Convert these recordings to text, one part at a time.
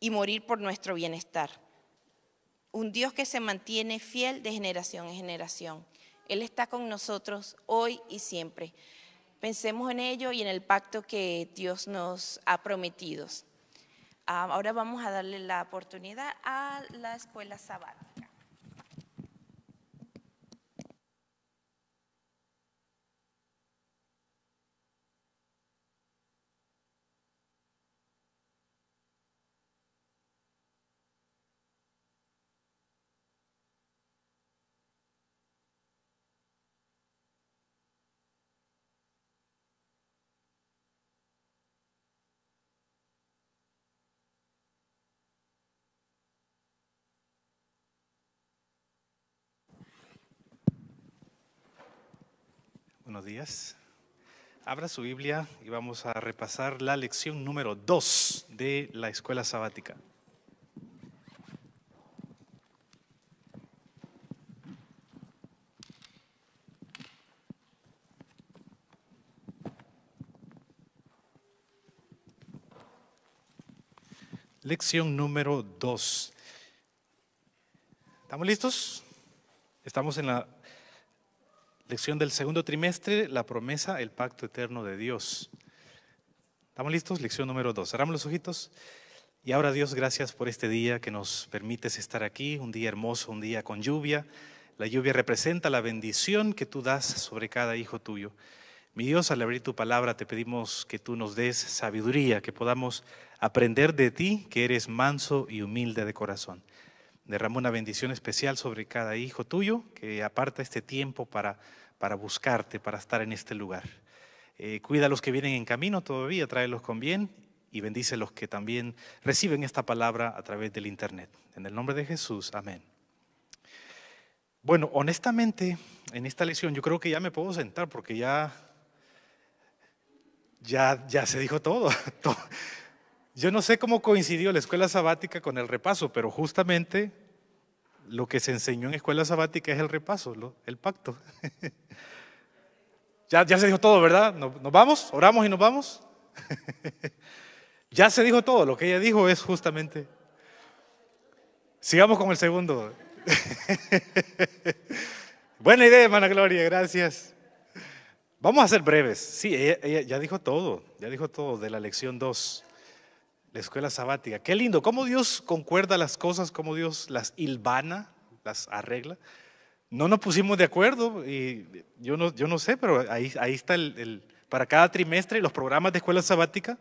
y morir por nuestro bienestar. Un Dios que se mantiene fiel de generación en generación. Él está con nosotros hoy y siempre. Pensemos en ello y en el pacto que Dios nos ha prometido. Ah, ahora vamos a darle la oportunidad a la escuela sabática. Buenos días. Abra su Biblia y vamos a repasar la lección número 2 de la escuela sabática. Lección número 2. ¿Estamos listos? Estamos en la Lección del segundo trimestre, la promesa, el pacto eterno de Dios. ¿Estamos listos? Lección número dos. Cerramos los ojitos. Y ahora Dios, gracias por este día que nos permites estar aquí, un día hermoso, un día con lluvia. La lluvia representa la bendición que tú das sobre cada hijo tuyo. Mi Dios, al abrir tu palabra te pedimos que tú nos des sabiduría, que podamos aprender de ti, que eres manso y humilde de corazón. Derrama una bendición especial sobre cada hijo tuyo que aparta este tiempo para, para buscarte, para estar en este lugar. Eh, cuida a los que vienen en camino todavía, tráelos con bien y bendice a los que también reciben esta palabra a través del Internet. En el nombre de Jesús, amén. Bueno, honestamente, en esta lección yo creo que ya me puedo sentar porque ya, ya, ya se dijo todo. Yo no sé cómo coincidió la escuela sabática con el repaso, pero justamente lo que se enseñó en escuela sabática es el repaso, el pacto. ya, se dijo todo, ¿verdad? ¿Nos, vamos? ¿Oramos y nos vamos? ya se dijo todo, lo que ella dijo es justamente... Sigamos con el segundo. Buena idea, hermana Gloria, gracias. Vamos a ser breves. Sí, ella ya dijo todo, ya dijo todo de la lección 2 la escuela sabática. Qué lindo, cómo Dios concuerda las cosas, cómo Dios las hilvana, las arregla. No nos pusimos de acuerdo y yo no, yo no sé, pero ahí, ahí está el, para cada trimestre los programas de escuela sabática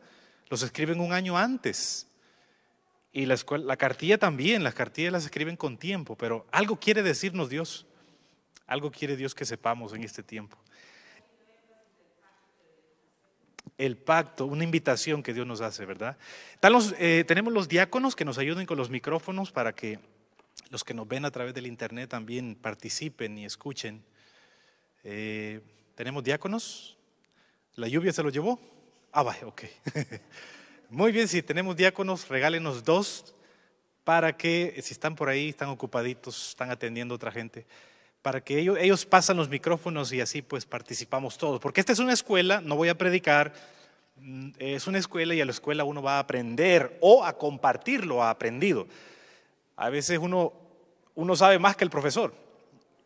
los escriben un año antes. Y la, la cartilla también, las cartillas las escriben con tiempo, pero algo quiere decirnos Dios, algo quiere Dios que sepamos en este tiempo el pacto, una invitación que Dios nos hace, ¿verdad? Eh, tenemos los diáconos que nos ayuden con los micrófonos para que los que nos ven a través del internet también participen y escuchen. Eh, ¿Tenemos diáconos? ¿La lluvia se lo llevó? Ah, vale, ok. Muy bien, si tenemos diáconos, regálenos dos para que si están por ahí, están ocupaditos, están atendiendo a otra gente, para que ellos, ellos pasan los micrófonos y así pues participamos todos. Porque esta es una escuela, no voy a predicar, mm, es una escuela y a la escuela uno va a aprender o a compartir lo aprendido. A veces uno, sabe más que el profesor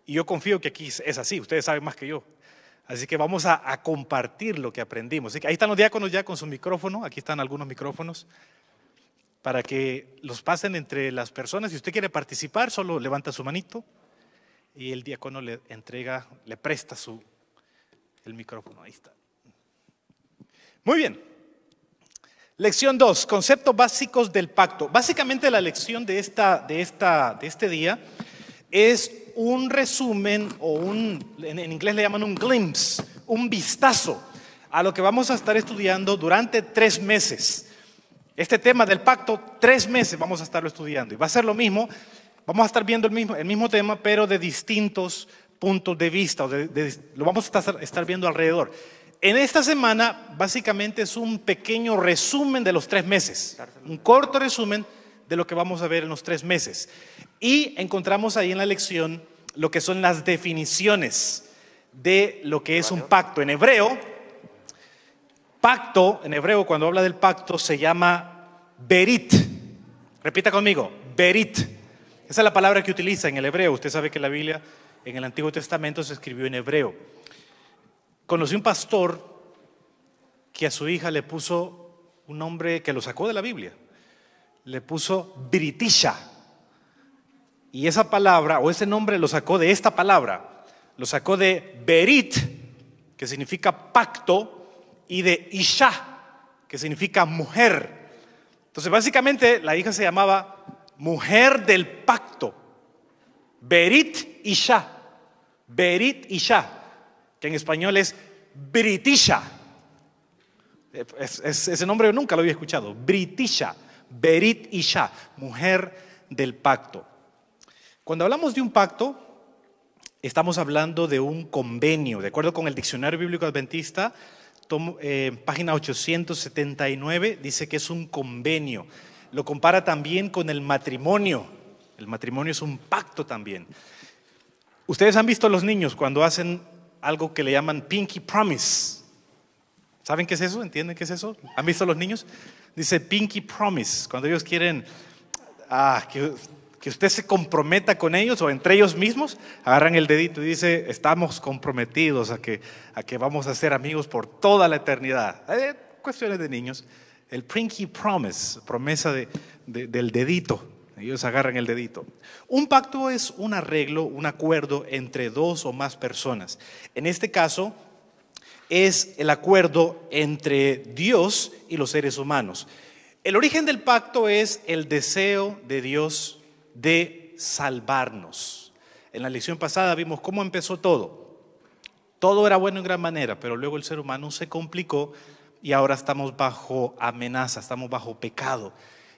y yo confío que aquí es así, ustedes saben más que yo. Así que vamos a, compartir lo que aprendimos. que ahí están los diáconos ya con su micrófono, aquí están algunos micrófonos para que los pasen entre las personas. Si usted quiere participar, solo levanta su manito y el diácono le entrega, le presta su, el micrófono. Ahí está. Muy bien. Lección 2, conceptos básicos del pacto. Básicamente la lección de, esta, de, esta, de este día es un resumen o un, en inglés le llaman un glimpse, un vistazo a lo que vamos a estar estudiando durante tres meses. Este tema del pacto, tres meses vamos a estarlo estudiando. Y va a ser lo mismo Vamos a estar viendo el mismo, el mismo tema, pero de distintos puntos de vista. de, lo vamos a estar, estar viendo alrededor. En esta semana, básicamente, es un pequeño resumen de los tres meses. Un corto resumen de lo que vamos a ver en los tres meses. Y encontramos ahí en la lección lo que son las definiciones de lo que es un pacto. En hebreo, pacto, en hebreo cuando habla del pacto se llama berit. Repita conmigo, berit. Esa es la palabra que utiliza en el hebreo. Usted sabe que la Biblia en el Antiguo Testamento se escribió en hebreo. Conocí un pastor que a su hija le puso un nombre que lo sacó de la Biblia. Le puso Britisha. Y esa palabra o ese nombre lo sacó de esta palabra. Lo sacó de Berit, que significa pacto, y de Isha, que significa mujer. Entonces, básicamente, la hija se llamaba mujer del pacto, Berit Isha, Berit Isha, que en español es Britisha. ese nombre nunca lo había escuchado, Britisha, Berit Isha, mujer del pacto. Cuando hablamos de un pacto, estamos hablando de un convenio. De acuerdo con el Diccionario Bíblico Adventista, eh, página 879, dice que es un convenio lo compara también con el matrimonio. El matrimonio es un pacto también. Ustedes han visto a los niños cuando hacen algo que le llaman Pinky Promise. ¿Saben qué es eso? ¿Entienden qué es eso? ¿Han visto a los niños? Dice Pinky Promise, cuando ellos quieren ah, que, usted se comprometa con ellos o entre ellos mismos, agarran el dedito y dice, estamos comprometidos a que, vamos a ser amigos por toda la eternidad. Eh, cuestiones de niños. El Pinky Promise, promesa del dedito. Ellos agarran el dedito. Un pacto es un arreglo, un acuerdo entre dos o más personas. En este caso, es el acuerdo entre Dios y los seres humanos. El origen del pacto es el deseo de Dios de salvarnos. En la lección pasada vimos cómo empezó todo. Todo era bueno en gran manera, pero luego el ser humano se complicó y ahora estamos bajo amenaza, estamos bajo pecado.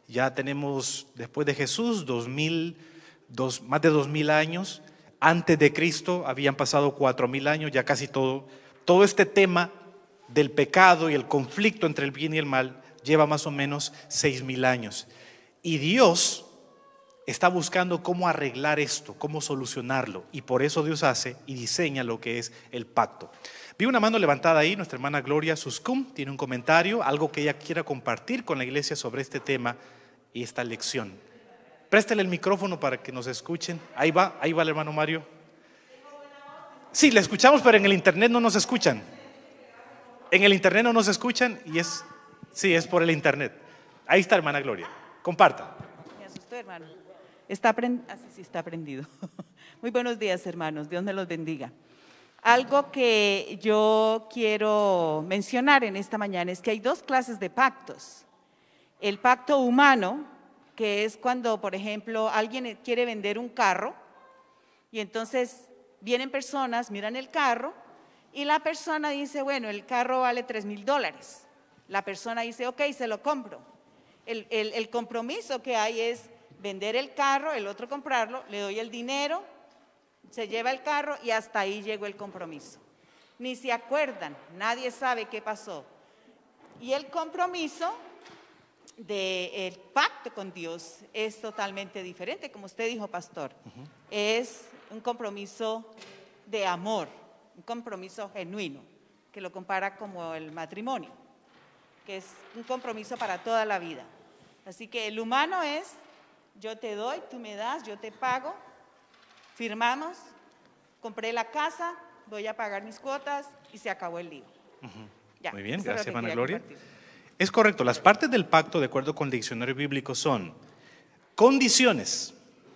Ya tenemos, después de Jesús, más de dos mil años. Antes de Cristo habían pasado cuatro mil años, ya casi todo. Todo este tema del pecado y el conflicto entre el bien y el mal lleva más o menos seis mil años. Y Dios está buscando cómo arreglar esto, cómo solucionarlo. Y por eso Dios hace y diseña lo que es el pacto. Vi una mano levantada ahí, nuestra hermana Gloria Suscum tiene un comentario, algo que ella quiera compartir con la iglesia sobre este tema y esta lección. Préstale el micrófono para que nos escuchen. Ahí va, ahí va el hermano Mario. Sí, le escuchamos, pero en el internet no nos escuchan. En el internet no nos escuchan y es, sí, es por el internet. Ahí está, hermana Gloria. Comparta. Me asustó, hermano. Está Así ah, sí, está prendido. Muy buenos días, hermanos. Dios me los bendiga. Algo que yo quiero mencionar en esta mañana es que hay dos clases de pactos. El pacto humano, que es cuando, por ejemplo, alguien quiere vender un carro y entonces vienen personas, miran el carro y la persona dice, bueno, el carro vale 3 mil dólares. La persona dice, ok, se lo compro. El, el compromiso que hay es vender el carro, el otro comprarlo, le doy el dinero se lleva el carro y hasta ahí llegó el compromiso. Ni se acuerdan, nadie sabe qué pasó. Y el compromiso del pacto con Dios es totalmente diferente, como usted dijo, pastor. Es un compromiso de amor, un compromiso genuino, que lo compara como el matrimonio, que es un compromiso para toda la vida. Así que el humano es, yo te doy, tú me das, yo te pago, Firmamos, compré la casa, voy a pagar mis cuotas y se acabó el lío. Muy bien, gracias, hermana Gloria. Es correcto, las partes del pacto, de acuerdo con el diccionario bíblico, son condiciones.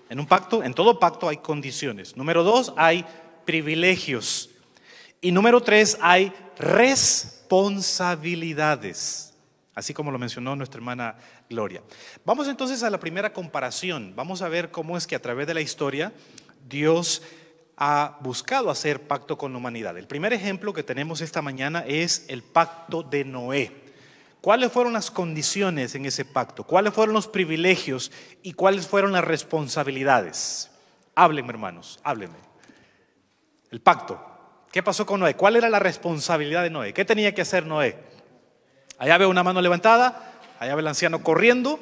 En un pacto, en todo pacto hay condiciones. Número dos, hay privilegios. Y número tres, hay responsabilidades, así como lo mencionó nuestra hermana Gloria. Vamos entonces a la primera comparación. Vamos a ver cómo es que a través de la historia Dios ha buscado hacer pacto con la humanidad. El primer ejemplo que tenemos esta mañana es el pacto de Noé. ¿Cuáles fueron las condiciones en ese pacto? ¿Cuáles fueron los privilegios y cuáles fueron las responsabilidades? Háblenme, hermanos, háblenme. El pacto. ¿Qué pasó con Noé? ¿Cuál era la responsabilidad de Noé? ¿Qué tenía que hacer Noé? Allá veo una mano levantada, allá veo el anciano corriendo.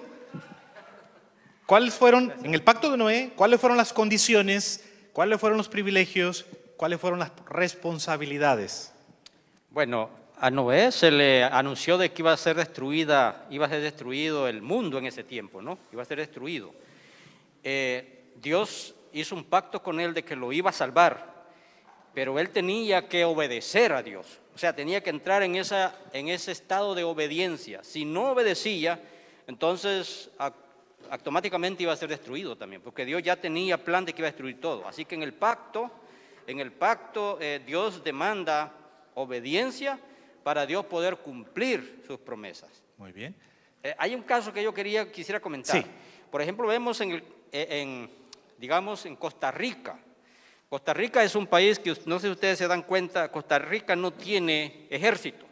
¿Cuáles fueron, en el pacto de Noé, cuáles fueron las condiciones, cuáles fueron los privilegios, cuáles fueron las responsabilidades? Bueno, a Noé se le anunció de que iba a ser destruida, iba a ser destruido el mundo en ese tiempo, ¿no? Iba a ser destruido. Eh, Dios hizo un pacto con él de que lo iba a salvar, pero él tenía que obedecer a Dios, o sea, tenía que entrar en, esa, en ese estado de obediencia. Si no obedecía, entonces automáticamente iba a ser destruido también, porque Dios ya tenía plan de que iba a destruir todo. Así que en el pacto, en el pacto eh, Dios demanda obediencia para Dios poder cumplir sus promesas. Muy bien. Eh, hay un caso que yo quería, quisiera comentar. Por ejemplo, vemos eh, en, digamos, en Costa Rica. Costa Rica es un país que, no sé si ustedes se dan cuenta, Costa Rica no tiene ejército.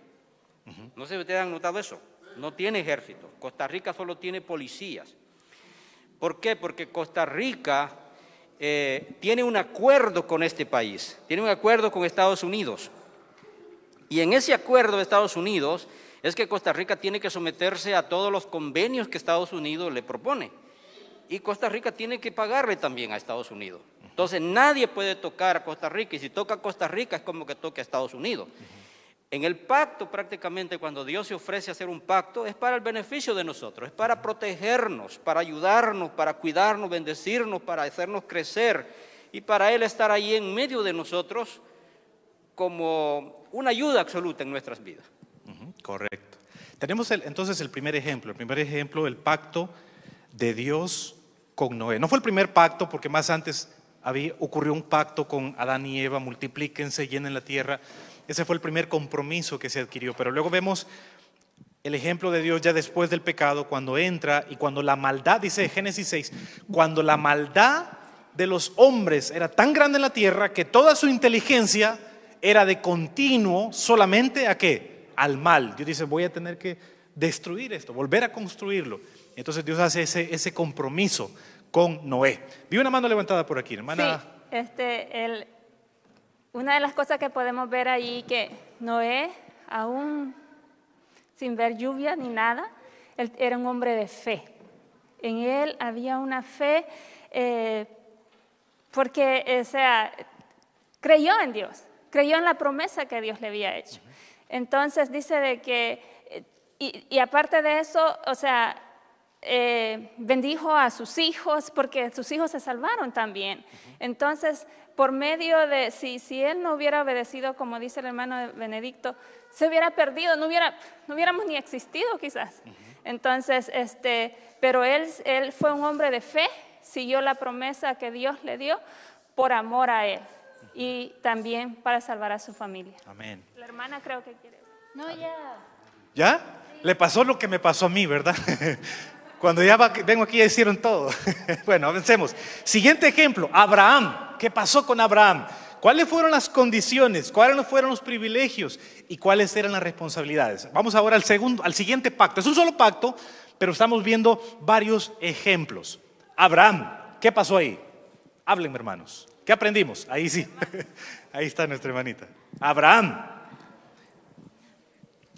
No sé si ustedes han notado eso. No tiene ejército. Costa Rica solo tiene policías. ¿Por qué? Porque Costa Rica eh, tiene un acuerdo con este país, tiene un acuerdo con Estados Unidos. Y en ese acuerdo de Estados Unidos es que Costa Rica tiene que someterse a todos los convenios que Estados Unidos le propone. Y Costa Rica tiene que pagarle también a Estados Unidos. Entonces nadie puede tocar a Costa Rica y si toca a Costa Rica es como que toque a Estados Unidos. En el pacto prácticamente cuando Dios se ofrece a hacer un pacto es para el beneficio de nosotros, es para protegernos, para ayudarnos, para cuidarnos, bendecirnos, para hacernos crecer y para Él estar ahí en medio de nosotros como una ayuda absoluta en nuestras vidas. correcto. Tenemos entonces el primer ejemplo, el primer ejemplo, el pacto de Dios con Noé. No fue el primer pacto porque más antes había, ocurrió un pacto con Adán y Eva, multiplíquense, llenen la tierra. Ese fue el primer compromiso que se adquirió. Pero luego vemos el ejemplo de Dios ya después del pecado, cuando entra y cuando la maldad, dice Génesis 6, cuando la maldad de los hombres era tan grande en la tierra que toda su inteligencia era de continuo solamente a qué? Al mal. Dios dice, voy a tener que destruir esto, volver a construirlo. Entonces Dios hace ese, ese compromiso con Noé. Vi una mano levantada por aquí, hermana. Sí, este, el, una de las cosas que podemos ver ahí que Noé, aún sin ver lluvia ni nada, era un hombre de fe. En él había una fe eh, porque, o sea, creyó en Dios, creyó en la promesa que Dios le había hecho. Entonces dice de que, y, aparte de eso, o sea, eh, bendijo a sus hijos porque sus hijos se salvaron también. Entonces, por medio de, si, si él no hubiera obedecido, como dice el hermano Benedicto, se hubiera perdido, no, hubiera, no hubiéramos ni existido quizás. Entonces, este, pero él, él fue un hombre de fe, siguió la promesa que Dios le dio por amor a él y también para salvar a su familia. Amén. La hermana creo que quiere. No, ya. ¿Ya? Le pasó lo que me pasó a mí, ¿verdad? Cuando ya vengo aquí ya hicieron todo. bueno, avancemos. Siguiente ejemplo, Abraham. ¿Qué pasó con Abraham? ¿Cuáles fueron las condiciones? ¿Cuáles fueron los privilegios? ¿Y cuáles eran las responsabilidades? Vamos ahora al, segundo, al siguiente pacto. Es un solo pacto, pero estamos viendo varios ejemplos. Abraham, ¿qué pasó ahí? Háblenme, hermanos. ¿Qué aprendimos? Ahí sí. Ahí está nuestra hermanita. Abraham.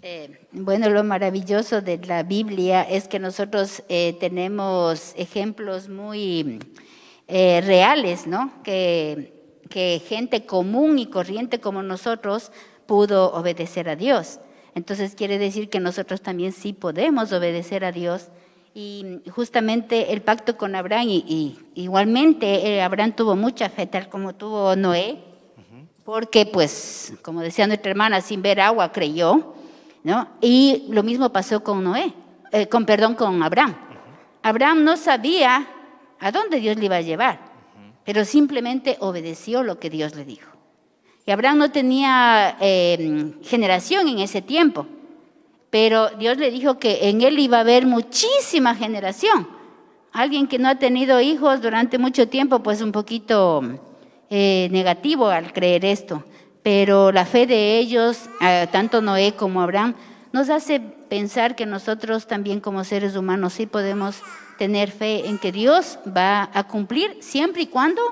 Eh, bueno, lo maravilloso de la Biblia es que nosotros eh, tenemos ejemplos muy eh, reales, ¿no? Que, gente común y corriente como nosotros pudo obedecer a Dios. Entonces quiere decir que nosotros también sí podemos obedecer a Dios. Y justamente el pacto con Abraham, y, igualmente eh, Abraham tuvo mucha fe, tal como tuvo Noé, porque pues, como decía nuestra hermana, sin ver agua creyó, ¿no? Y lo mismo pasó con Noé, eh, con perdón, con Abraham. Abraham no sabía a dónde Dios le iba a llevar, pero simplemente obedeció lo que Dios le dijo. Y Abraham no tenía eh, generación en ese tiempo, pero Dios le dijo que en él iba a haber muchísima generación. Alguien que no ha tenido hijos durante mucho tiempo, pues un poquito eh, negativo al creer esto, pero la fe de ellos, eh, tanto Noé como Abraham, nos hace pensar que nosotros también como seres humanos sí podemos tener fe en que Dios va a cumplir siempre y cuando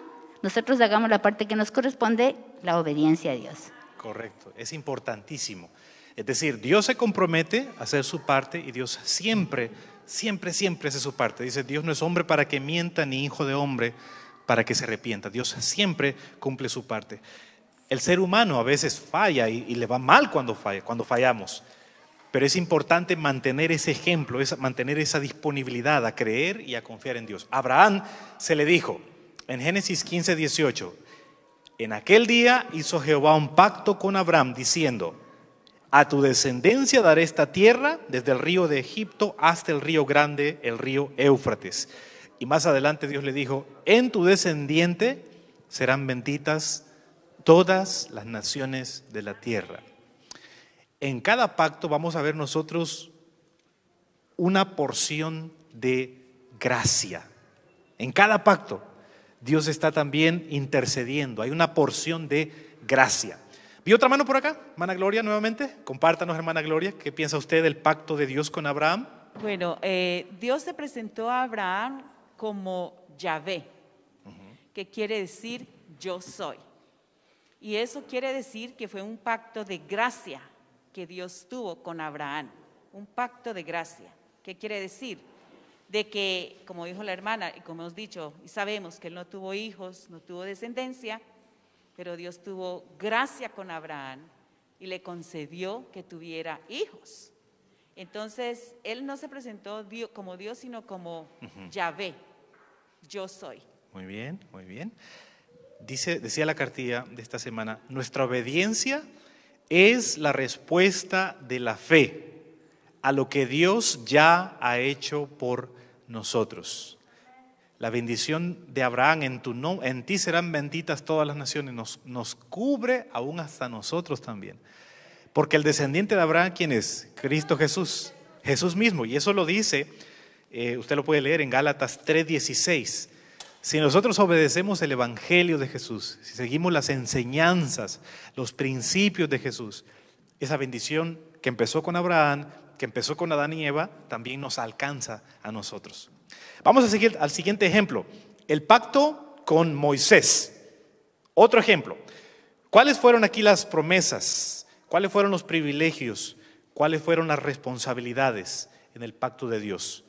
nosotros hagamos la parte que nos corresponde, la obediencia a Dios. Correcto, es importantísimo. Es decir, Dios se compromete a hacer su parte y Dios siempre, siempre, siempre hace su parte. Dice, Dios no es hombre para que mienta ni hijo de hombre para que se arrepienta. Dios siempre cumple su parte. El ser humano a veces falla y, le va mal cuando falla, cuando fallamos. Pero es importante mantener ese ejemplo, es mantener esa disponibilidad a creer y a confiar en Dios. Abraham se le dijo en Génesis 15, 18, en aquel día hizo Jehová un pacto con Abraham diciendo, a tu descendencia daré esta tierra desde el río de Egipto hasta el río grande, el río Éufrates. Y más adelante Dios le dijo, en tu descendiente serán benditas todas las naciones de la tierra en cada pacto vamos a ver nosotros una porción de gracia. En cada pacto Dios está también intercediendo. Hay una porción de gracia. ¿Vi otra mano por acá? Hermana Gloria, nuevamente. Compártanos, hermana Gloria, ¿qué piensa usted del pacto de Dios con Abraham? Bueno, eh, Dios se presentó a Abraham como Yahvé, que quiere decir yo soy. Y eso quiere decir que fue un pacto de gracia, que Dios tuvo con Abraham, un pacto de gracia. ¿Qué quiere decir? De que, como dijo la hermana, y como hemos dicho, y sabemos que él no tuvo hijos, no tuvo descendencia, pero Dios tuvo gracia con Abraham y le concedió que tuviera hijos. Entonces, él no se presentó como Dios, sino como Yahvé, yo soy. Muy bien, muy bien. Dice, decía la cartilla de esta semana, nuestra obediencia es la respuesta de la fe a lo que Dios ya ha hecho por nosotros. La bendición de Abraham en, tu en ti serán benditas todas las naciones, nos, nos cubre aún hasta nosotros también. Porque el descendiente de Abraham, ¿quién es? Cristo Jesús, Jesús mismo. Y eso lo dice, eh, usted lo puede leer en Gálatas 3:16. Si nosotros obedecemos el Evangelio de Jesús, si seguimos las enseñanzas, los principios de Jesús, esa bendición que empezó con Abraham, que empezó con Adán y Eva, también nos alcanza a nosotros. Vamos a seguir al siguiente ejemplo, el pacto con Moisés. Otro ejemplo. ¿Cuáles fueron aquí las promesas? ¿Cuáles fueron los privilegios? ¿Cuáles fueron las responsabilidades en el pacto de Dios?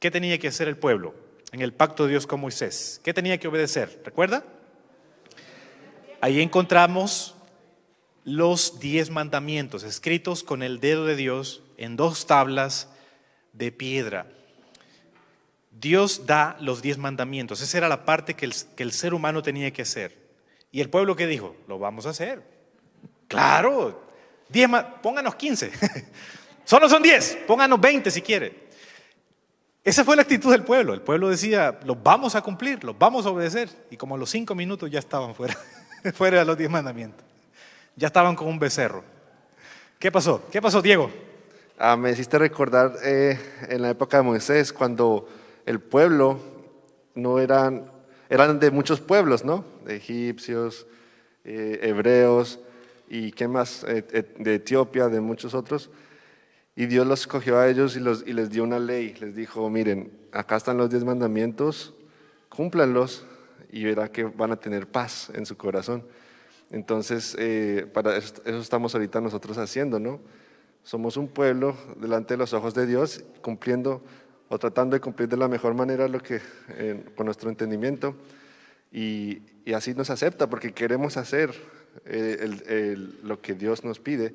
¿Qué tenía que hacer el pueblo? en el pacto de Dios con Moisés. ¿Qué tenía que obedecer? ¿Recuerda? Ahí encontramos los diez mandamientos escritos con el dedo de Dios en dos tablas de piedra. Dios da los diez mandamientos. Esa era la parte que el, ser humano tenía que hacer. Y el pueblo que dijo, lo vamos a hacer. Claro, diez, pónganos 15. Solo son 10, pónganos 20 si quiere. Esa fue la actitud del pueblo. El pueblo decía, los vamos a cumplir, los vamos a obedecer. Y como a los cinco minutos ya estaban fuera, fuera de los diez mandamientos. Ya estaban con un becerro. ¿Qué pasó? ¿Qué pasó, Diego? Ah, me hiciste recordar eh, en la época de Moisés, cuando el pueblo no eran, eran de muchos pueblos, ¿no? De Egipcios, eh, hebreos y qué más, eh, de Etiopía, de muchos otros y Dios los cogió a ellos y, les dio una ley. Les dijo, miren, acá están los diez mandamientos, cúmplanlos y verá que van a tener paz en su corazón. Entonces, eh, para eso, estamos ahorita nosotros haciendo, ¿no? Somos un pueblo delante de los ojos de Dios, cumpliendo o tratando de cumplir de la mejor manera lo que, eh, con nuestro entendimiento. Y, así nos acepta porque queremos hacer eh, lo que Dios nos pide.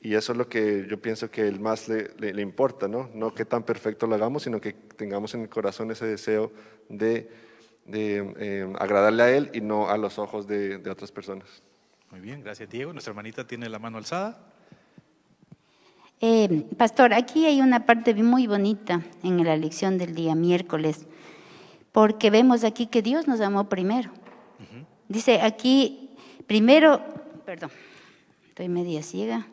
Y eso es lo que yo pienso que el más le, importa, ¿no? No que tan perfecto lo hagamos, sino que tengamos en el corazón ese deseo de, eh, agradarle a Él y no a los ojos de, otras personas. Muy bien, gracias Diego. Nuestra hermanita tiene la mano alzada. Eh, pastor, aquí hay una parte muy bonita en la lección del día miércoles, porque vemos aquí que Dios nos amó primero. Dice aquí, primero, perdón, estoy media ciega.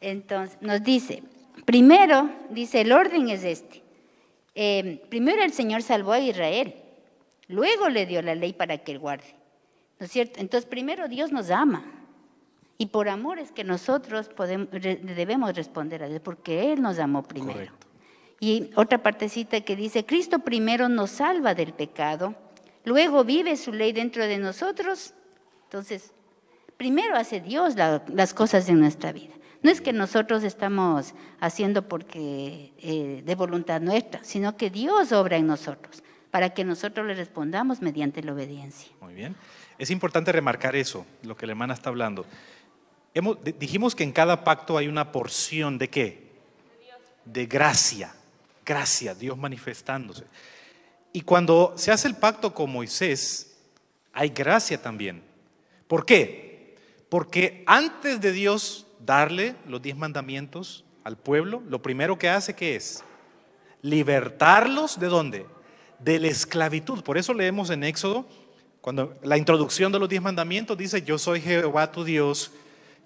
Entonces, nos dice, primero, dice, el orden es este. Eh, primero el Señor salvó a Israel, luego le dio la ley para que él guarde. ¿No es cierto? Entonces, primero Dios nos ama. Y por amor es que nosotros podemos, debemos responder a Dios, porque Él nos amó primero. Y otra partecita que dice, Cristo primero nos salva del pecado, luego vive su ley dentro de nosotros. Entonces, primero hace Dios las cosas en nuestra vida. No es que nosotros estamos haciendo porque eh, de voluntad nuestra, sino que Dios obra en nosotros para que nosotros le respondamos mediante la obediencia. Muy bien. Es importante remarcar eso, lo que la hermana está hablando. Hemos, dijimos que en cada pacto hay una porción de qué? De gracia. Gracia, Dios manifestándose. Y cuando se hace el pacto con Moisés, hay gracia también. ¿Por qué? Porque antes de Dios darle los diez mandamientos al pueblo, lo primero que hace que es libertarlos de dónde? De la esclavitud. Por eso leemos en Éxodo, cuando la introducción de los diez mandamientos dice, yo soy Jehová tu Dios,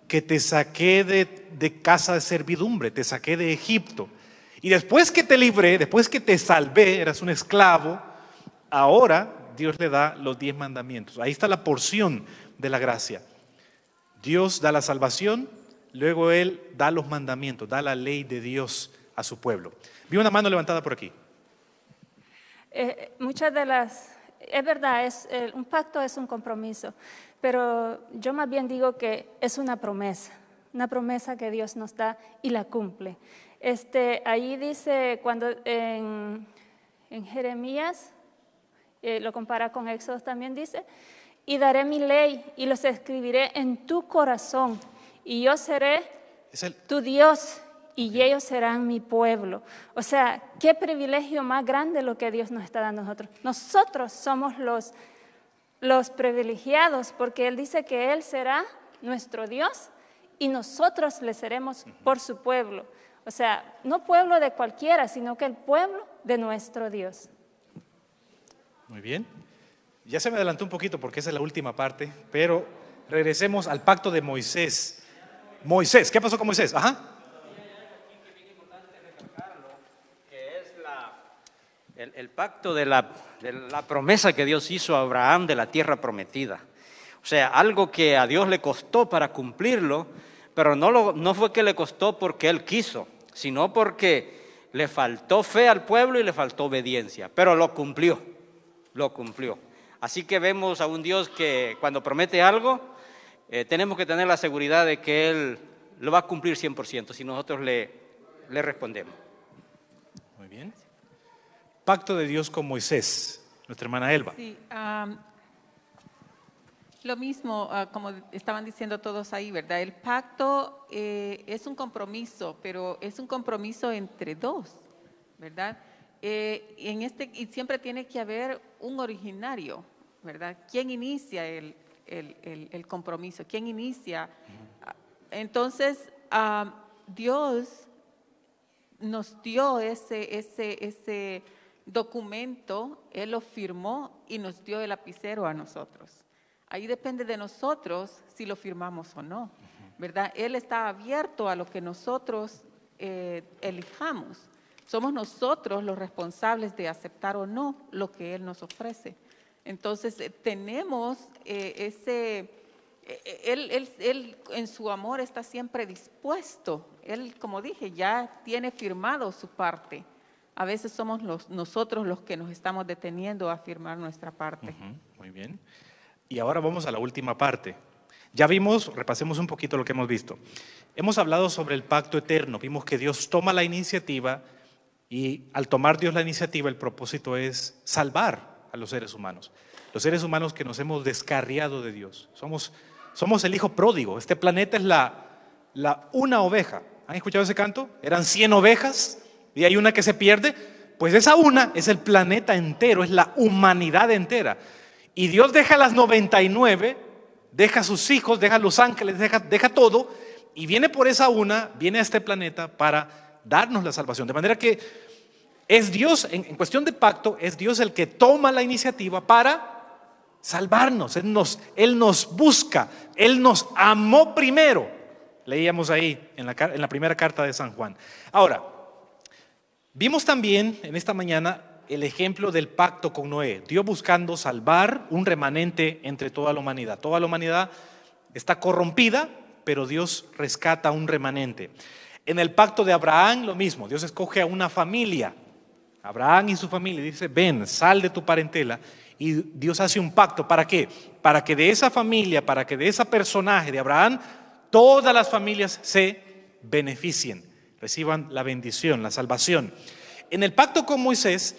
que te saqué de, de casa de servidumbre, te saqué de Egipto. Y después que te libré, después que te salvé, eras un esclavo, ahora Dios le da los diez mandamientos. Ahí está la porción de la gracia. Dios da la salvación, Luego Él da los mandamientos, da la ley de Dios a su pueblo. Vi una mano levantada por aquí. Eh, muchas de las, es verdad, es, un pacto es un compromiso, pero yo más bien digo que es una promesa, una promesa que Dios nos da y la cumple. Este, ahí dice cuando en, Jeremías, eh, lo compara con Éxodo también dice, y daré mi ley y los escribiré en tu corazón y yo seré tu Dios y ellos serán mi pueblo. O sea, qué privilegio más grande lo que Dios nos está dando a nosotros. Nosotros somos los, los privilegiados porque Él dice que Él será nuestro Dios y nosotros le seremos por su pueblo. O sea, no pueblo de cualquiera, sino que el pueblo de nuestro Dios. Muy bien. Ya se me adelantó un poquito porque esa es la última parte, pero regresemos al pacto de Moisés. Moisés, ¿qué pasó con Moisés? Ajá. El, el pacto de la, promesa que Dios hizo a Abraham de la tierra prometida. O sea, algo que a Dios le costó para cumplirlo, pero no, no fue que le costó porque él quiso, sino porque le faltó fe al pueblo y le faltó obediencia, pero lo cumplió, lo cumplió. Así que vemos a un Dios que cuando promete algo, eh, tenemos que tener la seguridad de que Él lo va a cumplir 100% si nosotros le, le respondemos. Muy bien. Pacto de Dios con Moisés, nuestra hermana Elba. Sí, lo mismo, ah, como estaban diciendo todos ahí, ¿verdad? El pacto eh, es un compromiso, pero es un compromiso entre dos, ¿verdad? Eh, en este, y siempre tiene que haber un originario, ¿verdad? ¿Quién inicia el, el, compromiso, quién inicia. Entonces, ah, Dios nos dio ese, ese, ese documento, Él lo firmó y nos dio el lapicero a nosotros. Ahí depende de nosotros si lo firmamos o no, ¿verdad? Él está abierto a lo que nosotros eh, elijamos. Somos nosotros los responsables de aceptar o no lo que Él nos ofrece. Entonces eh, tenemos eh, ese, eh, él, en su amor está siempre dispuesto, él como dije ya tiene firmado su parte. A veces somos los, nosotros los que nos estamos deteniendo a firmar nuestra parte. muy bien. Y ahora vamos a la última parte. Ya vimos, repasemos un poquito lo que hemos visto. Hemos hablado sobre el pacto eterno, vimos que Dios toma la iniciativa y al tomar Dios la iniciativa el propósito es salvar, a los seres humanos. Los seres humanos que nos hemos descarriado de Dios. Somos, somos el hijo pródigo. Este planeta es la, la una oveja. ¿Han escuchado ese canto? Eran 100 ovejas y hay una que se pierde. Pues esa una es el planeta entero, es la humanidad entera. Y Dios deja las 99, deja sus hijos, deja los ángeles, deja, deja todo y viene por esa una, viene a este planeta para darnos la salvación. De manera que es Dios, en, cuestión de pacto, es Dios el que toma la iniciativa para salvarnos. Él nos, busca, Él nos amó primero. Leíamos ahí en la, en la primera carta de San Juan. Ahora, vimos también en esta mañana el ejemplo del pacto con Noé. Dios buscando salvar un remanente entre toda la humanidad. Toda la humanidad está corrompida, pero Dios rescata un remanente. En el pacto de Abraham lo mismo, Dios escoge a una familia Abraham y su familia dice, ven, sal de tu parentela. Y Dios hace un pacto. ¿Para qué? Para que de esa familia, para que de ese personaje de Abraham, todas las familias se beneficien, reciban la bendición, la salvación. En el pacto con Moisés,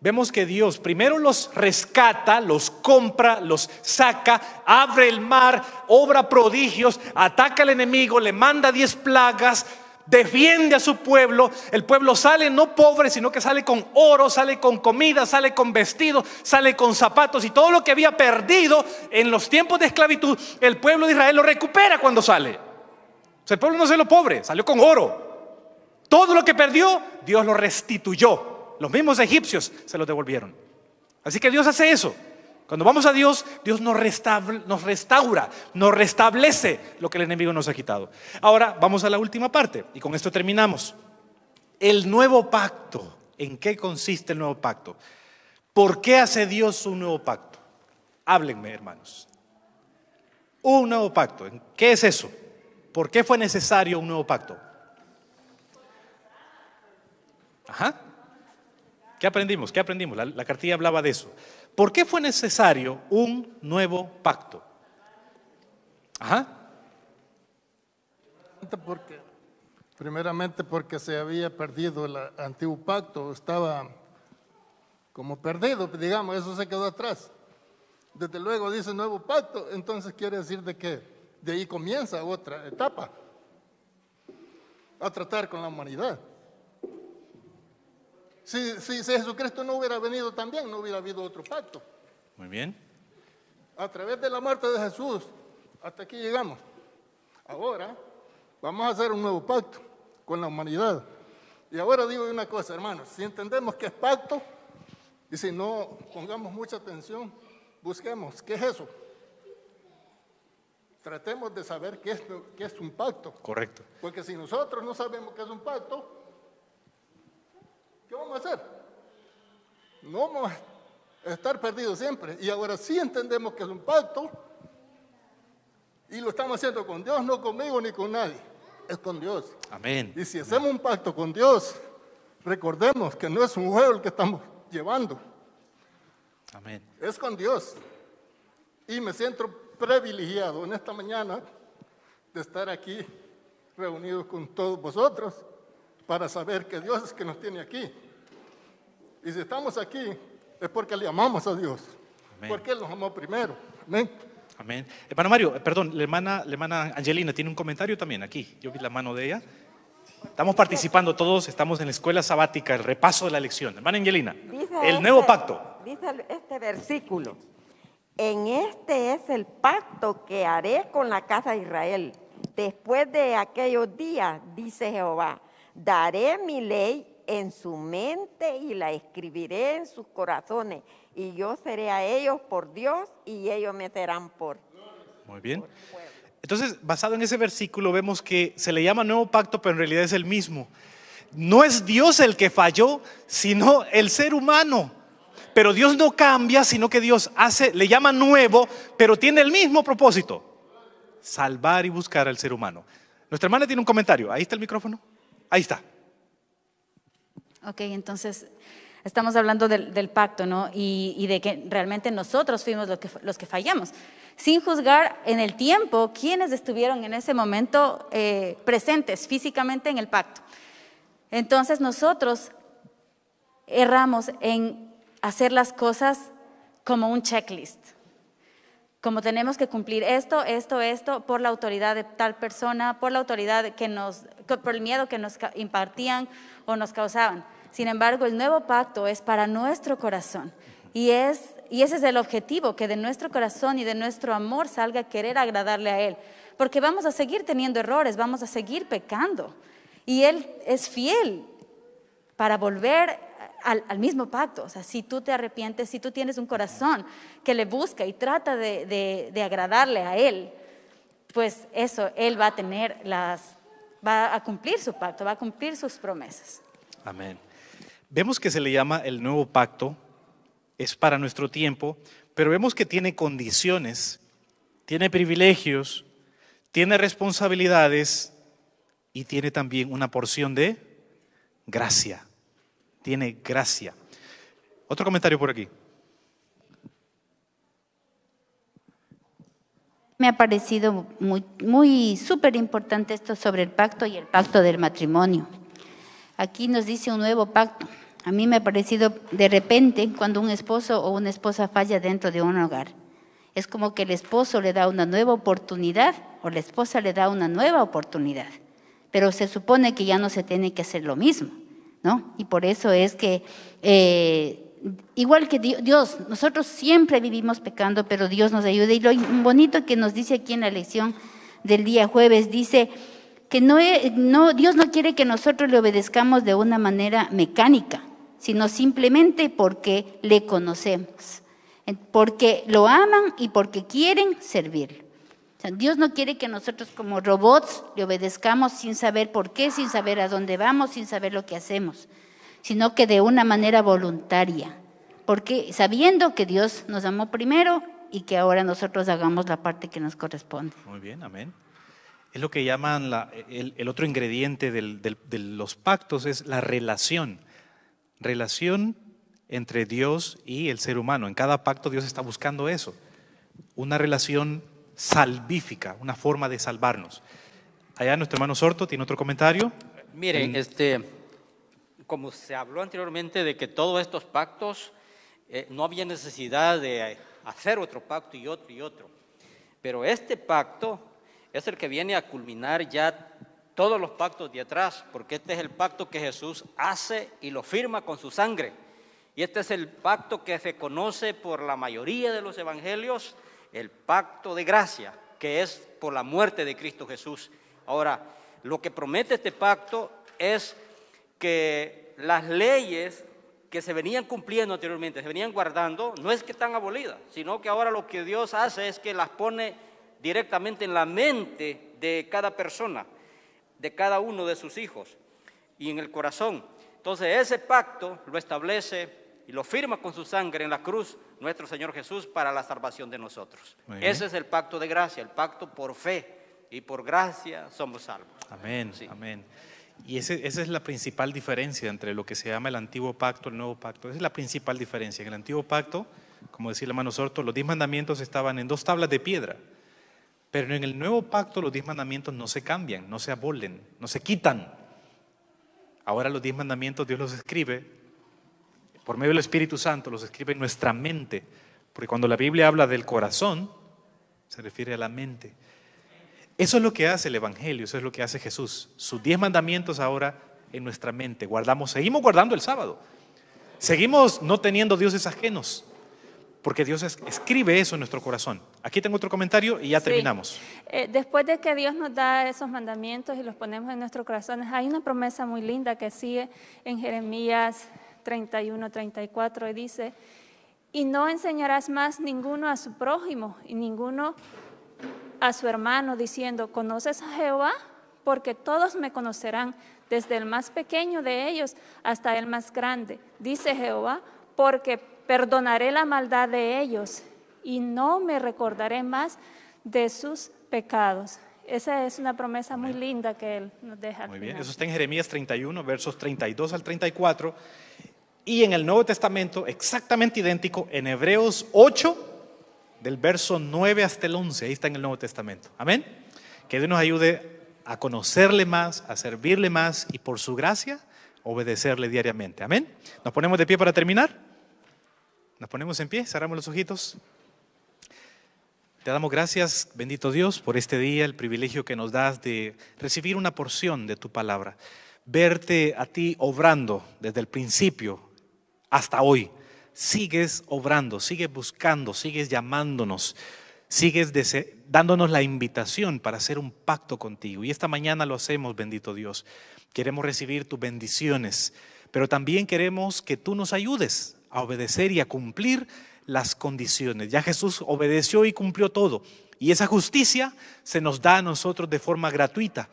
vemos que Dios primero los rescata, los compra, los saca, abre el mar, obra prodigios, ataca al enemigo, le manda diez plagas, defiende a su pueblo. El pueblo sale no pobre, sino que sale con oro, sale con comida, sale con vestidos, sale con zapatos y todo lo que había perdido en los tiempos de esclavitud, el pueblo de Israel lo recupera cuando sale. el pueblo no lo pobre, salió con oro. Todo lo que perdió, Dios lo restituyó. Los mismos egipcios se lo devolvieron. Así que Dios hace eso. Cuando vamos a Dios, Dios nos, restaura, nos restaura, nos restablece lo que el enemigo nos ha quitado. Ahora vamos a la última parte y con esto terminamos. El nuevo pacto. ¿En qué consiste el nuevo pacto? ¿Por qué hace Dios un nuevo pacto? Háblenme, hermanos. Un nuevo pacto. ¿Qué es eso? ¿Por qué fue necesario un nuevo pacto? Ajá. ¿Qué aprendimos? ¿Qué aprendimos? la cartilla hablaba de eso. ¿Por qué fue necesario un nuevo pacto? Ajá. Porque, primeramente porque se había perdido el antiguo pacto, estaba como perdido, digamos, eso se quedó atrás. Desde luego dice nuevo pacto, entonces quiere decir de que de ahí comienza otra etapa a tratar con la humanidad. Si, Jesucristo no hubiera venido también, no hubiera habido otro pacto. Muy bien. A través de la muerte de Jesús, hasta aquí llegamos. Ahora vamos a hacer un nuevo pacto con la humanidad. Y ahora digo una cosa, hermanos, si entendemos que es pacto, y si no pongamos mucha atención, busquemos, ¿qué es eso? Tratemos de saber qué es, qué es un pacto. Correcto. Porque si nosotros no sabemos qué es un pacto, ¿Qué vamos a hacer? No vamos a estar perdidos siempre. Y ahora sí entendemos que es un pacto y lo estamos haciendo con Dios, no conmigo ni con nadie. Es con Dios. Amén. Y si hacemos un pacto con Dios, recordemos que no es un juego el que estamos llevando. Amén. Es con Dios. Y me siento privilegiado en esta mañana de estar aquí reunido con todos vosotros para saber que Dios es que nos tiene aquí. Y si estamos aquí es porque le amamos a Dios, porque Él nos amó primero. Amén. Hermano Mario, eh, perdón, la hermana, Angelina tiene un comentario también aquí. Yo vi la mano de ella. Estamos participando todos, estamos en la escuela sabática, el repaso de la lección. Hermana Angelina, el este nuevo pacto. Dice este versículo, en este es el pacto que haré con la casa de Israel después de aquellos días, dice Jehová Daré mi ley en su mente y la escribiré en sus corazones. Y yo seré a ellos por Dios y ellos me serán por. Muy bien. Entonces, basado en ese versículo, vemos que se le llama nuevo pacto, pero en realidad es el mismo. No es Dios el que falló, sino el ser humano. Pero Dios no cambia, sino que Dios hace, le llama nuevo, pero tiene el mismo propósito: salvar y buscar al ser humano. Nuestra hermana tiene un comentario. Ahí está el micrófono. Ahí está. Ok, entonces estamos hablando del, pacto, ¿no? Y, de que realmente nosotros fuimos los que, fallamos, sin juzgar en el tiempo quienes estuvieron en ese momento eh, presentes físicamente en el pacto. Entonces nosotros erramos en hacer las cosas como un checklist como tenemos que cumplir esto, esto, esto, por la autoridad de tal persona, por la autoridad que nos, por el miedo que nos impartían o nos causaban. Sin embargo, el nuevo pacto es para nuestro corazón y, es, y ese es el objetivo, que de nuestro corazón y de nuestro amor salga a querer agradarle a Él, porque vamos a seguir teniendo errores, vamos a seguir pecando y Él es fiel para volver al, mismo pacto. O sea, si tú te arrepientes, si tú tienes un corazón que le busca y trata de, de agradarle a Él, pues eso, Él va a tener las, va a cumplir su pacto, va a cumplir sus promesas. Amén. Vemos que se le llama el nuevo pacto, es para nuestro tiempo, pero vemos que tiene condiciones, tiene privilegios, tiene responsabilidades y tiene también una porción de gracia tiene gracia. Otro comentario por aquí. Me ha parecido muy, muy súper importante esto sobre el pacto y el pacto del matrimonio. Aquí nos dice un nuevo pacto. A mí me ha parecido de repente cuando un esposo o una esposa falla dentro de un hogar. Es como que el esposo le da una nueva oportunidad o la esposa le da una nueva oportunidad. Pero se supone que ya no se tiene que hacer lo mismo. Y por eso es que, eh, igual que Dios, nosotros siempre vivimos pecando, pero Dios nos ayuda. Y lo bonito que nos dice aquí en la lección del día jueves, dice que e, no, Dios no quiere que nosotros le obedezcamos de una manera mecánica, sino simplemente porque le conocemos, porque lo aman y porque quieren servirlo. Dios no quiere que nosotros como robots le obedezcamos sin saber por qué, sin saber a dónde vamos, sin saber lo que hacemos, sino que de una manera voluntaria, porque sabiendo que Dios nos amó primero y que ahora nosotros hagamos la parte que nos corresponde. Muy bien, amén. Es lo que llaman el, otro ingrediente de los pactos, es la relación. Relación entre Dios y el ser humano. En cada pacto Dios está buscando eso. Una relación salvífica, una forma de salvarnos. Allá nuestro hermano Sorto tiene otro comentario. miren este, como se habló anteriormente de que todos estos pactos, eh, no había necesidad de hacer otro pacto y otro y otro. Pero este pacto es el que viene a culminar ya todos los pactos de atrás, porque este es el pacto que Jesús hace y lo firma con su sangre. Y este es el pacto que se conoce por la mayoría de los evangelios el pacto de gracia, que es por la muerte de Cristo Jesús. Ahora, lo que promete este pacto es que las leyes que se venían cumpliendo anteriormente, se venían guardando, no es que están abolidas, sino que ahora lo que Dios hace es que las pone directamente en la mente de cada persona, de cada uno de sus hijos y en el corazón. Entonces ese pacto lo establece y lo firma con su sangre en la cruz nuestro Señor Jesús para la salvación de nosotros. Ese es el pacto de gracia, el pacto por fe y por gracia somos salvos. Amén, Y esa es la principal diferencia entre lo que se llama el antiguo pacto, el nuevo pacto. Esa es la principal diferencia. En el antiguo pacto, como decía el hermano Sorto, los diez mandamientos estaban en dos tablas de piedra. Pero en el nuevo pacto los diez mandamientos no se cambian, no se abolen, no se quitan. Ahora los diez mandamientos Dios los escribe por medio del Espíritu Santo, los escribe en nuestra mente. Porque cuando la Biblia habla del corazón, se refiere a la mente. Eso es lo que hace el Evangelio, eso es lo que hace Jesús. Sus diez mandamientos ahora en nuestra mente. Guardamos, seguimos guardando el sábado. Seguimos no teniendo dioses ajenos. Porque Dios escribe eso en nuestro corazón. Aquí tengo otro comentario y ya terminamos. Eh, después de que Dios nos da esos mandamientos y los ponemos en nuestros corazones, hay una promesa muy linda que sigue en Jeremías 31, 34 y dice, y no enseñarás más ninguno a su prójimo y ninguno a su hermano diciendo, ¿conoces a Jehová? Porque todos me conocerán, desde el más pequeño de ellos hasta el más grande, dice Jehová, porque perdonaré la maldad de ellos y no me recordaré más de sus pecados. Esa es una promesa muy linda que Él nos deja. Muy bien, eso está en Jeremías 31, versos 32 al 34. Y en el Nuevo Testamento, exactamente idéntico, en Hebreos 8, del verso 9 hasta el 11, ahí está en el Nuevo Testamento. Amén. Que Dios nos ayude a conocerle más, a servirle más y por su gracia obedecerle diariamente. Amén. Nos ponemos de pie para terminar. Nos ponemos en pie, cerramos los ojitos. Te damos gracias, bendito Dios, por este día, el privilegio que nos das de recibir una porción de tu palabra, verte a ti obrando desde el principio hasta hoy. Sigues obrando, sigues buscando, sigues llamándonos, sigues dándonos la invitación para hacer un pacto contigo. Y esta mañana lo hacemos, bendito Dios. Queremos recibir tus bendiciones, pero también queremos que tú nos ayudes a obedecer y a cumplir las condiciones. Ya Jesús obedeció y cumplió todo. Y esa justicia se nos da a nosotros de forma gratuita.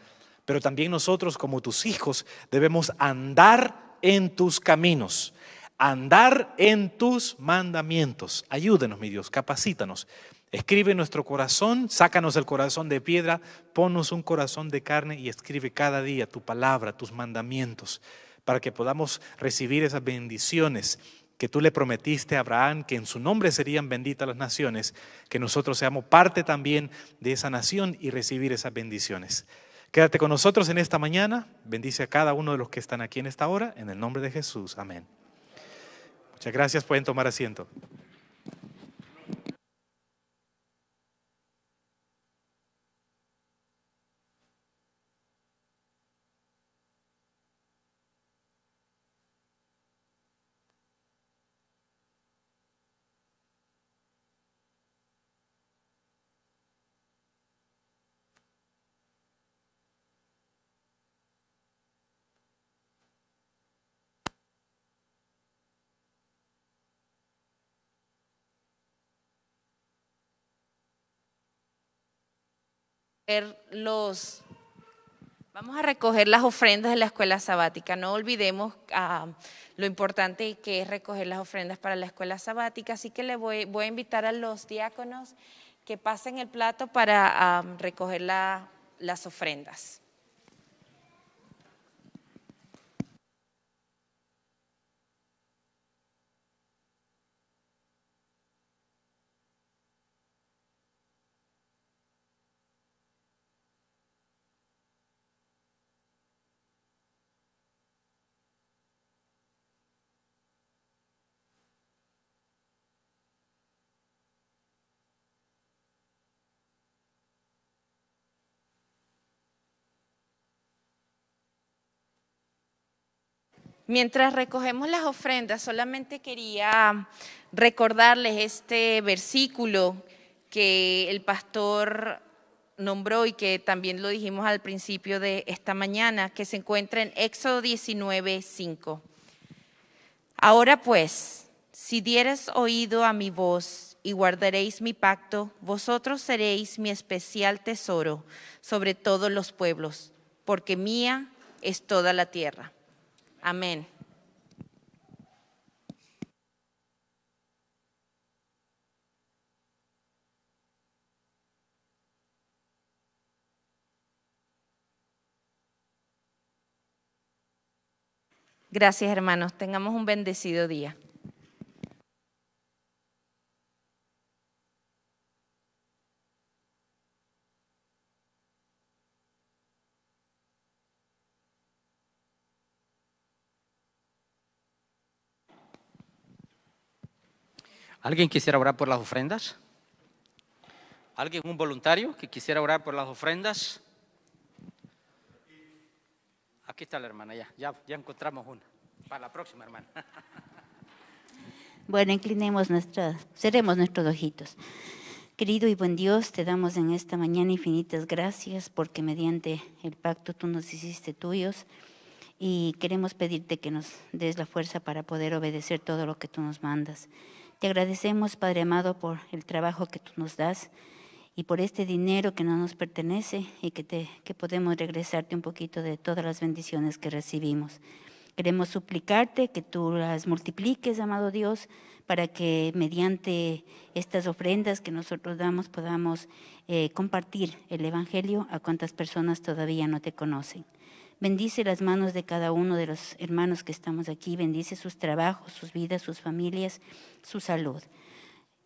Pero también nosotros como tus hijos debemos andar en tus caminos andar en tus mandamientos. Ayúdenos, mi Dios, capacítanos. Escribe nuestro corazón, sácanos el corazón de piedra, ponnos un corazón de carne y escribe cada día tu palabra, tus mandamientos, para que podamos recibir esas bendiciones que tú le prometiste a Abraham, que en su nombre serían benditas las naciones, que nosotros seamos parte también de esa nación y recibir esas bendiciones. Quédate con nosotros en esta mañana, bendice a cada uno de los que están aquí en esta hora, en el nombre de Jesús, amén. Muchas gracias, pueden tomar asiento. los, vamos a recoger las ofrendas de la escuela sabática. No olvidemos ah, lo importante que es recoger las ofrendas para la escuela sabática. Así que le voy, a invitar a los diáconos que pasen el plato para ah, recoger las ofrendas. Mientras recogemos las ofrendas, solamente quería recordarles este versículo que el pastor nombró y que también lo dijimos al principio de esta mañana, que se encuentra en Éxodo 19, Ahora pues, si dieres oído a mi voz y guardaréis mi pacto, vosotros seréis mi especial tesoro sobre todos los pueblos, porque mía es toda la tierra. Amén. Gracias, hermanos. Tengamos un bendecido día. ¿Alguien quisiera orar por las ofrendas? ¿Alguien, un voluntario que quisiera orar por las ofrendas? Aquí está la hermana, ya, ya, encontramos una. Para la próxima, hermana. Bueno, inclinemos nuestras, cerremos nuestros ojitos. Querido y buen Dios, te damos en esta mañana infinitas gracias porque mediante el pacto tú nos hiciste tuyos y queremos pedirte que nos des la fuerza para poder obedecer todo lo que tú nos mandas. Te agradecemos, Padre amado, por el trabajo que tú nos das y por este dinero que no nos pertenece y que, te, podemos regresarte un poquito de todas las bendiciones que recibimos. Queremos suplicarte que tú las multipliques, amado Dios, para que mediante estas ofrendas que nosotros damos podamos eh, compartir el Evangelio a cuantas personas todavía no te conocen. Bendice las manos de cada uno de los hermanos que estamos aquí, bendice sus trabajos, sus vidas, sus familias, su salud.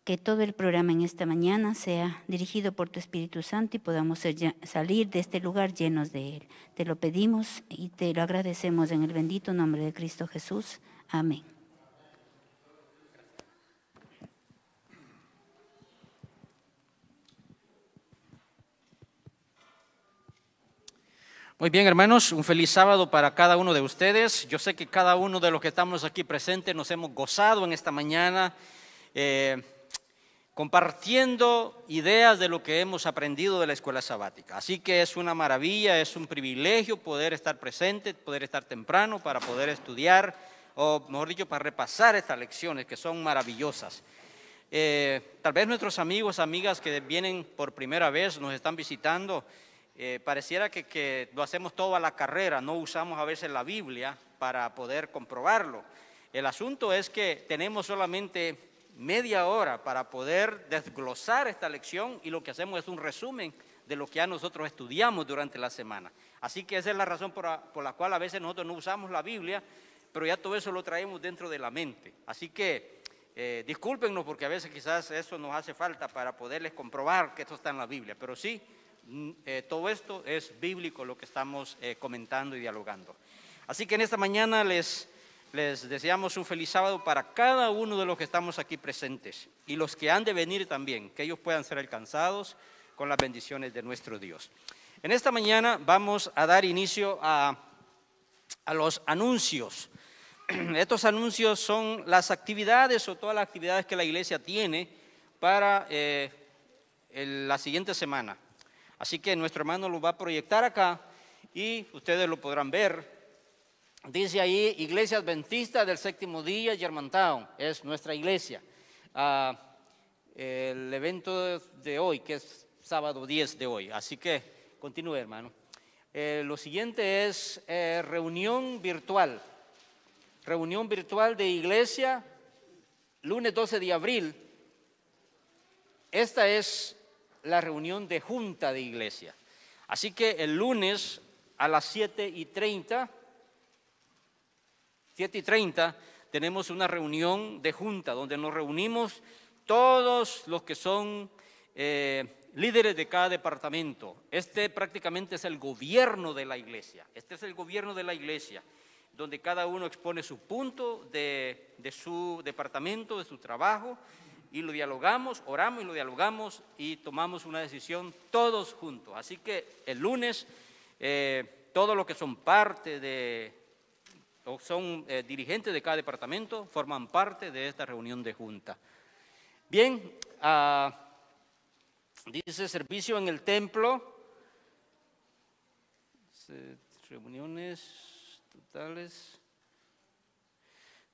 Que todo el programa en esta mañana sea dirigido por tu Espíritu Santo y podamos salir de este lugar llenos de Él. Te lo pedimos y te lo agradecemos en el bendito nombre de Cristo Jesús. Amén. Muy bien, hermanos, un feliz sábado para cada uno de ustedes. Yo sé que cada uno de los que estamos aquí presentes nos hemos gozado en esta mañana eh, compartiendo ideas de lo que hemos aprendido de la escuela sabática. Así que es una maravilla, es un privilegio poder estar presente, poder estar temprano para poder estudiar, o mejor dicho, para repasar estas lecciones que son maravillosas. Eh, tal vez nuestros amigos, amigas que vienen por primera vez, nos están visitando. Eh, pareciera que, lo hacemos toda la carrera, no usamos a veces la Biblia para poder comprobarlo. El asunto es que tenemos solamente media hora para poder desglosar esta lección y lo que hacemos es un resumen de lo que ya nosotros estudiamos durante la semana. Así que esa es la razón por, la cual a veces nosotros no usamos la Biblia, pero ya todo eso lo traemos dentro de la mente. Así que eh, discúlpenos porque a veces quizás eso nos hace falta para poderles comprobar que esto está en la Biblia, pero sí, Mm, eh, todo esto es bíblico lo que estamos eh, comentando y dialogando. Así que en esta mañana les, les deseamos un feliz sábado para cada uno de los que estamos aquí presentes y los que han de venir también, que ellos puedan ser alcanzados con las bendiciones de nuestro Dios. En esta mañana vamos a dar inicio a, los anuncios. Estos anuncios son las actividades o todas las actividades que la iglesia tiene para eh, la siguiente semana. Así que nuestro hermano lo va a proyectar acá y ustedes lo podrán ver. Dice ahí, Iglesia Adventista del Séptimo Día, Germantown, es nuestra iglesia. Ah, el evento de hoy, que es sábado 10 de hoy. Así que continúe, hermano. Eh, lo siguiente es eh, reunión virtual. Reunión virtual de iglesia, lunes 12 de abril. Esta es la reunión de junta de iglesia. Así que el lunes a las 7 y 30, 7 y 30, tenemos una reunión de junta donde nos reunimos todos los que son eh, líderes de cada departamento. Este prácticamente es el gobierno de la iglesia. Este es el gobierno de la iglesia, donde cada uno expone su punto de, de su departamento, de su trabajo y lo dialogamos, oramos y lo dialogamos y tomamos una decisión todos juntos. Así que el lunes, eh, todos los que son parte de, o son eh, dirigentes de cada departamento, forman parte de esta reunión de junta. Bien, ah, dice servicio en el templo, reuniones totales.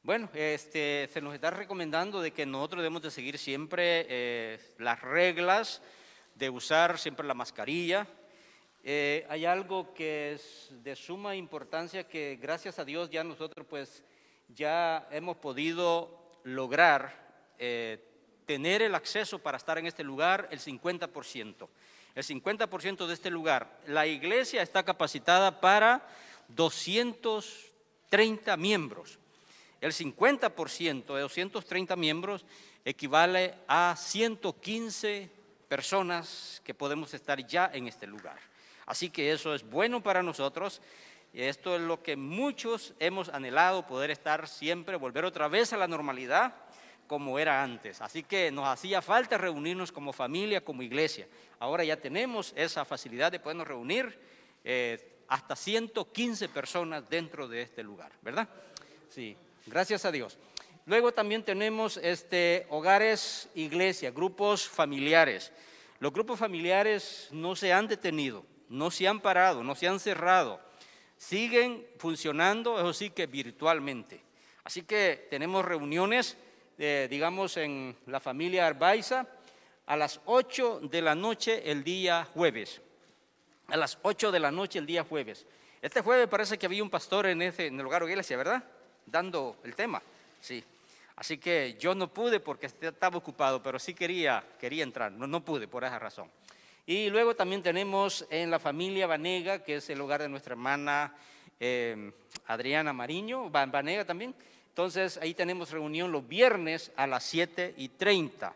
Bueno, este, se nos está recomendando de que nosotros debemos de seguir siempre eh, las reglas de usar siempre la mascarilla. Eh, hay algo que es de suma importancia que gracias a Dios ya nosotros pues ya hemos podido lograr eh, tener el acceso para estar en este lugar el 50%. El 50% de este lugar. La iglesia está capacitada para 230 miembros. El 50% de 230 miembros equivale a 115 personas que podemos estar ya en este lugar. Así que eso es bueno para nosotros. Y esto es lo que muchos hemos anhelado, poder estar siempre, volver otra vez a la normalidad como era antes. Así que nos hacía falta reunirnos como familia, como iglesia. Ahora ya tenemos esa facilidad de podernos reunir eh, hasta 115 personas dentro de este lugar, ¿verdad? Sí. Gracias a Dios. Luego también tenemos este, hogares, iglesia, grupos familiares. Los grupos familiares no se han detenido, no se han parado, no se han cerrado. Siguen funcionando, eso sí que virtualmente. Así que tenemos reuniones, eh, digamos, en la familia Arbaiza a las 8 de la noche el día jueves. A las 8 de la noche el día jueves. Este jueves parece que había un pastor en, ese, en el hogar o iglesia, ¿verdad? dando el tema. Sí. Así que yo no pude porque estaba ocupado, pero sí quería, quería entrar. No, no pude por esa razón. Y luego también tenemos en la familia Vanega, que es el hogar de nuestra hermana em, Adriana Mariño, Vanega también. Entonces ahí tenemos reunión los viernes a las 7 y 30.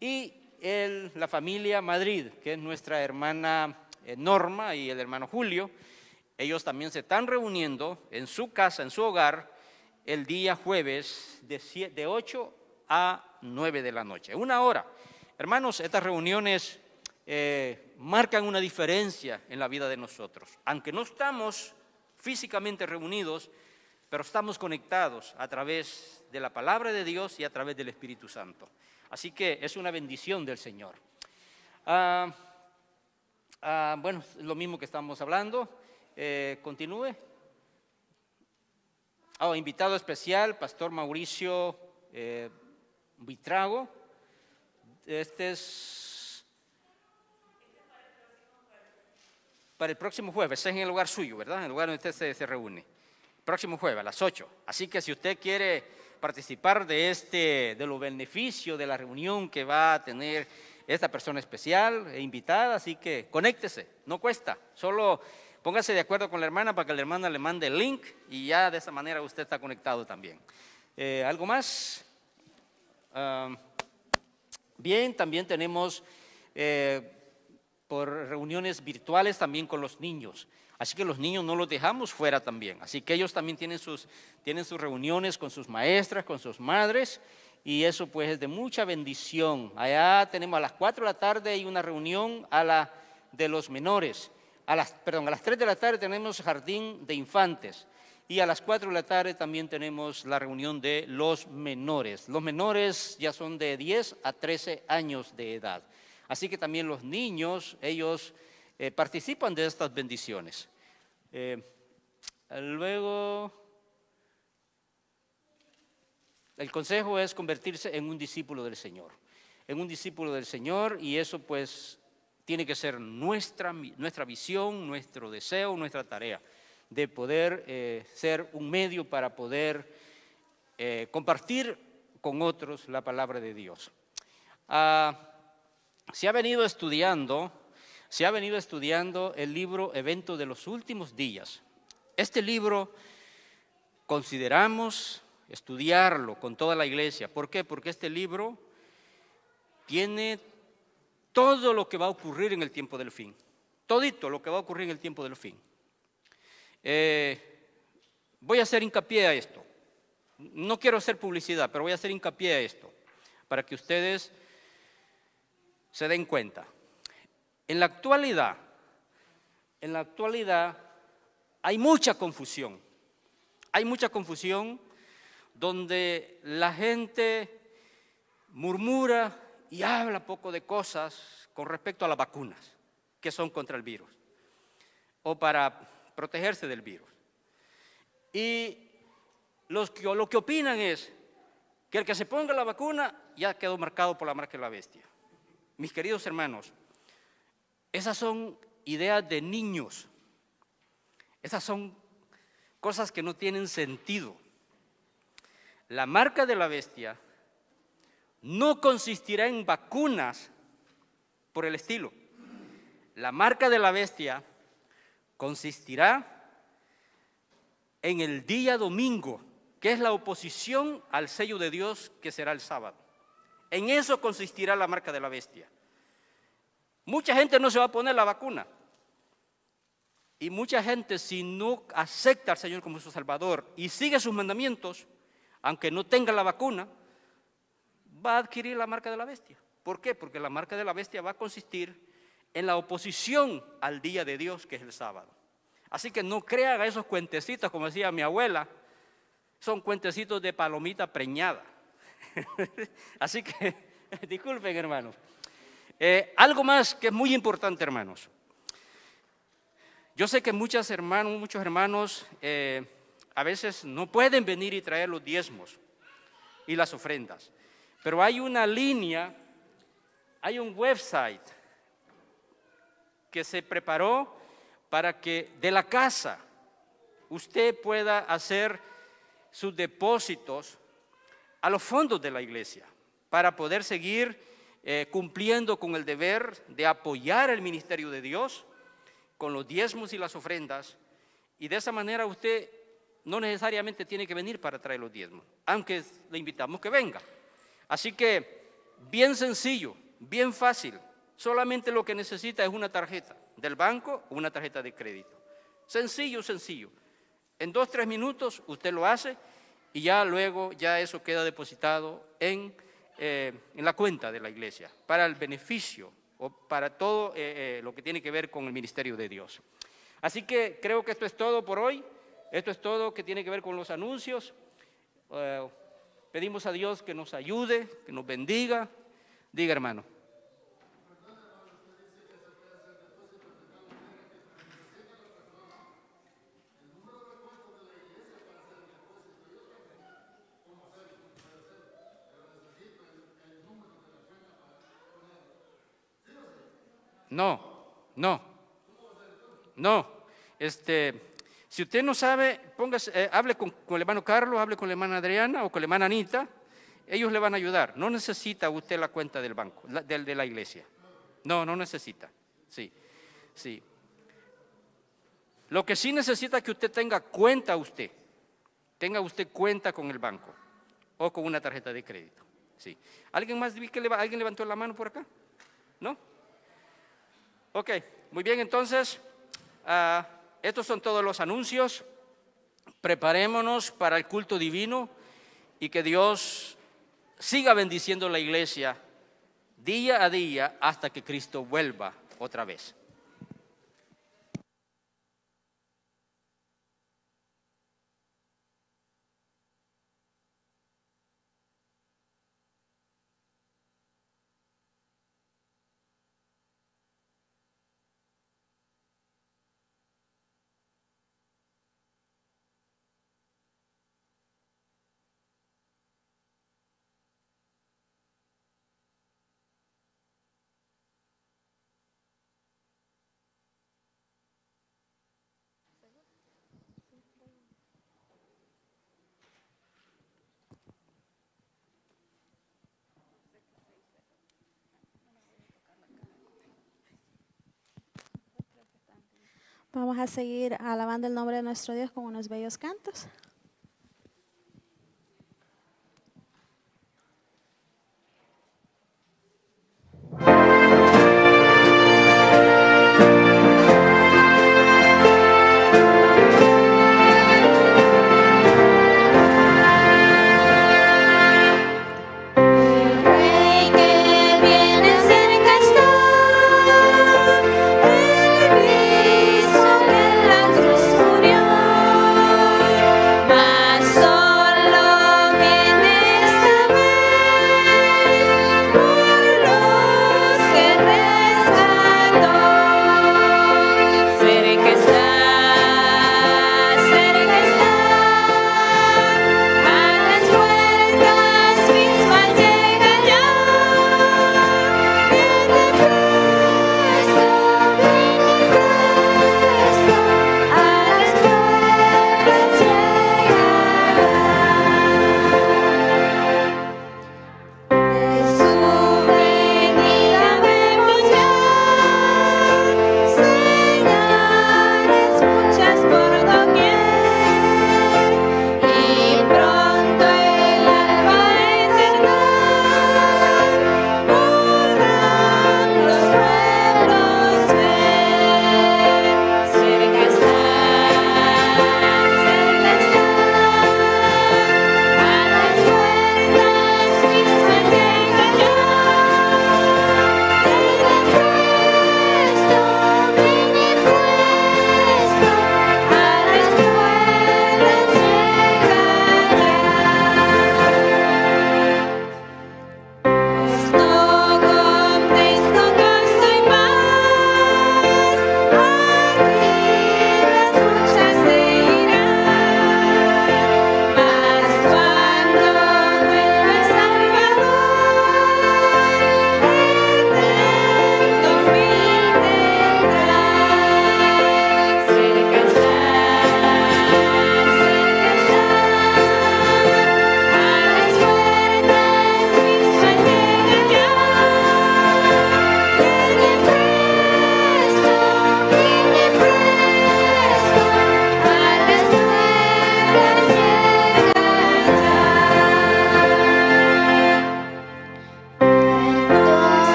Y la familia Madrid, que es nuestra hermana eh, Norma y el hermano Julio, ellos también se están reuniendo en su casa, en su hogar, el día jueves de, 8 a 9 de la noche. Una hora. Hermanos, estas reuniones eh, marcan una diferencia en la vida de nosotros. Aunque no estamos físicamente reunidos, pero estamos conectados a través de la palabra de Dios y a través del Espíritu Santo. Así que es una bendición del Señor. Ah, ah, bueno, es lo mismo que estamos hablando. Eh, continúe. Ah, oh, invitado especial, Pastor Mauricio Vitrago. Eh, este es para el próximo jueves, es en el lugar suyo, ¿verdad? En el lugar donde usted se, reúne. Próximo jueves, a las 8. Así que si usted quiere participar de este, de los beneficios de la reunión que va a tener esta persona especial e invitada, así que conéctese, no cuesta, solo Póngase de acuerdo con la hermana para que la hermana le mande el link y ya de esa manera usted está conectado también. Eh, ¿Algo más? bien, también tenemos eh, por reuniones virtuales también con los niños. Así que los niños no los dejamos fuera también. Así que ellos también tienen sus, tienen sus reuniones con sus maestras, con sus madres. Y eso pues es de mucha bendición. Allá tenemos a las 4 de la tarde y una reunión a la de los menores. A las, perdón, a las 3 de la tarde tenemos jardín de infantes y a las 4 de la tarde también tenemos la reunión de los menores. Los menores ya son de 10 a 13 años de edad. Así que también los niños, ellos eh, participan de estas bendiciones. Eh, luego, el consejo es convertirse en un discípulo del Señor. En un discípulo del Señor y eso pues tiene que ser nuestra, nuestra visión, nuestro deseo, nuestra tarea de poder eh, ser un medio para poder eh, compartir con otros la palabra de Dios. Ah, se ha venido estudiando, se ha venido estudiando el libro Evento de los Últimos Días. Este libro consideramos estudiarlo con toda la iglesia. ¿Por qué? Porque este libro tiene todo lo que va a ocurrir en el tiempo del fin. Todito lo que va a ocurrir en el tiempo del fin. Eh, voy a hacer hincapié a esto. No quiero hacer publicidad, pero voy a hacer hincapié a esto para que ustedes se den cuenta. En la actualidad, en la actualidad hay mucha confusión. Hay mucha confusión donde la gente murmura y habla poco de cosas con respecto a las vacunas que son contra el virus o para protegerse del virus. Y lo que opinan es que el que se ponga la vacuna ya quedó marcado por la marca de la bestia. Mis queridos hermanos, esas son ideas de niños. Esas son cosas que no tienen sentido. La marca de la bestia no consistirá en vacunas por el estilo. La marca de la bestia consistirá en el día domingo, que es la oposición al sello de Dios que será el sábado. En eso consistirá la marca de la bestia. Mucha gente no se va a poner la vacuna. Y mucha gente si no acepta al Señor como su Salvador y sigue sus mandamientos, aunque no tenga la vacuna, va a adquirir la marca de la bestia. ¿Por qué? Porque la marca de la bestia va a consistir en la oposición al día de Dios, que es el sábado. Así que no crean a esos cuentecitos, como decía mi abuela, son cuentecitos de palomita preñada. Así que, disculpen hermanos. Eh, algo más que es muy importante, hermanos. Yo sé que muchas hermanos, muchos hermanos eh, a veces no pueden venir y traer los diezmos y las ofrendas. Pero hay una línea, hay un website que se preparó para que de la casa usted pueda hacer sus depósitos a los fondos de la iglesia para poder seguir eh, cumpliendo con el deber de apoyar el ministerio de Dios con los diezmos y las ofrendas y de esa manera usted no necesariamente tiene que venir para traer los diezmos, aunque le invitamos que venga. Así que, bien sencillo, bien fácil. Solamente lo que necesita es una tarjeta del banco o una tarjeta de crédito. Sencillo, sencillo. En dos, tres minutos usted lo hace y ya luego ya eso queda depositado en, eh, en la cuenta de la iglesia para el beneficio o para todo eh, eh, lo que tiene que ver con el ministerio de Dios. Así que creo que esto es todo por hoy. Esto es todo que tiene que ver con los anuncios. Pedimos a Dios que nos ayude, que nos bendiga. Diga, hermano. No, no, no. Este, si usted no sabe, póngase, eh, hable con, el hermano Carlos, hable con la hermana Adriana o con la hermana Anita, ellos le van a ayudar. No necesita usted la cuenta del banco, del, de la iglesia. No, no necesita. Sí, sí. Lo que sí necesita es que usted tenga cuenta usted, tenga usted cuenta con el banco o con una tarjeta de crédito. Sí. ¿Alguien más que alguien levantó la mano por acá? ¿No? Ok, muy bien, entonces. Ah, estos son todos los anuncios. Preparémonos para el culto divino y que Dios siga bendiciendo la iglesia día a día hasta que Cristo vuelva otra vez. Vamos a seguir alabando el nombre de nuestro Dios con unos bellos cantos.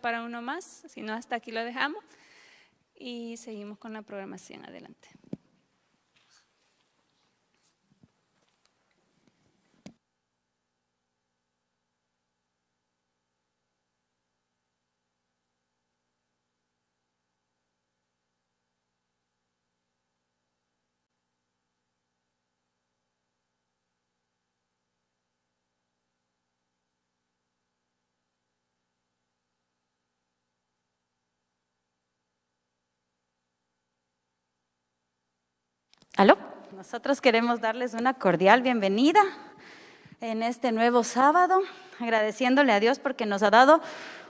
para uno más, si no, hasta aquí lo dejamos y seguimos con la programación adelante. ¿Aló? Nosotros queremos darles una cordial bienvenida en este nuevo sábado, agradeciéndole a Dios porque nos ha dado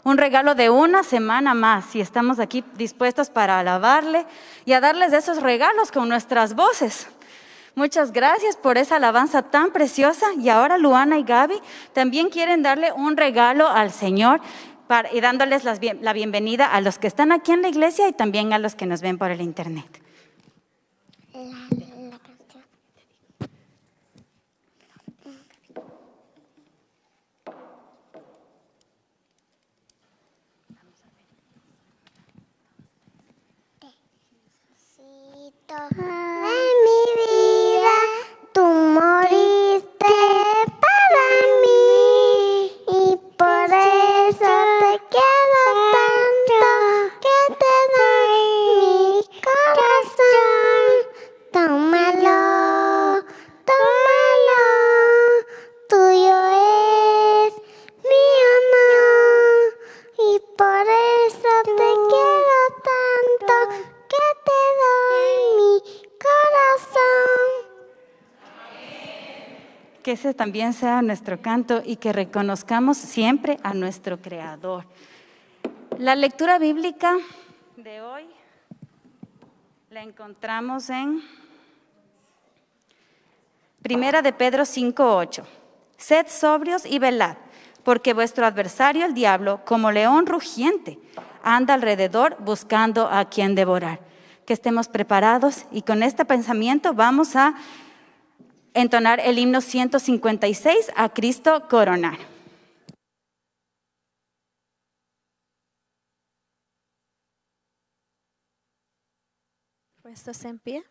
un regalo de una semana más y estamos aquí dispuestos para alabarle y a darles esos regalos con nuestras voces. Muchas gracias por esa alabanza tan preciosa y ahora Luana y Gaby también quieren darle un regalo al Señor y dándoles la bienvenida a los que están aquí en la iglesia y también a los que nos ven por el internet. En mi vida, tú morirás. que ese también sea nuestro canto y que reconozcamos siempre a nuestro Creador. La lectura bíblica de hoy la encontramos en Primera de Pedro 5:8. Sed sobrios y velad, porque vuestro adversario el diablo, como león rugiente, anda alrededor buscando a quien devorar. Que estemos preparados y con este pensamiento vamos a entonar el himno 156 a Cristo coronar. Puestos en pie.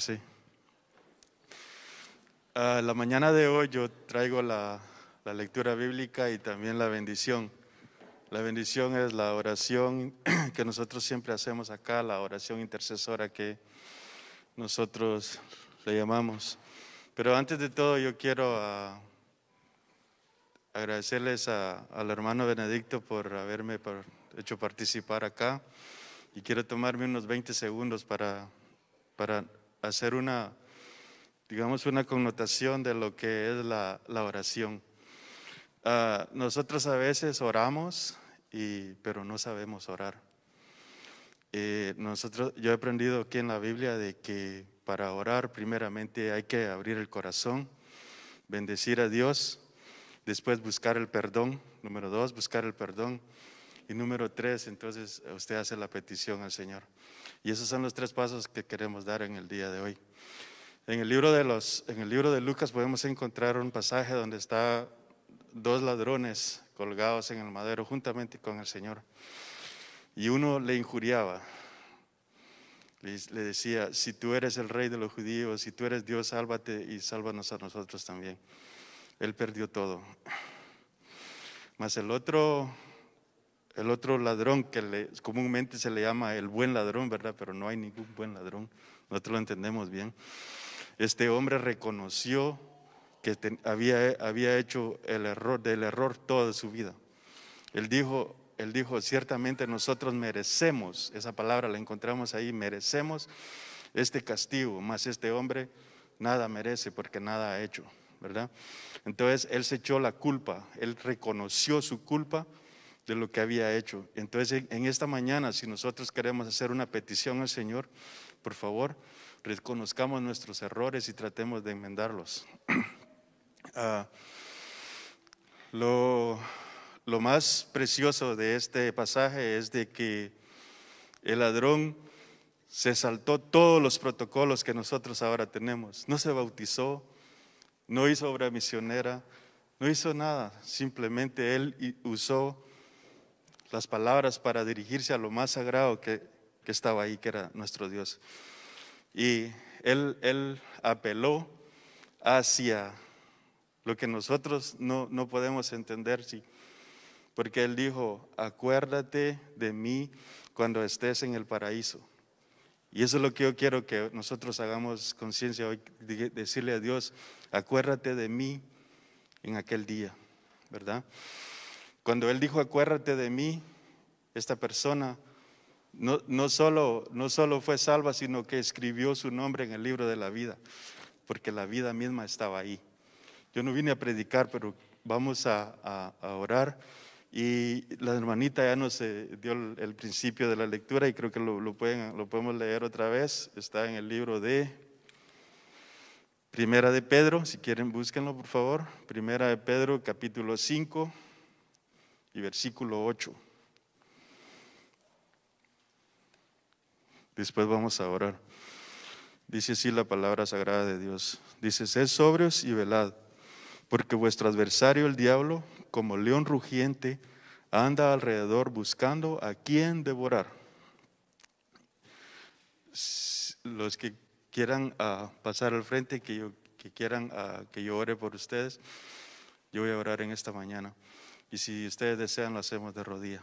Sí. Ah, la mañana de hoy yo traigo la, la, lectura bíblica y también la bendición. La bendición es la oración que nosotros siempre hacemos acá, la oración intercesora que nosotros le llamamos. Pero antes de todo yo quiero ah, agradecerles al hermano Benedicto por haberme por hecho participar acá y quiero tomarme unos 20 segundos para, para hacer una, digamos, una connotación de lo que es la, oración. Ah, nosotros a veces oramos, pero no sabemos orar. Eh, nosotros, yo he aprendido aquí en la Biblia de que para orar primeramente hay que abrir el corazón, bendecir a Dios, después buscar el perdón, número dos, buscar el perdón, y número tres, entonces usted hace la petición al Señor. Y esos son los tres pasos que queremos dar en el día de hoy. En el libro de, los, en el libro de Lucas podemos encontrar un pasaje donde está dos ladrones colgados en el madero juntamente con el Señor. Y uno le injuriaba, le, le, decía, si tú eres el rey de los judíos, si tú eres Dios, sálvate y sálvanos a nosotros también. Él perdió todo. Mas el otro el otro ladrón, que comúnmente se le llama el buen ladrón, ¿verdad? Pero no hay ningún buen ladrón. Nosotros lo entendemos bien. Este hombre reconoció que había, había hecho el error, del error toda su vida. Él dijo, él dijo, ciertamente nosotros merecemos, esa palabra la encontramos ahí, merecemos este castigo, más este hombre nada merece porque nada ha hecho, ¿verdad? Entonces él se echó la culpa, él reconoció su culpa de lo que había hecho. Entonces, en esta mañana, si nosotros queremos hacer una petición al Señor, por favor, reconozcamos nuestros errores y tratemos de enmendarlos. Ah, lo, lo, más precioso de este pasaje es de que el ladrón se saltó todos los protocolos que nosotros ahora tenemos. No se bautizó, no hizo obra misionera, no hizo nada. Simplemente él usó las palabras para dirigirse a lo más sagrado que, estaba ahí, que era nuestro Dios. Y él, él apeló hacia lo que nosotros no, podemos entender, sí, porque él dijo, acuérdate de mí cuando estés en el paraíso. Y eso es lo que yo quiero que nosotros hagamos conciencia hoy, decirle a Dios, acuérdate de mí en aquel día, ¿verdad? Cuando él dijo, acuérdate de mí, esta persona no, no, solo, no solo fue salva, sino que escribió su nombre en el libro de la vida, porque la vida misma estaba ahí. Yo no vine a predicar, pero vamos a, a, orar. Y la hermanita ya nos eh, dio el, principio de la lectura y creo que lo, lo, pueden, lo podemos leer otra vez. Está en el libro de Primera de Pedro, si quieren búsquenlo por favor. Primera de Pedro, capítulo 5 y versículo 8. Después vamos a orar. Dice así la palabra sagrada de Dios. Dice, sed sobrios y velad, porque vuestro adversario el diablo, como león rugiente, anda alrededor buscando a quien devorar. Los que quieran ah, pasar al frente, que, yo, que quieran ah, que yo ore por ustedes, yo voy a orar en esta mañana. Y si ustedes desean, lo hacemos de rodilla.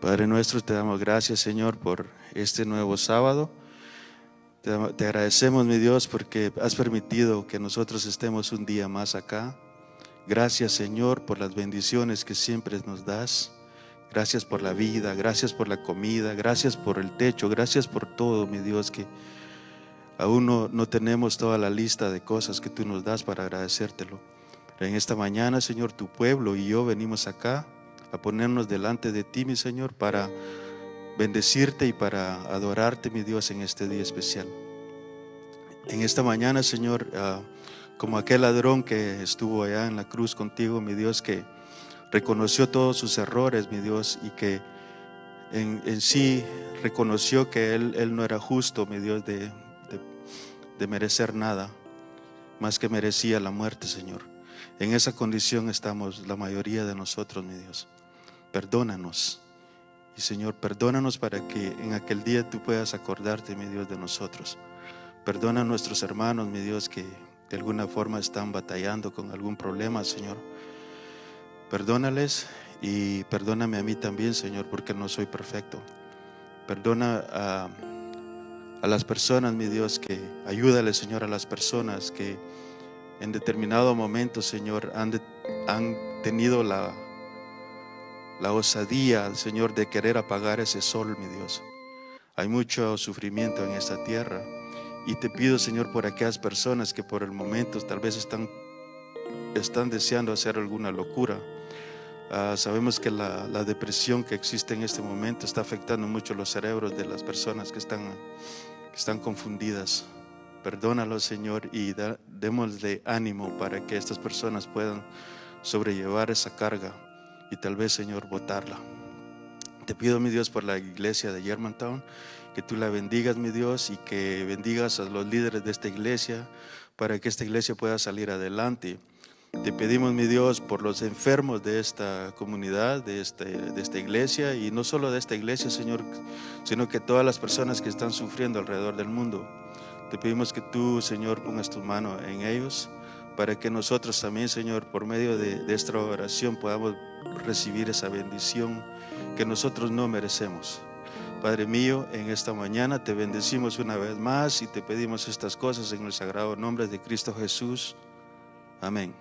Padre nuestro, te damos gracias, Señor, por este nuevo sábado. Te, agradecemos, mi Dios, porque has permitido que nosotros estemos un día más acá. Gracias, Señor, por las bendiciones que siempre nos das. Gracias por la vida, gracias por la comida, gracias por el techo, gracias por todo, mi Dios, que aún no, no tenemos toda la lista de cosas que tú nos das para agradecértelo. En esta mañana, Señor, tu pueblo y yo venimos acá a ponernos delante de ti, mi Señor, para bendecirte y para adorarte, mi Dios, en este día especial. En esta mañana, Señor, ah, como aquel ladrón que estuvo allá en la cruz contigo, mi Dios, que reconoció todos sus errores, mi Dios, y que en, sí reconoció que él, no era justo, mi Dios, de, de merecer nada, más que merecía la muerte, Señor. En esa condición estamos la mayoría de nosotros, mi Dios. Perdónanos. Y Señor, perdónanos para que en aquel día tú puedas acordarte, mi Dios, de nosotros. Perdona a nuestros hermanos, mi Dios, que de alguna forma están batallando con algún problema, Señor Perdónales y perdóname a mí también, Señor, porque no soy perfecto. Perdona a, las personas, mi Dios, que ayúdale, Señor, a las personas que en determinado momento, Señor, han, tenido la, la osadía, Señor, de querer apagar ese sol, mi Dios. Hay mucho sufrimiento en esta tierra. Y te pido, Señor, por aquellas personas que por el momento tal vez están deseando hacer alguna locura Ah, sabemos que la, depresión que existe en este momento está afectando mucho los cerebros de las personas que están, que están confundidas. Perdónalo, Señor, y démosle ánimo para que estas personas puedan sobrellevar esa carga y tal vez, Señor, botarla. Te pido, mi Dios, por la iglesia de Germantown, que tú la bendigas, mi Dios, y que bendigas a los líderes de esta iglesia para que esta iglesia pueda salir adelante. Te pedimos, mi Dios, por los enfermos de esta comunidad, de, este, de esta iglesia, y no solo de esta iglesia, Señor, sino que todas las personas que están sufriendo alrededor del mundo. Te pedimos que tú, Señor, pongas tu mano en ellos, para que nosotros también, Señor, por medio de, de esta oración podamos recibir esa bendición que nosotros no merecemos. Padre mío, en esta mañana te bendecimos una vez más y te pedimos estas cosas en el sagrado nombre de Cristo Jesús. Amén.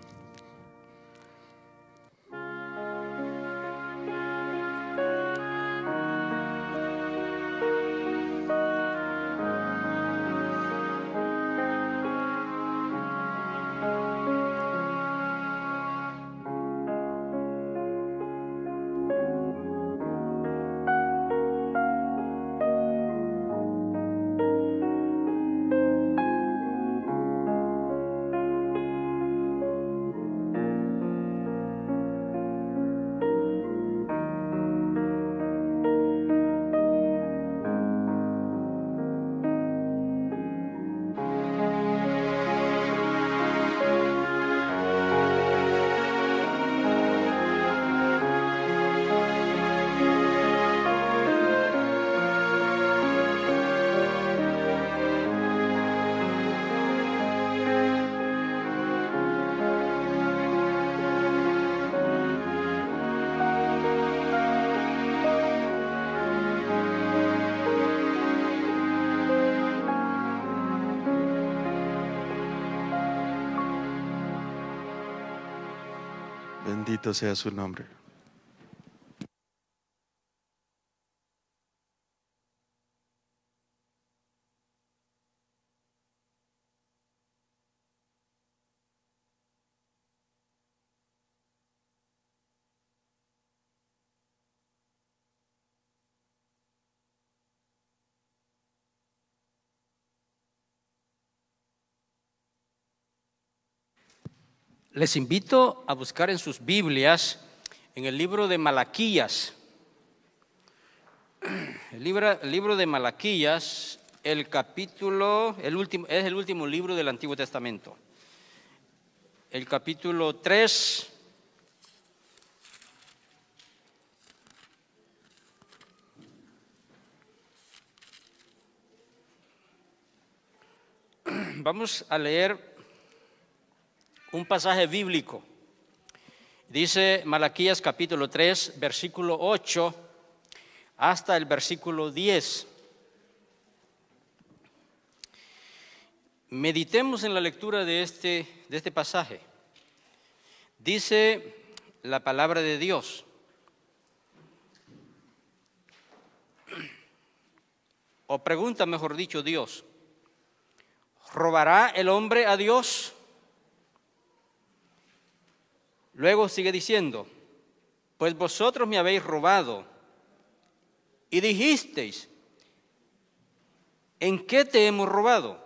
sea su nombre. Les invito a buscar en sus Biblias, en el libro de Malaquías. El libro, de Malaquías, el capítulo, el último, es el último libro del Antiguo Testamento. El capítulo 3. Vamos a leer un pasaje bíblico. Dice Malaquías capítulo 3, versículo 8 hasta el versículo 10. Meditemos en la lectura de este, de este pasaje. Dice la palabra de Dios. O pregunta, mejor dicho, Dios. ¿Robará el hombre a Dios? Luego sigue diciendo, pues vosotros me habéis robado y dijisteis, ¿en qué te hemos robado?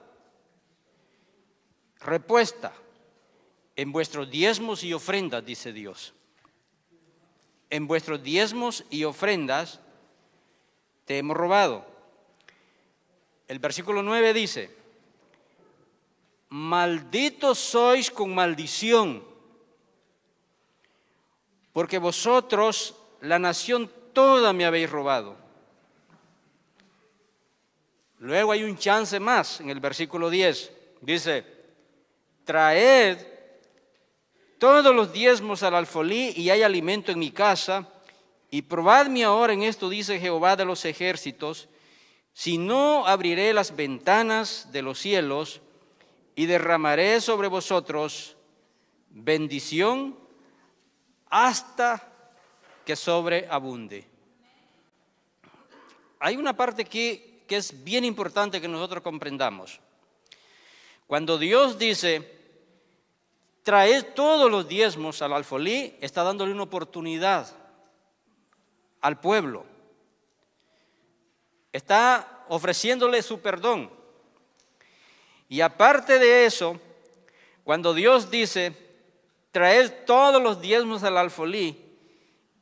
Respuesta, en vuestros diezmos y ofrendas, dice Dios. En vuestros diezmos y ofrendas te hemos robado. El versículo 9 dice, malditos sois con maldición porque vosotros, la nación toda, me habéis robado. Luego hay un chance más en el versículo 10. Dice, traed todos los diezmos al alfolí y hay alimento en mi casa, y probadme ahora en esto, dice Jehová de los ejércitos, si no abriré las ventanas de los cielos y derramaré sobre vosotros bendición hasta que sobreabunde. Hay una parte que, que es bien importante que nosotros comprendamos. Cuando Dios dice, trae todos los diezmos al alfolí, está dándole una oportunidad al pueblo. Está ofreciéndole su perdón. Y aparte de eso, cuando Dios dice, traer todos los diezmos al alfolí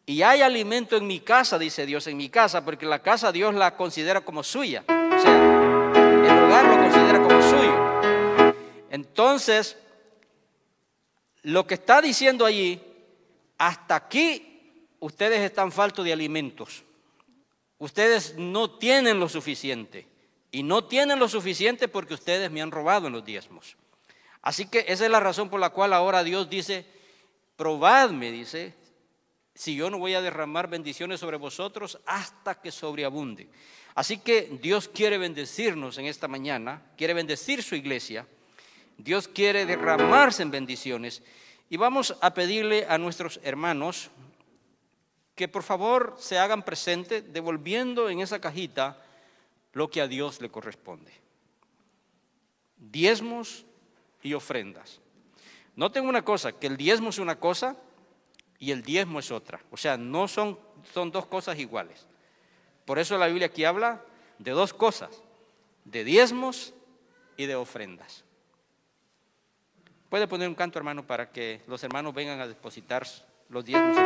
y hay alimento en mi casa, dice Dios, en mi casa, porque la casa Dios la considera como suya. O sea, el hogar lo considera como suyo. Entonces, lo que está diciendo allí, hasta aquí ustedes están faltos de alimentos. Ustedes no tienen lo suficiente. Y no tienen lo suficiente porque ustedes me han robado en los diezmos. Así que esa es la razón por la cual ahora Dios dice, probadme, dice, si yo no voy a derramar bendiciones sobre vosotros hasta que sobreabunde. Así que Dios quiere bendecirnos en esta mañana, quiere bendecir su iglesia, Dios quiere derramarse en bendiciones. Y vamos a pedirle a nuestros hermanos que por favor se hagan presente devolviendo en esa cajita lo que a Dios le corresponde. Diezmos, y ofrendas. Noten una cosa, que el diezmo es una cosa y el diezmo es otra. O sea, no son, son dos cosas iguales. Por eso la Biblia aquí habla de dos cosas, de diezmos y de ofrendas. Puede poner un canto, hermano, para que los hermanos vengan a depositar los diezmos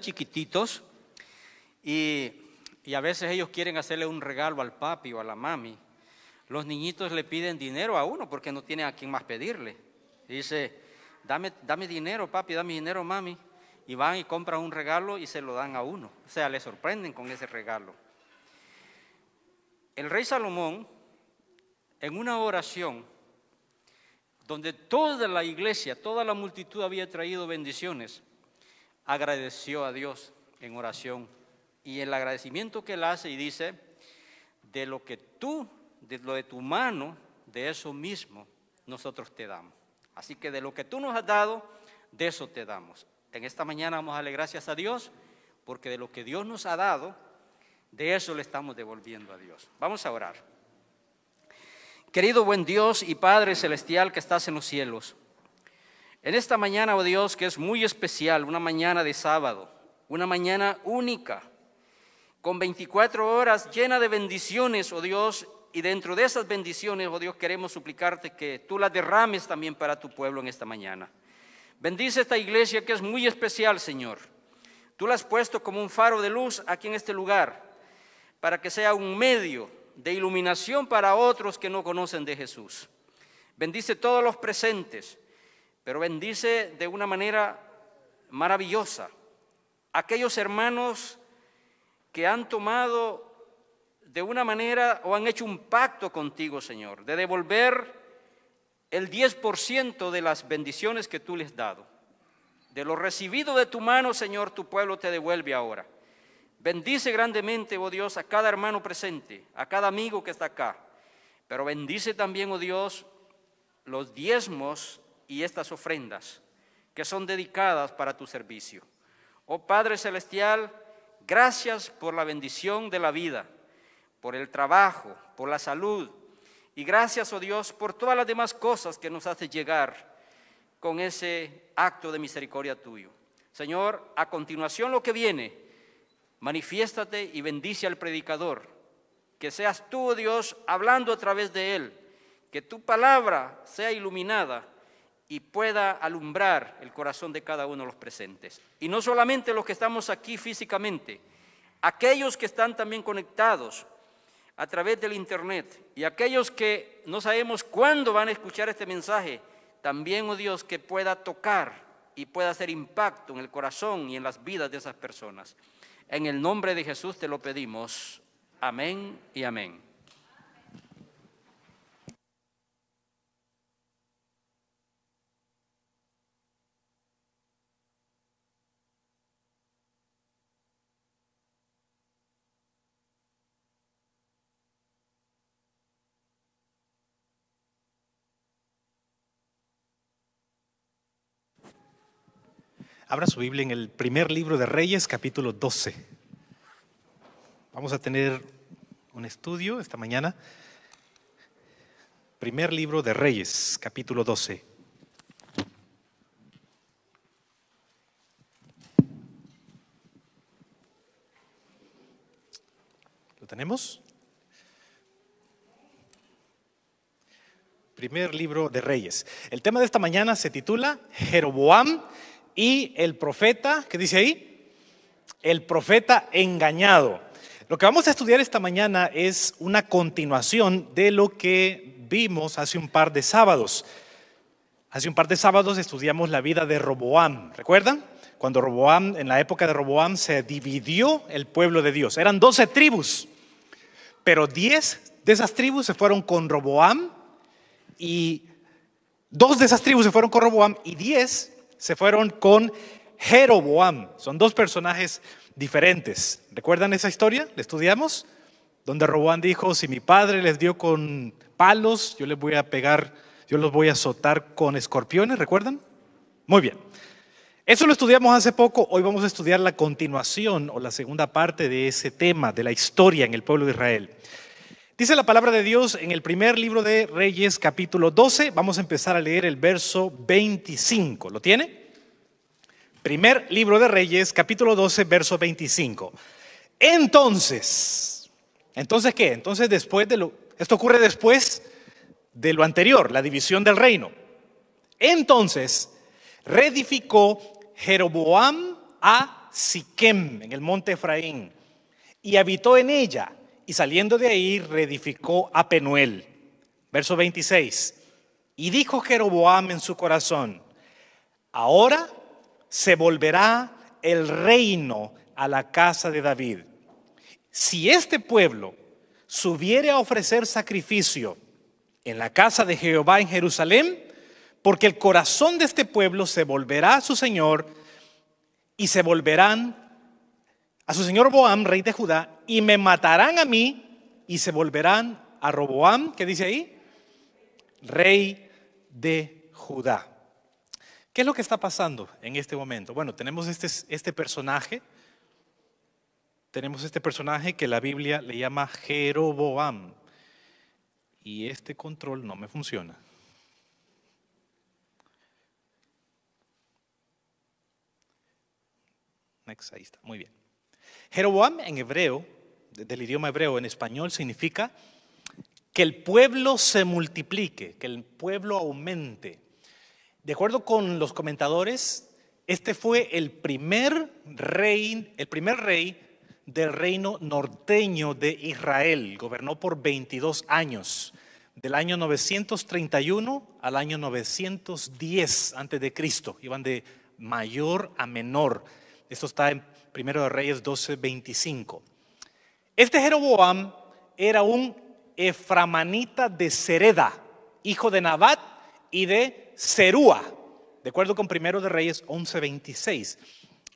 chiquititos y, a veces ellos quieren hacerle un regalo al papi o a la mami. Los niñitos le piden dinero a uno porque no tiene a quien más pedirle. dice, dame, dame dinero, papi, dame dinero, mami. Y van y compran un regalo y se lo dan a uno. O sea, le sorprenden con ese regalo. El rey Salomón, en una oración, donde toda la iglesia, toda la multitud había traído bendiciones, agradeció a Dios en oración. Y el agradecimiento que él hace y dice, de lo que tú, de lo de tu mano, de eso mismo nosotros te damos. Así que de lo que tú nos has dado, de eso te damos. En esta mañana vamos a darle gracias a Dios, porque de lo que Dios nos ha dado, de eso le estamos devolviendo a Dios. Vamos a orar. Querido buen Dios y Padre Celestial que estás en los cielos, en esta mañana, oh Dios, que es muy especial, una mañana de sábado, una mañana única, con 24 horas llena de bendiciones, oh Dios, y dentro de esas bendiciones, oh Dios, queremos suplicarte que tú las derrames también para tu pueblo en esta mañana. Bendice esta iglesia que es muy especial, Señor. Tú la has puesto como un faro de luz aquí en este lugar, para que sea un medio de iluminación para otros que no conocen de Jesús. Bendice todos los presentes pero bendice de una manera maravillosa aquellos hermanos que han tomado de una manera o han hecho un pacto contigo, Señor, de devolver el 10% de las bendiciones que tú les has dado. De lo recibido de tu mano, Señor, tu pueblo te devuelve ahora. Bendice grandemente, oh Dios, a cada hermano presente, a cada amigo que está acá. Pero bendice también, oh Dios, los diezmos y estas ofrendas que son dedicadas para tu servicio. Oh Padre Celestial, gracias por la bendición de la vida, por el trabajo, por la salud, y gracias, oh Dios, por todas las demás cosas que nos hace llegar con ese acto de misericordia tuyo. Señor, a continuación lo que viene, manifiéstate y bendice al predicador. Que seas tú, oh Dios, hablando a través de él. Que tu palabra sea iluminada y pueda alumbrar el corazón de cada uno de los presentes. Y no solamente los que estamos aquí físicamente, aquellos que están también conectados a través del Internet y aquellos que no sabemos cuándo van a escuchar este mensaje, también, oh Dios, que pueda tocar y pueda hacer impacto en el corazón y en las vidas de esas personas. En el nombre de Jesús te lo pedimos. Amén y amén. Abra su Biblia en el primer libro de Reyes, capítulo 12. Vamos a tener un estudio esta mañana. Primer libro de Reyes, capítulo 12. ¿Lo tenemos? Primer libro de Reyes. El tema de esta mañana se titula Jeroboam y el profeta, ¿qué dice ahí? El profeta engañado. Lo que vamos a estudiar esta mañana es una continuación de lo que vimos hace un par de sábados. Hace un par de sábados estudiamos la vida de Roboam, ¿recuerdan? Cuando Roboam, en la época de Roboam, se dividió el pueblo de Dios. Eran doce tribus, pero diez de esas tribus se fueron con Roboam y dos de esas tribus se fueron con Roboam y diez se fueron con Jeroboam. Son dos personajes diferentes. ¿Recuerdan esa historia? ¿La estudiamos? Donde Roboam dijo, si mi padre les dio con palos, yo les voy a pegar, yo los voy a azotar con escorpiones, ¿recuerdan? Muy bien. Eso lo estudiamos hace poco, hoy vamos a estudiar la continuación o la segunda parte de ese tema, de la historia en el pueblo de Israel. Dice la palabra de Dios en el primer libro de Reyes capítulo 12. Vamos a empezar a leer el verso 25. ¿Lo tiene? Primer libro de Reyes capítulo 12 verso 25. Entonces, entonces qué? Entonces después de lo... Esto ocurre después de lo anterior, la división del reino. Entonces, reedificó Jeroboam a Siquem en el monte Efraín y habitó en ella y saliendo de ahí, reedificó a Penuel. Verso 26. Y dijo Jeroboam en su corazón, ahora se volverá el reino a la casa de David. Si este pueblo subiere a ofrecer sacrificio en la casa de Jehová en Jerusalén, porque el corazón de este pueblo se volverá a su Señor y se volverán a su señor Boam, rey de Judá, y me matarán a mí y se volverán a Roboam, ¿qué dice ahí, rey de Judá. ¿Qué es lo que está pasando en este momento? Bueno, tenemos este, este personaje, tenemos este personaje que la Biblia le llama Jeroboam, y este control no me funciona. Next, ahí está, muy bien. Jeroboam en hebreo, del idioma hebreo en español, significa que el pueblo se multiplique, que el pueblo aumente. De acuerdo con los comentadores, este fue el primer rey, el primer rey del reino norteño de Israel. Gobernó por 22 años, del año 931 al año 910 antes de Cristo. Iban de mayor a menor. Esto está en Primero de Reyes 12.25 Este Jeroboam era un eframanita de Sereda, hijo de Nabat y de Serúa, de acuerdo con Primero de Reyes 11, 26.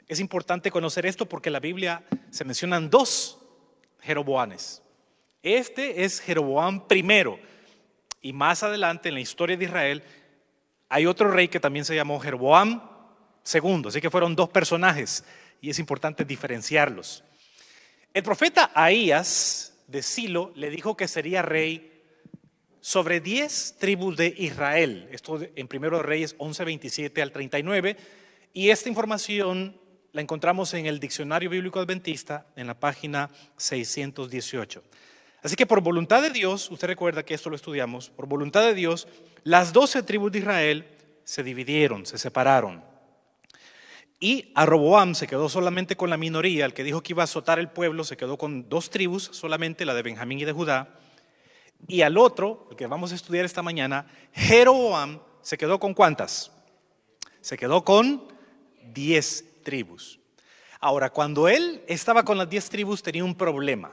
Es importante conocer esto porque en la Biblia se mencionan dos Jeroboanes. Este es Jeroboam primero. Y más adelante en la historia de Israel hay otro rey que también se llamó Jeroboam II. Así que fueron dos personajes y es importante diferenciarlos. El profeta Ahías de Silo le dijo que sería rey sobre 10 tribus de Israel. Esto en Primero de Reyes 11, 27 al 39. Y esta información la encontramos en el Diccionario Bíblico Adventista, en la página 618. Así que por voluntad de Dios, usted recuerda que esto lo estudiamos, por voluntad de Dios, las 12 tribus de Israel se dividieron, se separaron. Y a Roboam se quedó solamente con la minoría, el que dijo que iba a azotar el pueblo, se quedó con dos tribus, solamente la de Benjamín y de Judá. Y al otro, el que vamos a estudiar esta mañana, Jeroboam, se quedó con cuántas? Se quedó con diez tribus. Ahora, cuando él estaba con las diez tribus tenía un problema.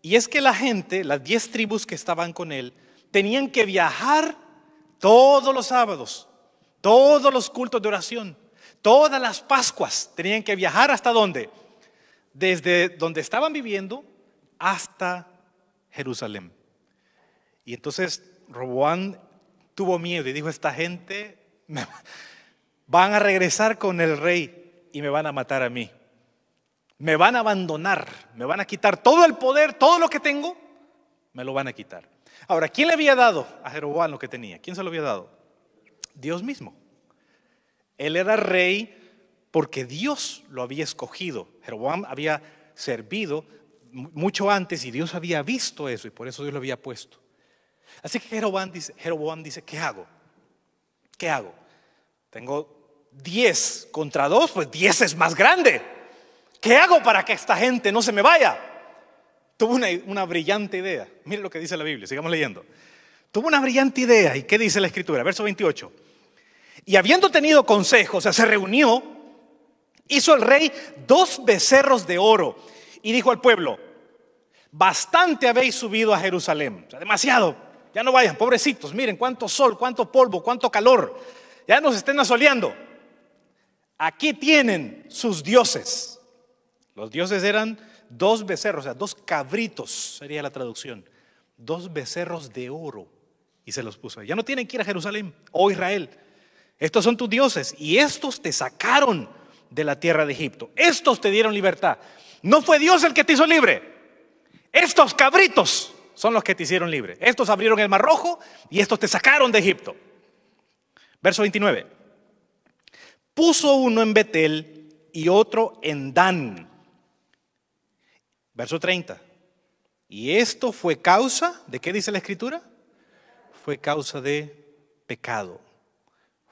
Y es que la gente, las diez tribus que estaban con él, tenían que viajar todos los sábados, todos los cultos de oración Todas las Pascuas tenían que viajar hasta dónde? Desde donde estaban viviendo hasta Jerusalén. Y entonces Roboán tuvo miedo y dijo, esta gente van a regresar con el rey y me van a matar a mí. Me van a abandonar, me van a quitar todo el poder, todo lo que tengo, me lo van a quitar. Ahora, ¿quién le había dado a Jeroboán lo que tenía? ¿Quién se lo había dado? Dios mismo. Él era rey porque Dios lo había escogido. Jeroboam había servido mucho antes y Dios había visto eso y por eso Dios lo había puesto. Así que Jeroboam dice, dice ¿qué hago? ¿Qué hago? Tengo 10 contra 2, pues 10 es más grande. ¿Qué hago para que esta gente no se me vaya? Tuvo una, una brillante idea. Mire lo que dice la Biblia, sigamos leyendo. Tuvo una brillante idea. ¿Y qué dice la Escritura? Verso 28. Y habiendo tenido consejo, o sea, se reunió, hizo el rey dos becerros de oro y dijo al pueblo, bastante habéis subido a Jerusalén, o sea, demasiado, ya no vayan, pobrecitos, miren cuánto sol, cuánto polvo, cuánto calor, ya nos estén asoleando. Aquí tienen sus dioses. Los dioses eran dos becerros, o sea, dos cabritos sería la traducción, dos becerros de oro y se los puso. Ya no tienen que ir a Jerusalén o Israel, estos son tus dioses y estos te sacaron de la tierra de Egipto. Estos te dieron libertad. No fue Dios el que te hizo libre. Estos cabritos son los que te hicieron libre. Estos abrieron el mar rojo y estos te sacaron de Egipto. Verso 29. Puso uno en Betel y otro en Dan. Verso 30. Y esto fue causa, ¿de qué dice la escritura? Fue causa de pecado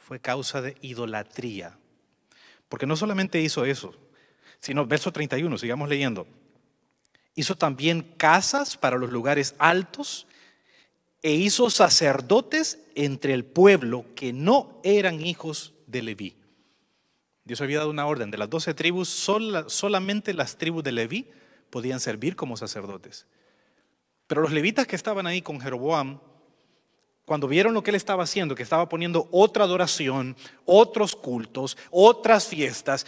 fue causa de idolatría. Porque no solamente hizo eso, sino verso 31, sigamos leyendo. Hizo también casas para los lugares altos e hizo sacerdotes entre el pueblo que no eran hijos de Leví. Dios había dado una orden, de las doce tribus, solamente las tribus de Leví podían servir como sacerdotes. Pero los levitas que estaban ahí con Jeroboam cuando vieron lo que él estaba haciendo, que estaba poniendo otra adoración, otros cultos, otras fiestas,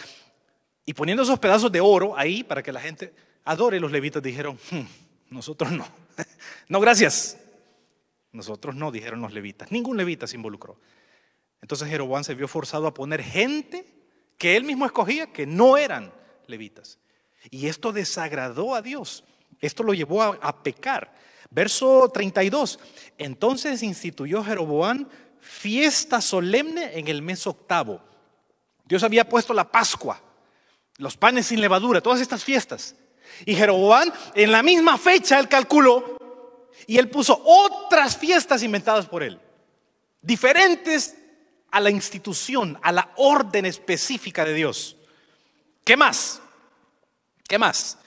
y poniendo esos pedazos de oro ahí para que la gente adore, los levitas dijeron, hmm, nosotros no, no gracias, nosotros no, dijeron los levitas, ningún levita se involucró. Entonces Jeroboam se vio forzado a poner gente que él mismo escogía, que no eran levitas. Y esto desagradó a Dios, esto lo llevó a pecar. Verso 32. Entonces instituyó Jeroboam fiesta solemne en el mes octavo. Dios había puesto la Pascua, los panes sin levadura, todas estas fiestas. Y Jeroboam en la misma fecha él calculó y él puso otras fiestas inventadas por él, diferentes a la institución, a la orden específica de Dios. ¿Qué más? ¿Qué más?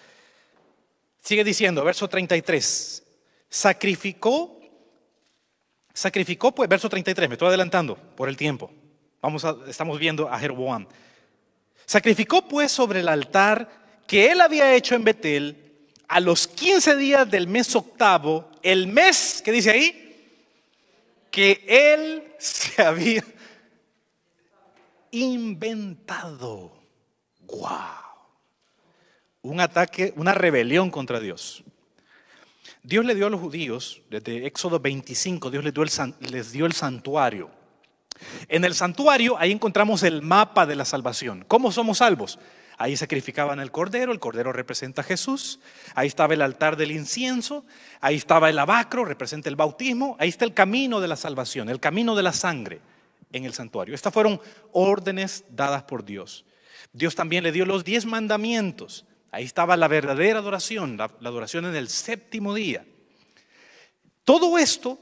Sigue diciendo, verso 33. Sacrificó, sacrificó, pues, verso 33, me estoy adelantando por el tiempo. Vamos a, estamos viendo a Jeroboam. Sacrificó pues sobre el altar que él había hecho en Betel a los 15 días del mes octavo, el mes, que dice ahí? Que él se había inventado. ¡Wow! Un ataque, una rebelión contra Dios. Dios le dio a los judíos, desde Éxodo 25, Dios les dio el, santuario. En el santuario ahí encontramos el mapa de la salvación. ¿Cómo somos salvos? Ahí sacrificaban el cordero, el cordero representa a Jesús, ahí estaba el altar del incienso, ahí estaba el abacro, representa el bautismo, ahí está el camino de la salvación, el camino de la sangre en el santuario. Estas fueron órdenes dadas por Dios. Dios también le dio los diez mandamientos. Ahí estaba la verdadera adoración, la, adoración en el séptimo día. Todo esto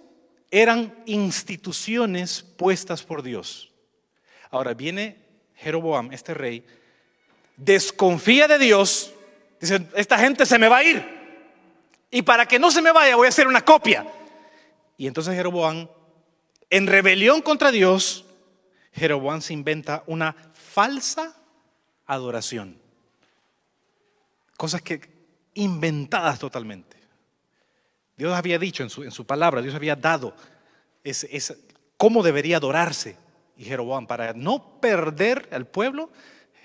eran instituciones puestas por Dios. Ahora viene Jeroboam, este rey, desconfía de Dios, dice, esta gente se me va a ir. Y para que no se me vaya voy a hacer una copia. Y entonces Jeroboam, en rebelión contra Dios, Jeroboam se inventa una falsa adoración. Cosas que inventadas totalmente. Dios había dicho en su, en su palabra, Dios había dado es, cómo debería adorarse. Y Jeroboam, para no perder al pueblo,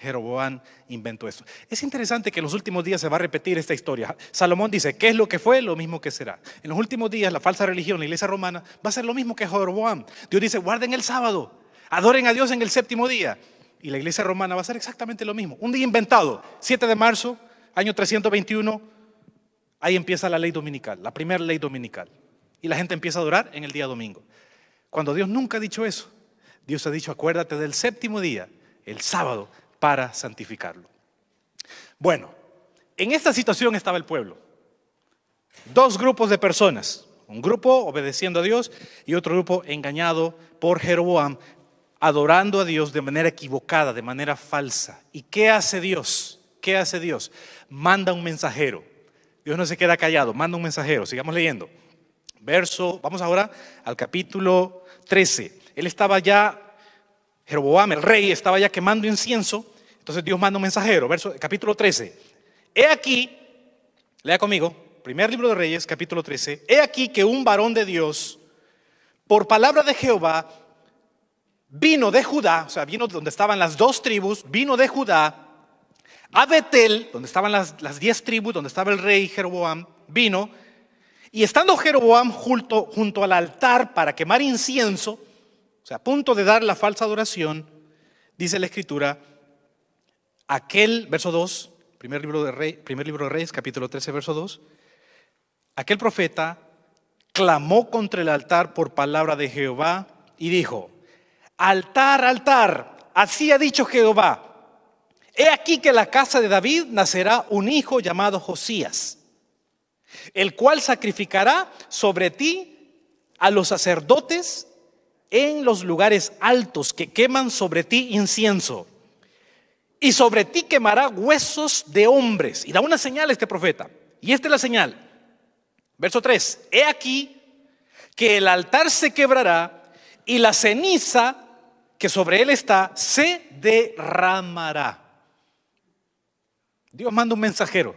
Jeroboam inventó eso Es interesante que en los últimos días se va a repetir esta historia. Salomón dice, ¿qué es lo que fue? Lo mismo que será. En los últimos días la falsa religión, la iglesia romana, va a ser lo mismo que Jeroboam. Dios dice, guarden el sábado, adoren a Dios en el séptimo día. Y la iglesia romana va a ser exactamente lo mismo. Un día inventado, 7 de marzo, año 321, ahí empieza la ley dominical, la primera ley dominical. Y la gente empieza a adorar en el día domingo. Cuando Dios nunca ha dicho eso, Dios ha dicho, acuérdate del séptimo día, el sábado, para santificarlo. Bueno, en esta situación estaba el pueblo. Dos grupos de personas, un grupo obedeciendo a Dios y otro grupo engañado por Jeroboam, adorando a Dios de manera equivocada, de manera falsa. ¿Y qué hace Dios? ¿Qué hace Dios? Manda un mensajero. Dios no se queda callado, manda un mensajero. Sigamos leyendo. Verso, vamos ahora al capítulo 13. Él estaba ya, Jeroboam, el rey, estaba ya quemando incienso. Entonces Dios manda un mensajero. Verso, capítulo 13. He aquí, lea conmigo, primer libro de Reyes, capítulo 13. He aquí que un varón de Dios, por palabra de Jehová, vino de Judá, o sea, vino donde estaban las dos tribus, vino de Judá a Betel, donde estaban las, diez tribus, donde estaba el rey Jeroboam, vino, y estando Jeroboam junto, junto al altar para quemar incienso, o sea, a punto de dar la falsa adoración, dice la escritura, aquel, verso 2, primer libro de, rey, primer libro de Reyes, capítulo 13, verso 2, aquel profeta clamó contra el altar por palabra de Jehová y dijo, altar, altar, así ha dicho Jehová he aquí que la casa de David nacerá un hijo llamado Josías, el cual sacrificará sobre ti a los sacerdotes en los lugares altos que queman sobre ti incienso. Y sobre ti quemará huesos de hombres. Y da una señal a este profeta. Y esta es la señal. Verso 3. He aquí que el altar se quebrará y la ceniza que sobre él está se derramará. Dios manda un mensajero.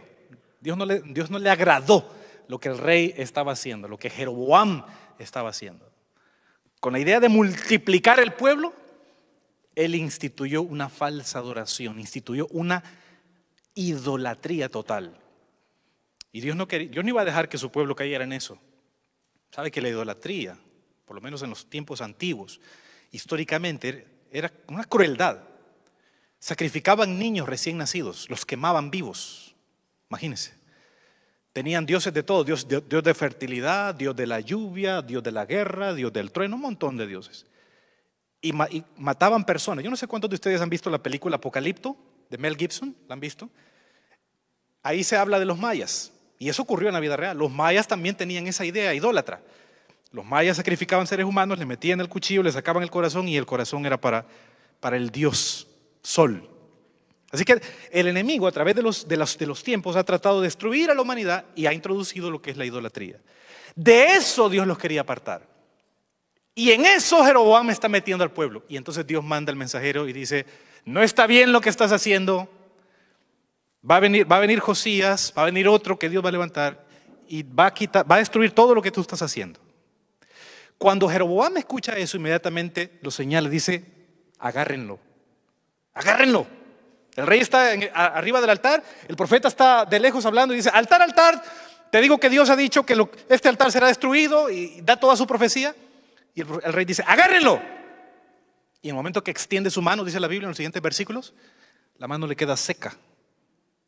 Dios no, le, Dios no le agradó lo que el rey estaba haciendo, lo que Jeroboam estaba haciendo. Con la idea de multiplicar el pueblo, él instituyó una falsa adoración, instituyó una idolatría total. Y Dios no, quería, Dios no iba a dejar que su pueblo cayera en eso. Sabe que la idolatría, por lo menos en los tiempos antiguos, históricamente era una crueldad Sacrificaban niños recién nacidos, los quemaban vivos. Imagínense. Tenían dioses de todo, dios, de fertilidad, dios de la lluvia, dios de la guerra, dios del trueno, un montón de dioses. Y, mataban personas. Yo no sé cuántos de ustedes han visto la película Apocalipto de Mel Gibson, ¿la han visto? Ahí se habla de los mayas. Y eso ocurrió en la vida real. Los mayas también tenían esa idea idólatra. Los mayas sacrificaban seres humanos, les metían el cuchillo, les sacaban el corazón y el corazón era para, para el dios sol. Así que el enemigo a través de los, de, los, de los, tiempos ha tratado de destruir a la humanidad y ha introducido lo que es la idolatría. De eso Dios los quería apartar. Y en eso Jeroboam está metiendo al pueblo. Y entonces Dios manda al mensajero y dice, no está bien lo que estás haciendo. Va a venir, Josías, va a venir otro que Dios va a levantar y va a, va a destruir todo lo que tú estás haciendo. Cuando Jeroboam escucha eso, inmediatamente lo señala, dice, agárrenlo, agárrenlo. El rey está arriba del altar, el profeta está de lejos hablando y dice, altar, altar, te digo que Dios ha dicho que este altar será destruido y da toda su profecía. Y el, rey dice, agárrenlo. Y en el momento que extiende su mano, dice la Biblia en los siguientes versículos, la mano le queda seca.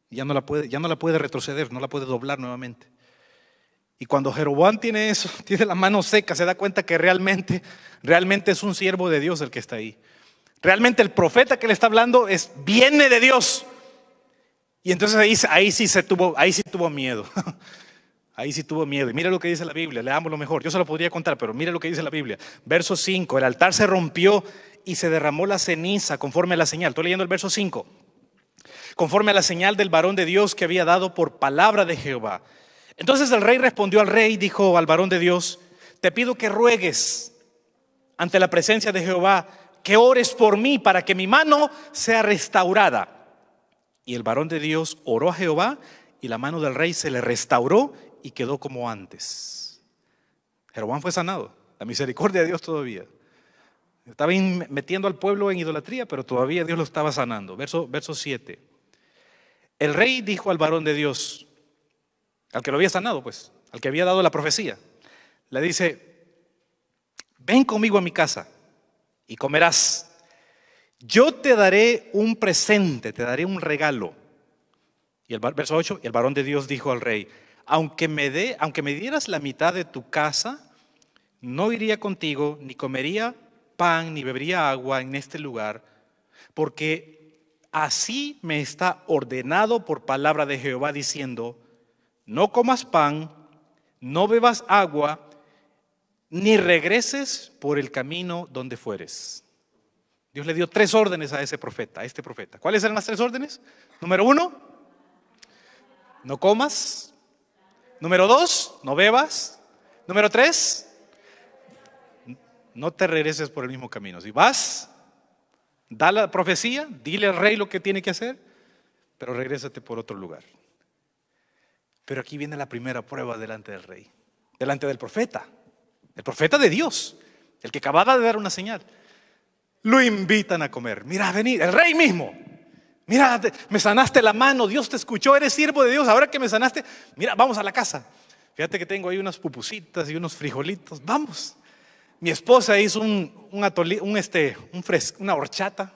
Ya no la puede, ya no la puede retroceder, no la puede doblar nuevamente. Y cuando Jeroboam tiene eso, tiene la mano seca, se da cuenta que realmente, realmente es un siervo de Dios el que está ahí. Realmente el profeta que le está hablando es, viene de Dios. Y entonces ahí, ahí sí se tuvo, ahí sí tuvo miedo. Ahí sí tuvo miedo. Y mira lo que dice la Biblia, damos lo mejor. Yo se lo podría contar, pero mira lo que dice la Biblia. Verso 5, el altar se rompió y se derramó la ceniza conforme a la señal. Estoy leyendo el verso 5. Conforme a la señal del varón de Dios que había dado por palabra de Jehová. Entonces el rey respondió al rey y dijo al varón de Dios, te pido que ruegues ante la presencia de Jehová que ores por mí para que mi mano sea restaurada. Y el varón de Dios oró a Jehová y la mano del rey se le restauró y quedó como antes. Jeroboam fue sanado, la misericordia de Dios todavía. Estaba metiendo al pueblo en idolatría, pero todavía Dios lo estaba sanando. Verso, verso 7. El rey dijo al varón de Dios, al que lo había sanado, pues, al que había dado la profecía, le dice, ven conmigo a mi casa y comerás. Yo te daré un presente, te daré un regalo. Y el verso 8, y el varón de Dios dijo al rey, aunque me, dé, aunque me dieras la mitad de tu casa, no iría contigo, ni comería pan, ni bebería agua en este lugar, porque así me está ordenado por palabra de Jehová diciendo, no comas pan, no bebas agua, ni regreses por el camino donde fueres. Dios le dio tres órdenes a ese profeta, a este profeta. ¿Cuáles eran las tres órdenes? Número uno, no comas. Número dos, no bebas. Número tres, no te regreses por el mismo camino. Si vas, da la profecía, dile al rey lo que tiene que hacer, pero regrésate por otro lugar. Pero aquí viene la primera prueba delante del rey, delante del profeta el profeta de Dios, el que acababa de dar una señal. Lo invitan a comer. Mira, venir, el rey mismo. Mira, me sanaste la mano, Dios te escuchó, eres siervo de Dios, ahora que me sanaste, mira, vamos a la casa. Fíjate que tengo ahí unas pupusitas y unos frijolitos, vamos. Mi esposa hizo un, un, este, un una horchata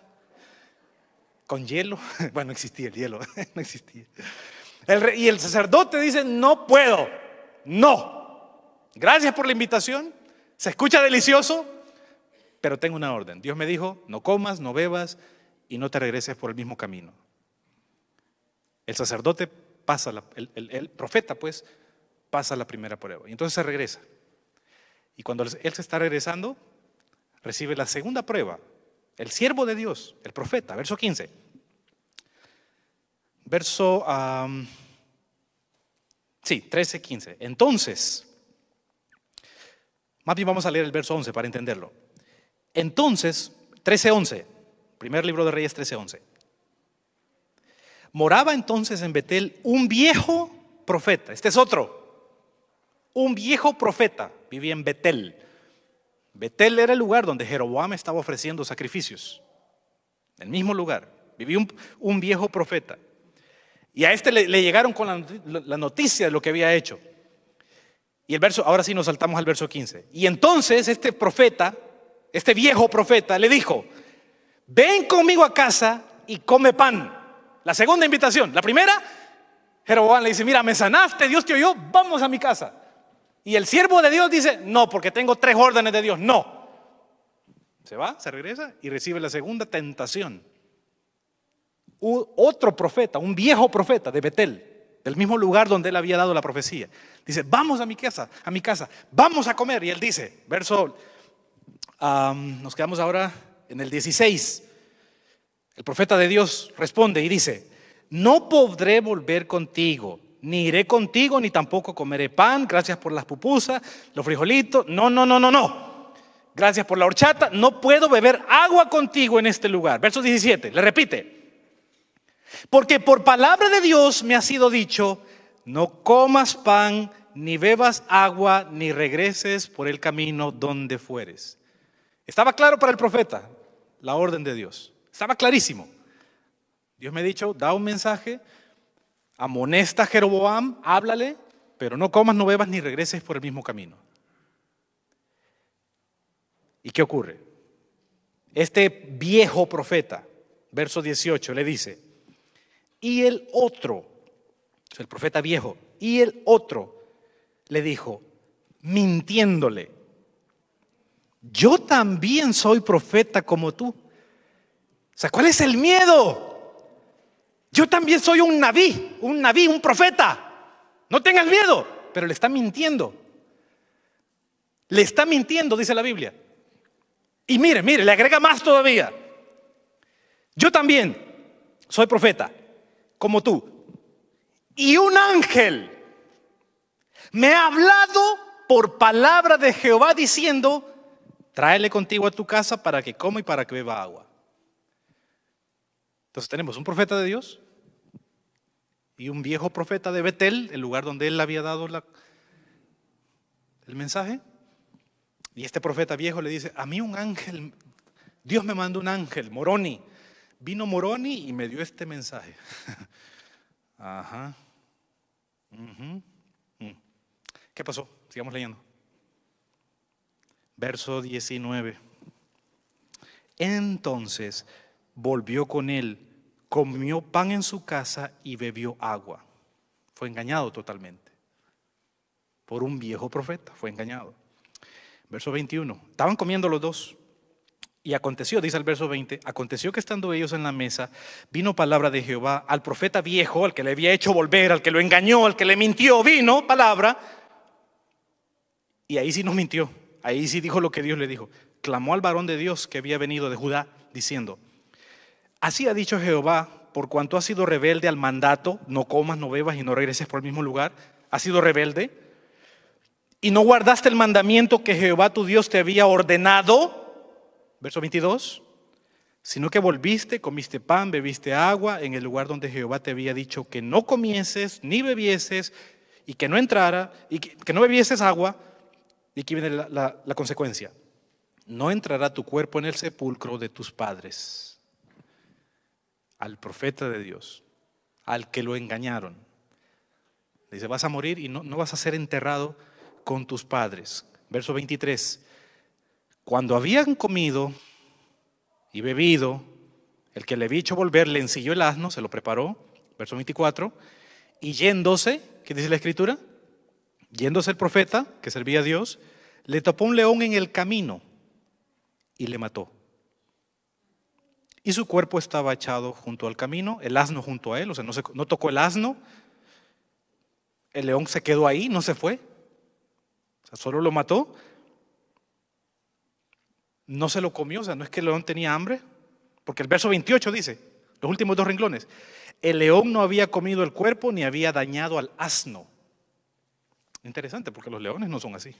con hielo. Bueno, existía el hielo, no existía. El, y el sacerdote dice, no puedo, no, Gracias por la invitación. Se escucha delicioso, pero tengo una orden. Dios me dijo, no comas, no bebas y no te regreses por el mismo camino. El sacerdote pasa, el, profeta pues pasa la primera prueba y entonces se regresa. Y cuando él se está regresando, recibe la segunda prueba, el siervo de Dios, el profeta, verso 15. Verso, sí, 13, 15. Entonces, más bien vamos a leer el verso 11 para entenderlo. Entonces, 13:11, primer libro de Reyes 13:11. Moraba entonces en Betel un viejo profeta, este es otro, un viejo profeta vivía en Betel. Betel era el lugar donde Jeroboam estaba ofreciendo sacrificios, En el mismo lugar, vivía un, viejo profeta. Y a este le, llegaron con la noticia de lo que había hecho. Y el verso, ahora sí nos saltamos al verso 15. Y entonces este profeta, este viejo profeta, le dijo, ven conmigo a casa y come pan. La segunda invitación. La primera, Jeroboam le dice, mira, me sanaste, Dios te oyó, vamos a mi casa. Y el siervo de Dios dice, no, porque tengo tres órdenes de Dios, no. Se va, se regresa y recibe la segunda tentación. otro profeta, un viejo profeta de Betel, del mismo lugar donde él había dado la profecía. Dice, vamos a mi casa, a mi casa, vamos a comer. Y él dice, verso, nos quedamos ahora en el 16. El profeta de Dios responde y dice, no podré volver contigo, ni iré contigo, ni tampoco comeré pan, gracias por las pupusas, los frijolitos, no, no, no, no, no. Gracias por la horchata, no puedo beber agua contigo en este lugar. Verso 17, le repite, porque por palabra de Dios me ha sido dicho, no comas pan, ni bebas agua, ni regreses por el camino donde fueres. Estaba claro para el profeta la orden de Dios. Estaba clarísimo. Dios me ha dicho, da un mensaje, amonesta a Jeroboam, háblale, pero no comas, no bebas, ni regreses por el mismo camino. ¿Y qué ocurre? Este viejo profeta, verso 18, le dice, y el otro, el profeta viejo, y el otro le dijo, mintiéndole, yo también soy profeta como tú. O sea, ¿cuál es el miedo? Yo también soy un naví, un naví, un profeta. No tengas miedo, pero le está mintiendo. Le está mintiendo, dice la Biblia. Y mire, mire, le agrega más todavía. Yo también soy profeta como tú. Y un ángel me ha hablado por palabra de Jehová diciendo, tráele contigo a tu casa para que coma y para que beba agua. Entonces tenemos un profeta de Dios y un viejo profeta de Betel, el lugar donde él había dado el mensaje. Y este profeta viejo le dice, a mí un ángel, Dios me mandó un ángel, Moroni, Vino Moroni y me dio este mensaje. Ajá. Mm. ¿Qué pasó? Sigamos leyendo. Verso 19. Entonces volvió con él, comió pan en su casa y bebió agua. Fue engañado totalmente. Por un viejo profeta, fue engañado. Verso 21. Estaban comiendo los dos. Y aconteció, dice el verso 20, aconteció que estando ellos en la mesa, vino palabra de Jehová al profeta viejo, al que le había hecho volver, al que lo engañó, al que le mintió, vino palabra. Y ahí sí nos mintió, ahí sí dijo lo que Dios le dijo. Clamó al varón de Dios que había venido de Judá, diciendo, así ha dicho Jehová, por cuanto has sido rebelde al mandato, no comas, no bebas y no regreses por el mismo lugar, has sido rebelde, y no guardaste el mandamiento que Jehová tu Dios te había ordenado, Verso 22, sino que volviste, comiste pan, bebiste agua en el lugar donde Jehová te había dicho que no comieses ni bebieses y que no entrara, y que, no bebieses agua, y aquí viene la, consecuencia, no entrará tu cuerpo en el sepulcro de tus padres, al profeta de Dios, al que lo engañaron. Dice, vas a morir y no, no vas a ser enterrado con tus padres. Verso 23. Cuando habían comido y bebido, el que le había hecho volver le ensilló el asno, se lo preparó, verso 24, y yéndose, ¿qué dice la escritura? Yéndose el profeta, que servía a Dios, le topó un león en el camino y le mató. Y su cuerpo estaba echado junto al camino, el asno junto a él, o sea, no, no tocó el asno, el león se quedó ahí, no se fue, o sea, solo lo mató no se lo comió, o sea, no es que el león tenía hambre, porque el verso 28 dice, los últimos dos renglones, el león no había comido el cuerpo ni había dañado al asno. Interesante, porque los leones no son así,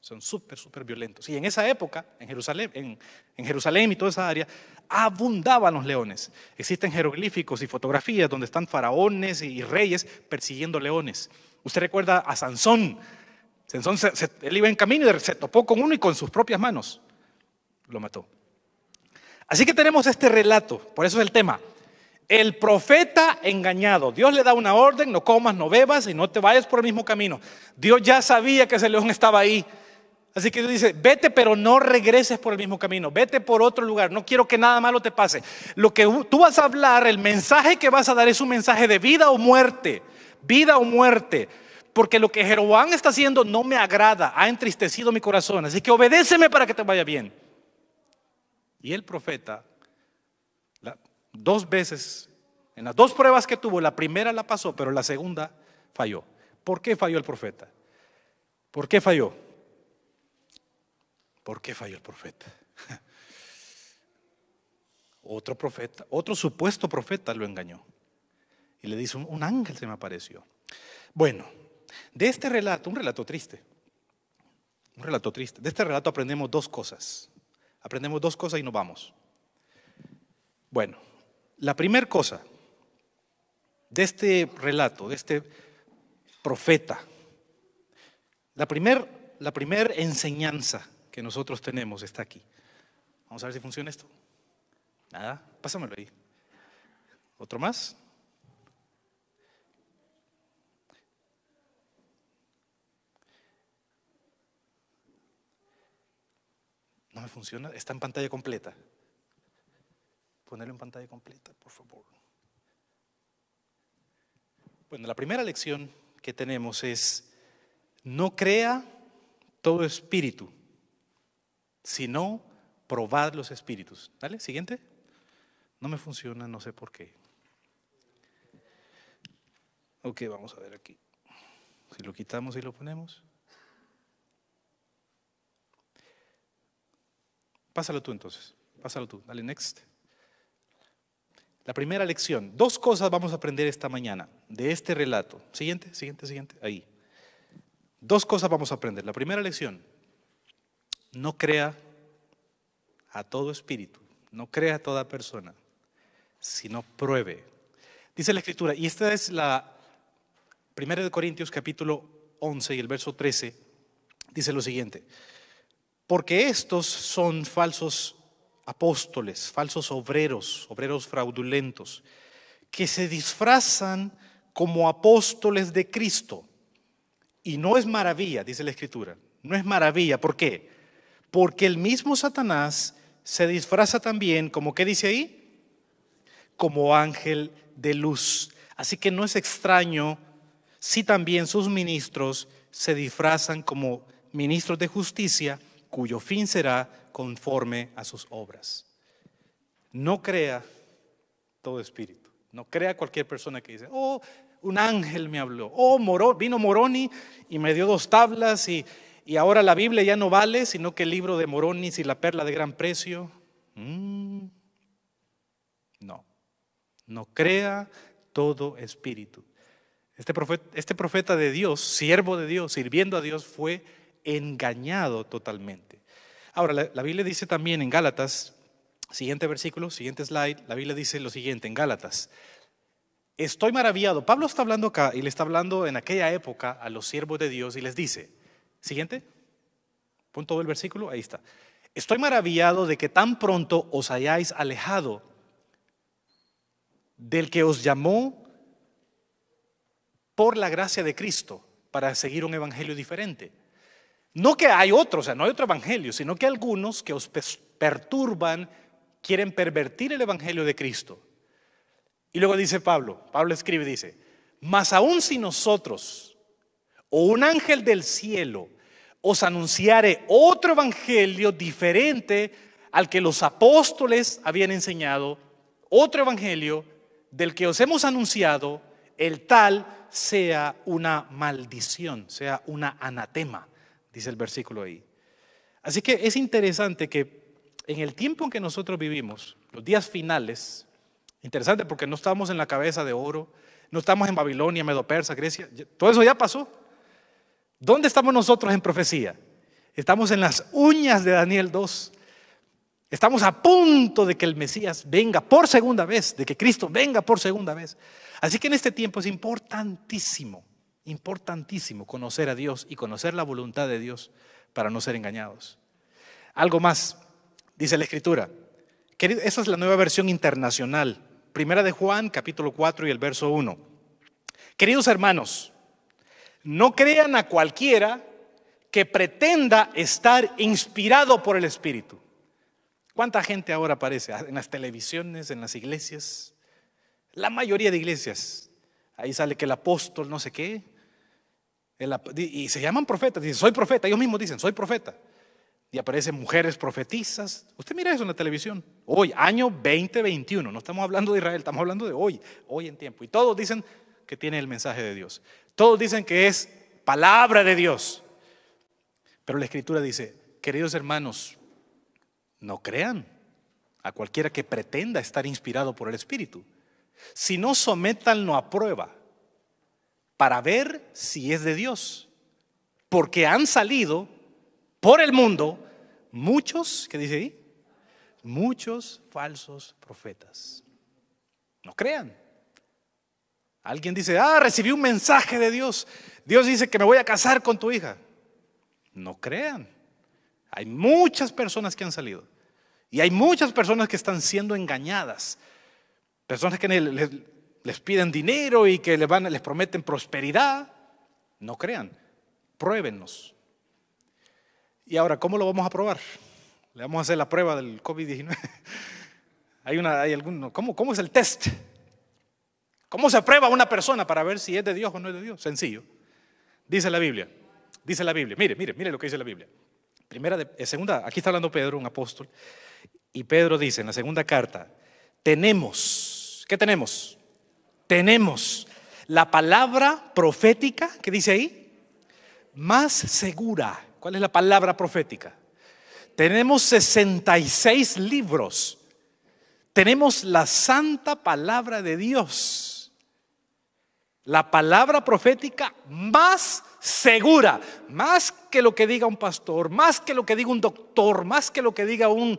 son súper, súper violentos. Y en esa época, en Jerusalén, en, Jerusalén y toda esa área, abundaban los leones. Existen jeroglíficos y fotografías donde están faraones y reyes persiguiendo leones. Usted recuerda a Sansón. Sansón él iba en camino y se topó con uno y con sus propias manos lo mató. Así que tenemos este relato, por eso es el tema. El profeta engañado. Dios le da una orden, no comas, no bebas y no te vayas por el mismo camino. Dios ya sabía que ese león estaba ahí. Así que Dios dice, vete pero no regreses por el mismo camino, vete por otro lugar, no quiero que nada malo te pase. Lo que tú vas a hablar, el mensaje que vas a dar es un mensaje de vida o muerte, vida o muerte, porque lo que Jeroboam está haciendo no me agrada, ha entristecido mi corazón, así que obedéceme para que te vaya bien y el profeta, dos veces, en las dos pruebas que tuvo, la primera la pasó, pero la segunda falló. ¿Por qué falló el profeta? ¿Por qué falló? ¿Por qué falló el profeta? Otro profeta, otro supuesto profeta lo engañó. Y le dice, un ángel se me apareció. Bueno, de este relato, un relato triste, un relato triste, de este relato aprendemos dos cosas. Aprendemos dos cosas y nos vamos. Bueno, la primera cosa de este relato, de este profeta, la primera la primer enseñanza que nosotros tenemos está aquí. Vamos a ver si funciona esto. Nada, pásamelo ahí. ¿Otro más? me funciona. Está en pantalla completa. Ponerlo en pantalla completa, por favor. Bueno, la primera lección que tenemos es, no crea todo espíritu, sino probad los espíritus. ¿Vale? Siguiente. No me funciona, no sé por qué. Ok, vamos a ver aquí. Si lo quitamos y lo ponemos. Pásalo tú entonces. Pásalo tú. Dale next. La primera lección. Dos cosas vamos a aprender esta mañana de este relato. Siguiente, siguiente, siguiente. Ahí. Dos cosas vamos a aprender. La primera lección. No crea a todo espíritu. No crea a toda persona. Sino pruebe. Dice la escritura. Y esta es la primera de Corintios capítulo 11 y el verso 13. Dice lo siguiente porque estos son falsos apóstoles, falsos obreros, obreros fraudulentos, que se disfrazan como apóstoles de Cristo. Y no es maravilla, dice la Escritura, no es maravilla. ¿Por qué? Porque el mismo Satanás se disfraza también, como que dice ahí, como ángel de luz. Así que no es extraño si también sus ministros se disfrazan como ministros de justicia cuyo fin será conforme a sus obras. No crea todo espíritu, no crea cualquier persona que dice, oh, un ángel me habló, oh, vino Moroni y me dio dos tablas y, ahora la Biblia ya no vale, sino que el libro de Moroni y la perla de gran precio. Mm. No, no crea todo espíritu. Este profeta, este profeta de Dios, siervo de Dios, sirviendo a Dios, fue engañado totalmente. Ahora, la, Biblia dice también en Gálatas, siguiente versículo, siguiente slide, la Biblia dice lo siguiente en Gálatas. Estoy maravillado. Pablo está hablando acá y le está hablando en aquella época a los siervos de Dios y les dice, siguiente, pon todo el versículo, ahí está. Estoy maravillado de que tan pronto os hayáis alejado del que os llamó por la gracia de Cristo para seguir un evangelio diferente. No que hay otro, o sea, no hay otro evangelio, sino que algunos que os perturban quieren pervertir el evangelio de Cristo. Y luego dice Pablo, Pablo escribe, dice, mas aun si nosotros o un ángel del cielo os anunciare otro evangelio diferente al que los apóstoles habían enseñado, otro evangelio del que os hemos anunciado, el tal sea una maldición, sea una anatema dice el versículo ahí. Así que es interesante que en el tiempo en que nosotros vivimos, los días finales, interesante porque no estamos en la cabeza de oro, no estamos en Babilonia, Medo Persa, Grecia, todo eso ya pasó. ¿Dónde estamos nosotros en profecía? Estamos en las uñas de Daniel 2. Estamos a punto de que el Mesías venga por segunda vez, de que Cristo venga por segunda vez. Así que en este tiempo es importantísimo Importantísimo conocer a Dios y conocer la voluntad de Dios para no ser engañados. Algo más, dice la Escritura. esa es la nueva versión internacional. Primera de Juan, capítulo 4 y el verso 1. Queridos hermanos, no crean a cualquiera que pretenda estar inspirado por el Espíritu. ¿Cuánta gente ahora aparece ah, en las televisiones, en las iglesias? La mayoría de iglesias Ahí sale que el apóstol no sé qué. y se llaman profetas. Dicen, soy profeta. Ellos mismos dicen, soy profeta. Y aparecen mujeres profetizas. Usted mira eso en la televisión. Hoy, año 2021. No estamos hablando de Israel, estamos hablando de hoy. Hoy en tiempo. Y todos dicen que tiene el mensaje de Dios. Todos dicen que es palabra de Dios. Pero la escritura dice, queridos hermanos, no crean a cualquiera que pretenda estar inspirado por el Espíritu si no sometanlo a prueba para ver si es de Dios. Porque han salido por el mundo muchos, ¿qué dice ahí? Muchos falsos profetas. No crean. Alguien dice, ah, recibí un mensaje de Dios. Dios dice que me voy a casar con tu hija. No crean. Hay muchas personas que han salido. Y hay muchas personas que están siendo engañadas Personas que les, piden dinero y que les, prometen prosperidad. No crean, pruébenos Y ahora, ¿cómo lo vamos a probar? Le vamos a hacer la prueba del COVID-19. hay una, hay alguno, ¿cómo, es el test? ¿Cómo se prueba una persona para ver si es de Dios o no es de Dios? Sencillo. Dice la Biblia. Dice la Biblia. Mire, mire, mire lo que dice la Biblia. Primera eh, segunda, aquí está hablando Pedro, un apóstol, y Pedro dice en la segunda carta, tenemos ¿Qué tenemos? Tenemos la palabra profética, ¿qué dice ahí? Más segura. ¿Cuál es la palabra profética? Tenemos 66 libros. Tenemos la santa palabra de Dios. La palabra profética más segura, más que lo que diga un pastor, más que lo que diga un doctor, más que lo que diga un,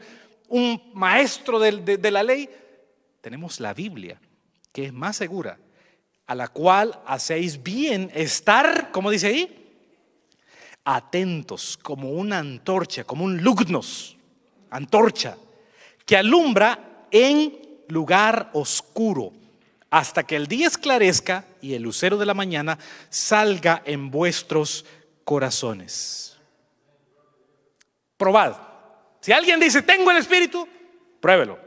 maestro de la ley, tenemos la Biblia, que es más segura, a la cual hacéis bien estar, como dice ahí, atentos, como una antorcha, como un lugnos, antorcha, que alumbra en lugar oscuro, hasta que el día esclarezca y el lucero de la mañana salga en vuestros corazones. Probad. Si alguien dice, tengo el Espíritu, pruébelo.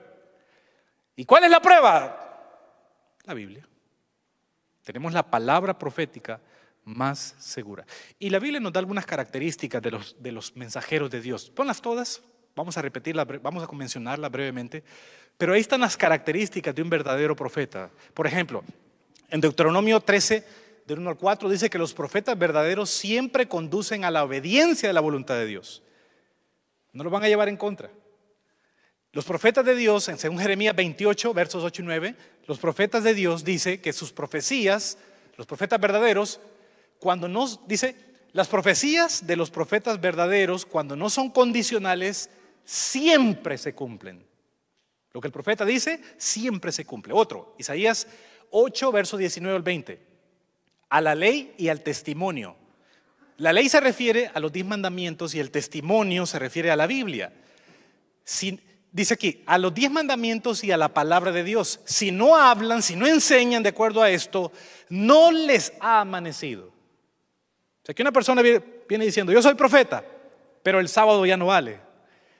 ¿Y cuál es la prueba? La Biblia. Tenemos la palabra profética más segura. Y la Biblia nos da algunas características de los, mensajeros de Dios. Ponlas todas, vamos a repetirla, vamos a mencionarlas brevemente. Pero ahí están las características de un verdadero profeta. Por ejemplo, en Deuteronomio 13, del 1 al 4, dice que los profetas verdaderos siempre conducen a la obediencia de la voluntad de Dios. No lo van a llevar en contra. Los profetas de Dios, en según Jeremías 28, versos 8 y 9, los profetas de Dios dice que sus profecías, los profetas verdaderos, cuando no, dice, las profecías de los profetas verdaderos, cuando no son condicionales, siempre se cumplen. Lo que el profeta dice, siempre se cumple. Otro, Isaías 8, versos 19 al 20, a la ley y al testimonio. La ley se refiere a los diez mandamientos y el testimonio se refiere a la Biblia. Sin, dice aquí, a los diez mandamientos y a la palabra de Dios. Si no hablan, si no enseñan de acuerdo a esto, no les ha amanecido. O sea, que una persona viene diciendo, yo soy profeta, pero el sábado ya no vale.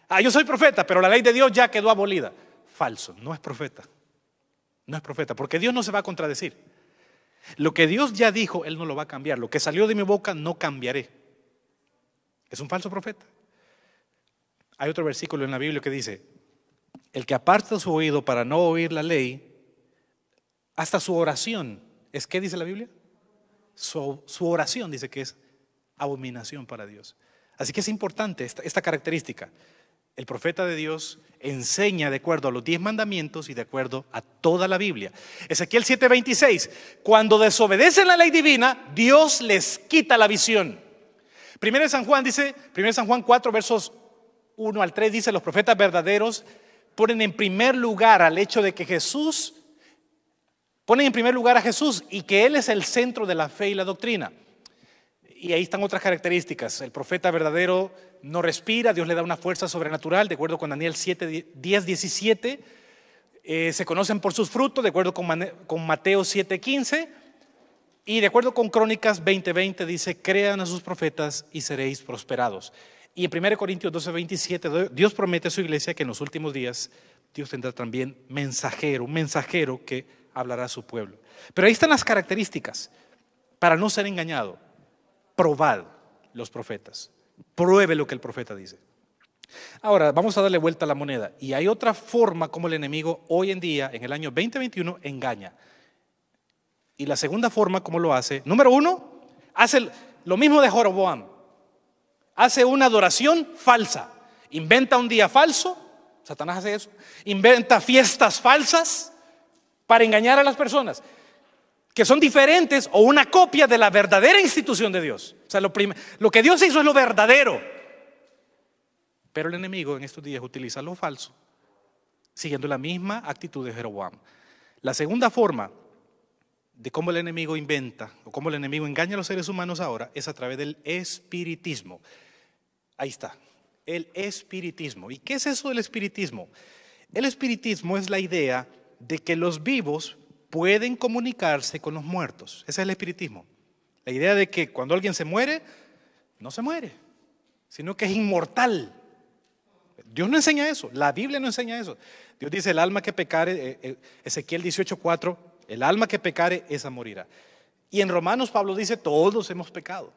Ah, yo soy profeta, pero la ley de Dios ya quedó abolida. Falso, no es profeta. No es profeta, porque Dios no se va a contradecir. Lo que Dios ya dijo, Él no lo va a cambiar. Lo que salió de mi boca, no cambiaré. Es un falso profeta. Hay otro versículo en la Biblia que dice, el que aparta su oído para no oír la ley, hasta su oración, ¿es qué dice la Biblia? Su, oración dice que es abominación para Dios. Así que es importante esta, característica. El profeta de Dios enseña de acuerdo a los diez mandamientos y de acuerdo a toda la Biblia. Ezequiel 7:26, cuando desobedecen la ley divina, Dios les quita la visión. Primero San Juan dice, primero San Juan 4 versos 1 al 3 dice, los profetas verdaderos ponen en primer lugar al hecho de que Jesús, ponen en primer lugar a Jesús y que Él es el centro de la fe y la doctrina. Y ahí están otras características. El profeta verdadero no respira, Dios le da una fuerza sobrenatural, de acuerdo con Daniel 7, 10, 17. se conocen por sus frutos, de acuerdo con, Mateo 7, 15. Y de acuerdo con Crónicas 20, 20, dice, crean a sus profetas y seréis prosperados. Y en 1 Corintios 12, 27, Dios promete a su iglesia que en los últimos días Dios tendrá también mensajero, un mensajero que hablará a su pueblo. Pero ahí están las características para no ser engañado. Probad los profetas. Pruebe lo que el profeta dice. Ahora, vamos a darle vuelta a la moneda. Y hay otra forma como el enemigo hoy en día, en el año 2021, engaña. Y la segunda forma como lo hace, número uno, hace lo mismo de Joroboam hace una adoración falsa, inventa un día falso, Satanás hace eso, inventa fiestas falsas para engañar a las personas que son diferentes o una copia de la verdadera institución de Dios. O sea, lo, lo que Dios hizo es lo verdadero. Pero el enemigo en estos días utiliza lo falso, siguiendo la misma actitud de Jeroboam. La segunda forma de cómo el enemigo inventa o cómo el enemigo engaña a los seres humanos ahora es a través del espiritismo. Ahí está, el espiritismo. ¿Y qué es eso del espiritismo? El espiritismo es la idea de que los vivos pueden comunicarse con los muertos. Ese es el espiritismo. La idea de que cuando alguien se muere, no se muere, sino que es inmortal. Dios no enseña eso, la Biblia no enseña eso. Dios dice, el alma que pecare, eh, eh, Ezequiel 18.4, el alma que pecare, esa morirá. Y en Romanos Pablo dice, todos hemos pecado.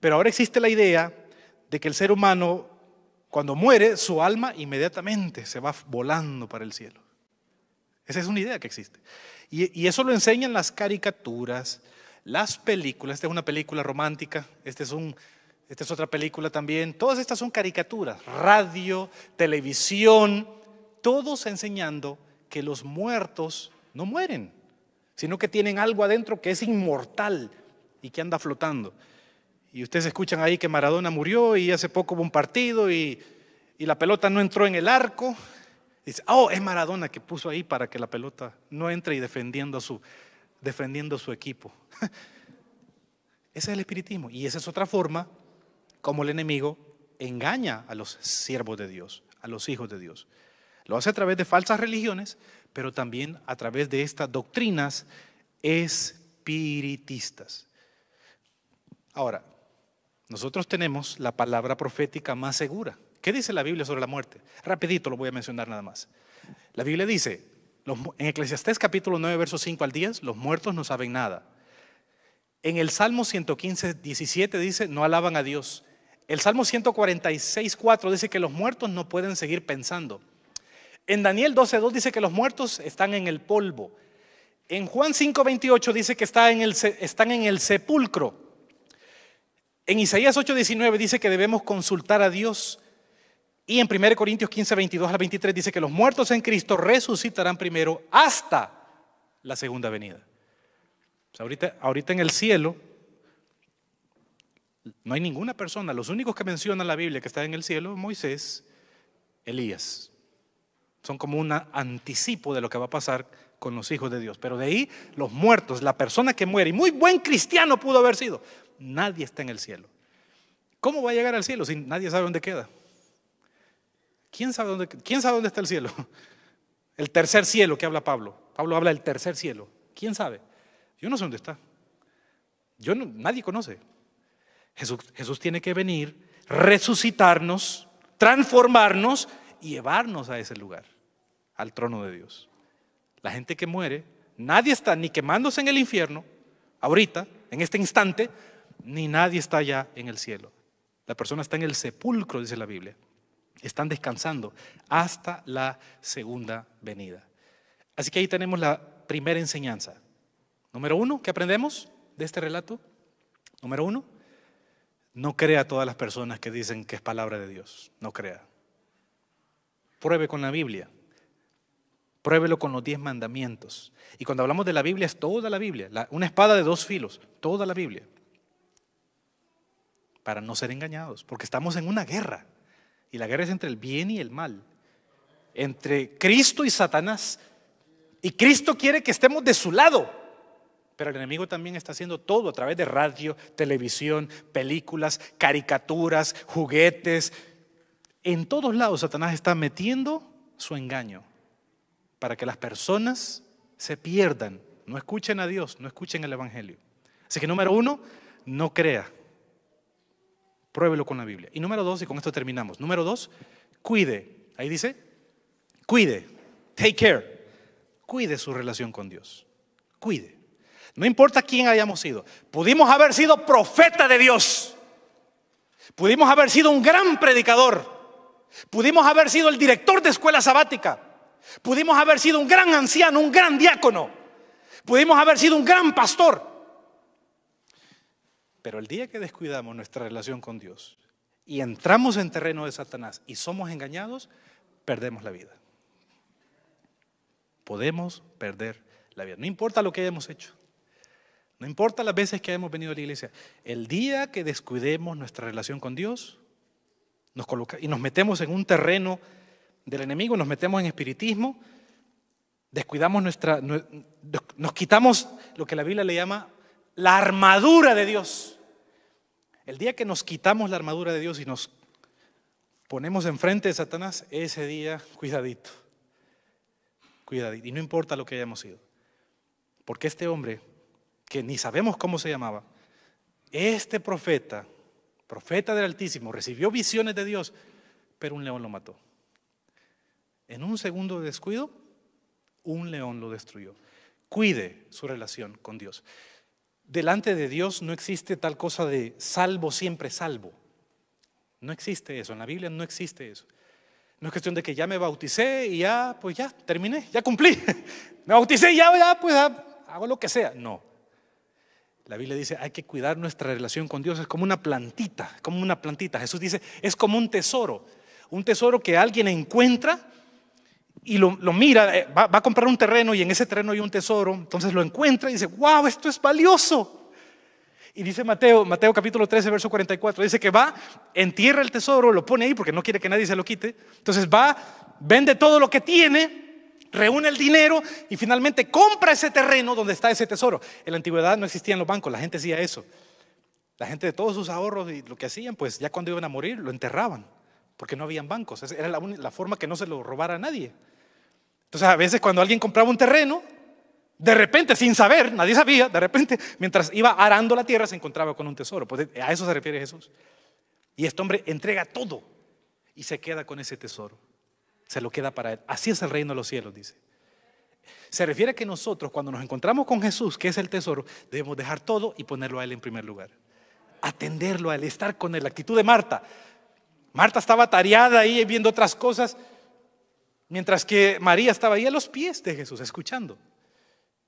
Pero ahora existe la idea de que el ser humano, cuando muere, su alma inmediatamente se va volando para el cielo. Esa es una idea que existe. Y, eso lo enseñan las caricaturas, las películas. Esta es una película romántica, este esta es otra película también. Todas estas son caricaturas. Radio, televisión, todos enseñando que los muertos no mueren, sino que tienen algo adentro que es inmortal y que anda flotando. Y ustedes escuchan ahí que Maradona murió y hace poco hubo un partido y, la pelota no entró en el arco. Dice, oh, es Maradona que puso ahí para que la pelota no entre y defendiendo a su, defendiendo a su equipo. Ese es el espiritismo. Y esa es otra forma como el enemigo engaña a los siervos de Dios, a los hijos de Dios. Lo hace a través de falsas religiones, pero también a través de estas doctrinas espiritistas. Ahora, nosotros tenemos la palabra profética más segura. ¿Qué dice la Biblia sobre la muerte? Rapidito lo voy a mencionar nada más. La Biblia dice, en Eclesiastés capítulo 9, versos 5 al 10, los muertos no saben nada. En el Salmo 115, 17 dice, no alaban a Dios. El Salmo 146, 4 dice que los muertos no pueden seguir pensando. En Daniel 12.2 dice que los muertos están en el polvo. En Juan 5.28 dice que está en el, están en el sepulcro. En Isaías 8.19 dice que debemos consultar a Dios. Y en 1 Corintios 15.22 al 23 dice que los muertos en Cristo resucitarán primero hasta la segunda venida. ahorita, ahorita en el cielo no hay ninguna persona. Los únicos que menciona la Biblia que está en el cielo, Moisés, Elías. Son como un anticipo de lo que va a pasar con los hijos de Dios. Pero de ahí los muertos, la persona que muere, y muy buen cristiano pudo haber sido, nadie está en el cielo. ¿Cómo va a llegar al cielo si nadie sabe dónde queda? ¿Quién sabe dónde, quién sabe dónde está el cielo? El tercer cielo que habla Pablo. Pablo habla del tercer cielo. ¿Quién sabe? Yo no sé dónde está. Yo nadie conoce. Jesús tiene que venir, resucitarnos, transformarnos y llevarnos a ese lugar al trono de Dios. La gente que muere, nadie está ni quemándose en el infierno, ahorita, en este instante, ni nadie está ya en el cielo. La persona está en el sepulcro, dice la Biblia. Están descansando hasta la segunda venida. Así que ahí tenemos la primera enseñanza. Número uno, ¿qué aprendemos de este relato? Número uno, no crea a todas las personas que dicen que es palabra de Dios. No crea. Pruebe con la Biblia. Pruébelo con los diez mandamientos. Y cuando hablamos de la Biblia es toda la Biblia, una espada de dos filos, toda la Biblia. Para no ser engañados, porque estamos en una guerra. Y la guerra es entre el bien y el mal. Entre Cristo y Satanás. Y Cristo quiere que estemos de su lado. Pero el enemigo también está haciendo todo a través de radio, televisión, películas, caricaturas, juguetes. En todos lados Satanás está metiendo su engaño para que las personas se pierdan, no escuchen a Dios, no escuchen el Evangelio. Así que número uno, no crea. Pruébelo con la Biblia. Y número dos, y con esto terminamos. Número dos, cuide. Ahí dice, cuide, take care. Cuide su relación con Dios. Cuide. No importa quién hayamos sido. Pudimos haber sido profeta de Dios. Pudimos haber sido un gran predicador. Pudimos haber sido el director de escuela sabática. Pudimos haber sido un gran anciano, un gran diácono. Pudimos haber sido un gran pastor. Pero el día que descuidamos nuestra relación con Dios y entramos en terreno de Satanás y somos engañados, perdemos la vida. Podemos perder la vida. No importa lo que hayamos hecho. No importa las veces que hayamos venido a la iglesia. El día que descuidemos nuestra relación con Dios nos coloca, y nos metemos en un terreno del enemigo, nos metemos en espiritismo, descuidamos nuestra, nos quitamos lo que la Biblia le llama la armadura de Dios. El día que nos quitamos la armadura de Dios y nos ponemos enfrente de Satanás, ese día, cuidadito, cuidadito, y no importa lo que hayamos sido, porque este hombre, que ni sabemos cómo se llamaba, este profeta, profeta del Altísimo, recibió visiones de Dios, pero un león lo mató en un segundo de descuido, un león lo destruyó. Cuide su relación con Dios. Delante de Dios no existe tal cosa de salvo, siempre salvo. No existe eso, en la Biblia no existe eso. No es cuestión de que ya me bauticé y ya, pues ya, terminé, ya cumplí. Me bauticé y ya, pues hago lo que sea. No. La Biblia dice, hay que cuidar nuestra relación con Dios. Es como una plantita, como una plantita. Jesús dice, es como un tesoro. Un tesoro que alguien encuentra y lo, mira, eh, va, va, a comprar un terreno y en ese terreno hay un tesoro, entonces lo encuentra y dice, wow, esto es valioso. Y dice Mateo, Mateo capítulo 13, verso 44, dice que va, entierra el tesoro, lo pone ahí porque no quiere que nadie se lo quite, entonces va, vende todo lo que tiene, reúne el dinero y finalmente compra ese terreno donde está ese tesoro. En la antigüedad no existían los bancos, la gente hacía eso. La gente de todos sus ahorros y lo que hacían, pues ya cuando iban a morir lo enterraban porque no habían bancos. Era la, forma que no se lo robara nadie. Entonces a veces cuando alguien compraba un terreno, de repente, sin saber, nadie sabía, de repente, mientras iba arando la tierra, se encontraba con un tesoro. Pues, eh, a eso se refiere Jesús. Y este hombre entrega todo y se queda con ese tesoro. Se lo queda para él. Así es el reino de los cielos, dice. Se refiere a que nosotros, cuando nos encontramos con Jesús, que es el tesoro, debemos dejar todo y ponerlo a Él en primer lugar. Atenderlo a Él, estar con Él. La actitud de Marta. Marta estaba tareada ahí viendo otras cosas, mientras que María estaba ahí a los pies de Jesús, escuchando.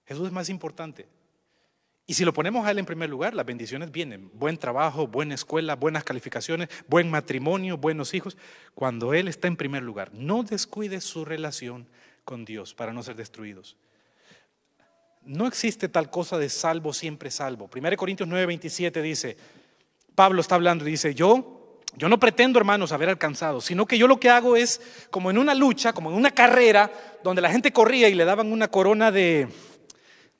Jesús es más importante. Y si lo ponemos a Él en primer lugar, las bendiciones vienen. Buen trabajo, buena escuela, buenas calificaciones, buen matrimonio, buenos hijos. Cuando Él está en primer lugar, no descuide su relación con Dios para no ser destruidos. No existe tal cosa de salvo, siempre salvo. 1 Corintios 9.27 dice, Pablo está hablando y dice, yo yo no pretendo, hermanos, haber alcanzado, sino que yo lo que hago es como en una lucha, como en una carrera, donde la gente corría y le daban una corona de,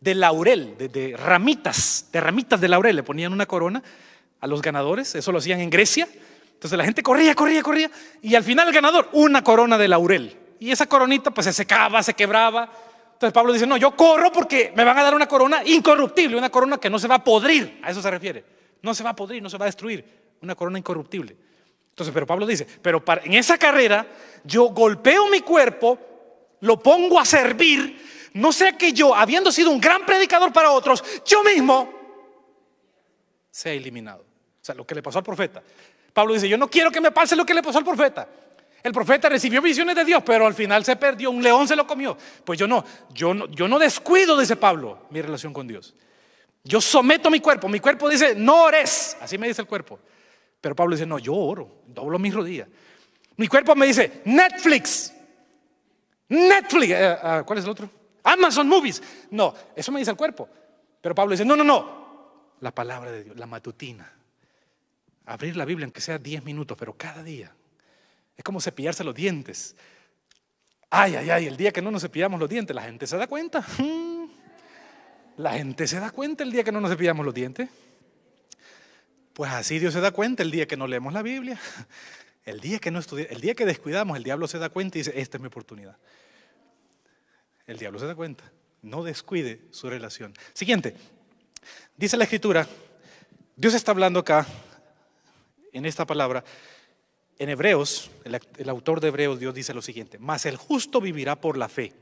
laurel, de, ramitas, de ramitas de laurel, le ponían una corona a los ganadores, eso lo hacían en Grecia. Entonces la gente corría, corría, corría, y al final el ganador, una corona de laurel. Y esa coronita pues se secaba, se quebraba. Entonces Pablo dice, no, yo corro porque me van a dar una corona incorruptible, una corona que no se va a podrir, a eso se refiere. No se va a podrir, no se va a destruir una corona incorruptible. Entonces, pero Pablo dice, pero en esa carrera yo golpeo mi cuerpo, lo pongo a servir, no sea que yo, habiendo sido un gran predicador para otros, yo mismo sea eliminado. O sea, lo que le pasó al profeta. Pablo dice, yo no quiero que me pase lo que le pasó al profeta. El profeta recibió visiones de Dios, pero al final se perdió, un león se lo comió. Pues yo no, yo no, yo no descuido, dice Pablo, mi relación con Dios. Yo someto mi cuerpo, mi cuerpo dice, no eres. así me dice el cuerpo. Pero Pablo dice, no, yo oro, doblo mis rodillas. Mi cuerpo me dice, Netflix, Netflix, eh, ah, ¿cuál es el otro? Amazon Movies. No, eso me dice el cuerpo. Pero Pablo dice, no, no, no, la palabra de Dios, la matutina. Abrir la Biblia, aunque sea 10 minutos, pero cada día. Es como cepillarse los dientes. Ay, ay, ay, el día que no nos cepillamos los dientes, la gente se da cuenta. La gente se da cuenta el día que no nos cepillamos los dientes. Pues así Dios se da cuenta el día que no leemos la Biblia, el día que no el día que descuidamos, el diablo se da cuenta y dice, esta es mi oportunidad. El diablo se da cuenta. No descuide su relación. Siguiente. Dice la escritura, Dios está hablando acá, en esta palabra, en Hebreos, el, el, autor de Hebreos, Dios dice lo siguiente, mas el justo vivirá por la fe.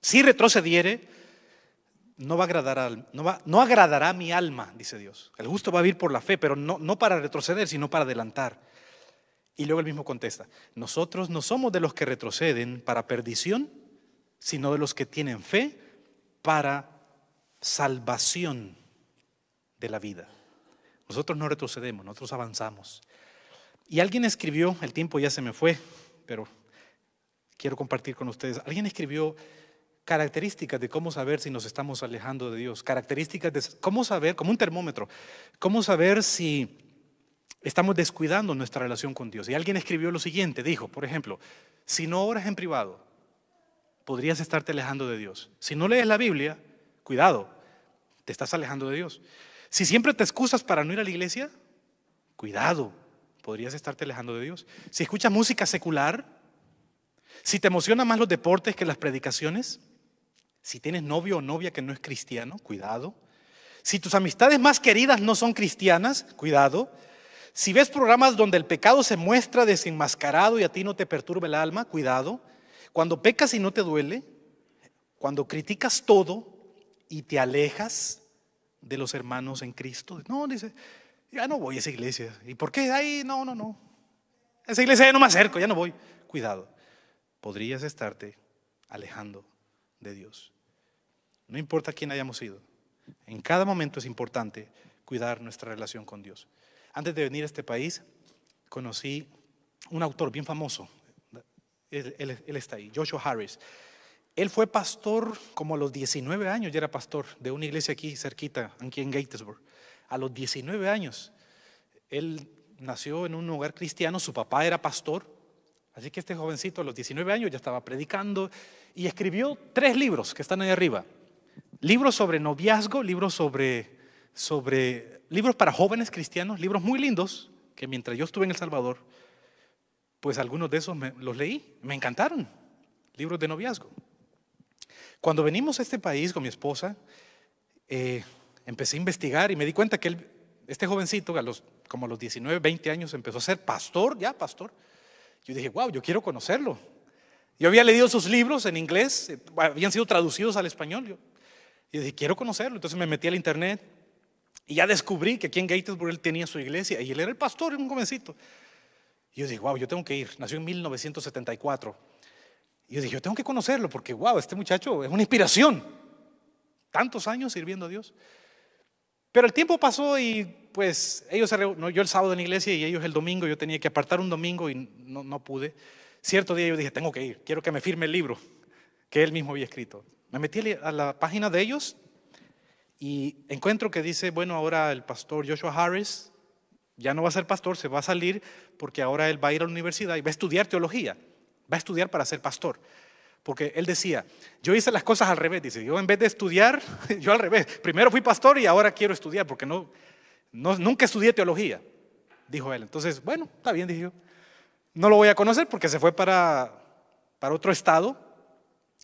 Si retrocediere, no va agradar al, no, va, no agradará mi alma, dice Dios. El justo va a vivir por la fe, pero no, no para retroceder, sino para adelantar. Y luego el mismo contesta, nosotros no somos de los que retroceden para perdición, sino de los que tienen fe para salvación de la vida. Nosotros no retrocedemos, nosotros avanzamos. Y alguien escribió, el tiempo ya se me fue, pero quiero compartir con ustedes, alguien escribió características de cómo saber si nos estamos alejando de Dios, características de cómo saber, como un termómetro, cómo saber si estamos descuidando nuestra relación con Dios. Y alguien escribió lo siguiente, dijo, por ejemplo, si no oras en privado, podrías estarte alejando de Dios. Si no lees la Biblia, cuidado, te estás alejando de Dios. Si siempre te excusas para no ir a la iglesia, cuidado, podrías estarte alejando de Dios. Si escuchas música secular, si te emociona más los deportes que las predicaciones, si tienes novio o novia que no es cristiano, cuidado. Si tus amistades más queridas no son cristianas, cuidado. Si ves programas donde el pecado se muestra desenmascarado y a ti no te perturba el alma, cuidado. Cuando pecas y no te duele, cuando criticas todo y te alejas de los hermanos en Cristo, no, dice, ya no voy a esa iglesia. ¿Y por qué? Ahí, no, no, no. esa iglesia ya no me acerco, ya no voy. Cuidado, podrías estarte alejando de Dios. No importa quién hayamos sido. En cada momento es importante cuidar nuestra relación con Dios. Antes de venir a este país, conocí un autor bien famoso. Él, está ahí, Joshua Harris. Él fue pastor como a los 19 años, ya era pastor de una iglesia aquí cerquita, aquí en Gatesburg. A los 19 años, él nació en un hogar cristiano, su papá era pastor, así que este jovencito a los 19 años ya estaba predicando y escribió tres libros que están ahí arriba libros sobre noviazgo, libros sobre, sobre, libros para jóvenes cristianos, libros muy lindos, que mientras yo estuve en El Salvador, pues algunos de esos los leí, me encantaron, libros de noviazgo. Cuando venimos a este país con mi esposa, eh, empecé a investigar y me di cuenta que este jovencito, como a los 19, 20 años, empezó a ser pastor, ya pastor. Yo dije, wow, yo quiero conocerlo. Yo había leído sus libros en inglés, eh, habían sido traducidos al español. Yo, y dije, quiero conocerlo. Entonces me metí al internet y ya descubrí que aquí en Gatesburg él tenía su iglesia y él era el pastor, era un jovencito. Y yo dije, wow, yo tengo que ir. Nació en 1974. Y yo dije, yo tengo que conocerlo porque, wow, este muchacho es una inspiración. Tantos años sirviendo a Dios. Pero el tiempo pasó y pues ellos se reunieron yo el sábado en la iglesia y ellos el domingo, yo tenía que apartar un domingo y no, no pude. Cierto día yo dije, tengo que ir, quiero que me firme el libro que él mismo había escrito. Me metí a la página de ellos y encuentro que dice, bueno, ahora el pastor Joshua Harris ya no va a ser pastor, se va a salir porque ahora él va a ir a la universidad y va a estudiar teología, va a estudiar para ser pastor. Porque él decía, yo hice las cosas al revés, dice, yo en vez de estudiar, yo al revés, primero fui pastor y ahora quiero estudiar porque no, no nunca estudié teología, dijo él. Entonces, bueno, está bien, dije yo. No lo voy a conocer porque se fue para, para otro estado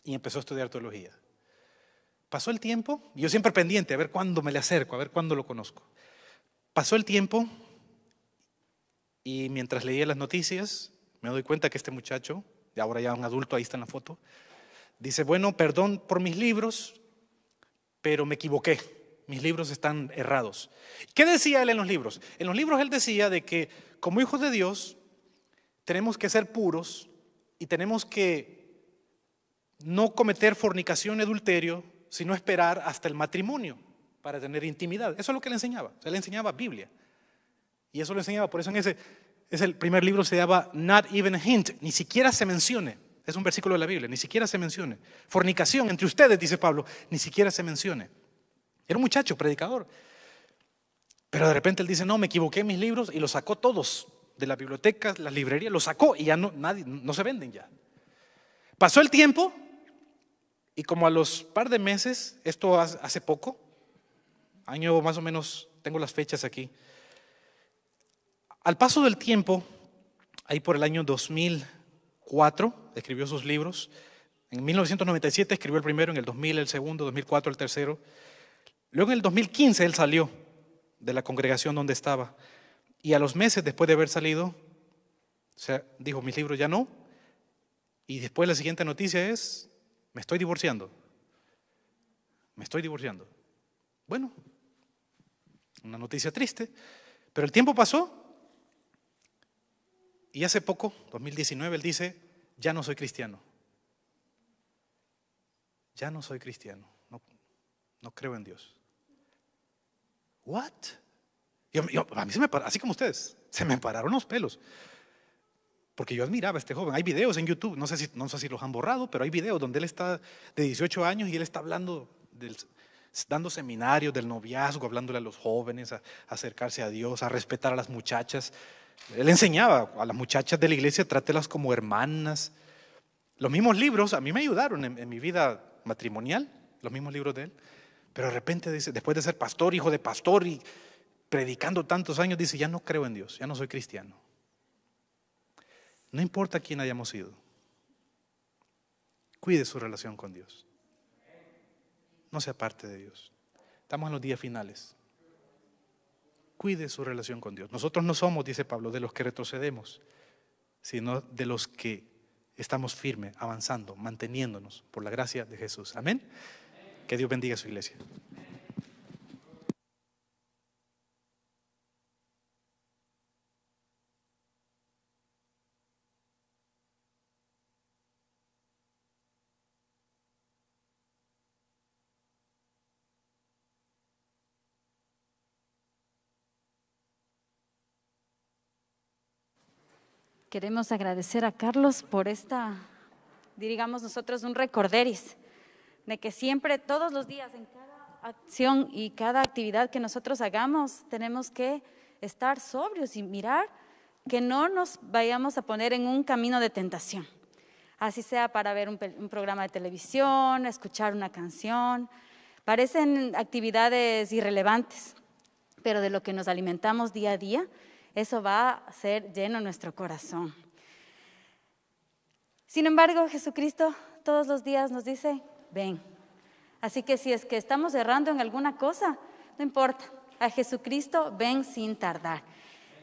y empezó a estudiar teología. Pasó el tiempo, y yo siempre pendiente, a ver cuándo me le acerco, a ver cuándo lo conozco. Pasó el tiempo y mientras leía las noticias, me doy cuenta que este muchacho, de ahora ya un adulto, ahí está en la foto, dice, bueno, perdón por mis libros, pero me equivoqué. Mis libros están errados. ¿Qué decía él en los libros? En los libros él decía de que como hijos de Dios tenemos que ser puros y tenemos que no cometer fornicación, adulterio, sino esperar hasta el matrimonio para tener intimidad. Eso es lo que le enseñaba. Se le enseñaba Biblia. Y eso le enseñaba. Por eso en ese, el primer libro se llama Not Even a Hint. Ni siquiera se mencione. Es un versículo de la Biblia. Ni siquiera se mencione. Fornicación entre ustedes, dice Pablo. Ni siquiera se mencione. Era un muchacho, predicador. Pero de repente él dice, no, me equivoqué en mis libros y los sacó todos de la biblioteca, las librerías, los sacó y ya no, nadie, no se venden ya. Pasó el tiempo y como a los par de meses, esto hace poco, año más o menos, tengo las fechas aquí, al paso del tiempo, ahí por el año 2004, escribió sus libros, en 1997 escribió el primero, en el 2000 el segundo, 2004 el tercero. Luego en el 2015 él salió de la congregación donde estaba. Y a los meses después de haber salido, o sea, dijo, mis libros ya no. Y después la siguiente noticia es, me estoy divorciando. Me estoy divorciando. Bueno, una noticia triste, pero el tiempo pasó y hace poco, 2019, él dice, ya no soy cristiano. Ya no soy cristiano. No, creo en Dios. ¿What? a mí se me, así como ustedes, se me pararon los pelos. Porque yo admiraba a este joven. Hay videos en YouTube, no sé, si, no los han borrado, pero hay videos donde él está de 18 años y él está hablando, dando seminarios del noviazgo, hablándole a los jóvenes, a, acercarse a Dios, a respetar a las muchachas. Él enseñaba a las muchachas de la iglesia, trátelas como hermanas. Los mismos libros a mí me ayudaron en, mi vida matrimonial, los mismos libros de él. Pero de repente después de ser pastor, hijo de pastor y predicando tantos años, dice, ya no creo en Dios, ya no soy cristiano. No importa quién hayamos ido. Cuide su relación con Dios. No sea parte de Dios. Estamos en los días finales. Cuide su relación con Dios. Nosotros no somos, dice Pablo, de los que retrocedemos, sino de los que estamos firmes, avanzando, manteniéndonos por la gracia de Jesús. Amén. Que Dios bendiga a su iglesia. Queremos agradecer a Carlos por esta, digamos nosotros, un recorderis de que siempre, todos los días, en cada acción y cada actividad que nosotros hagamos, tenemos que estar sobrios y mirar que no nos vayamos a poner en un camino de tentación. Así sea para ver un, un programa de televisión, escuchar una canción. Parecen actividades irrelevantes, pero de lo que nos alimentamos día a día eso va a ser lleno nuestro corazón. Sin embargo, Jesucristo todos los días nos dice, ven. Así que si es que estamos errando en alguna cosa, no importa. A Jesucristo ven sin tardar.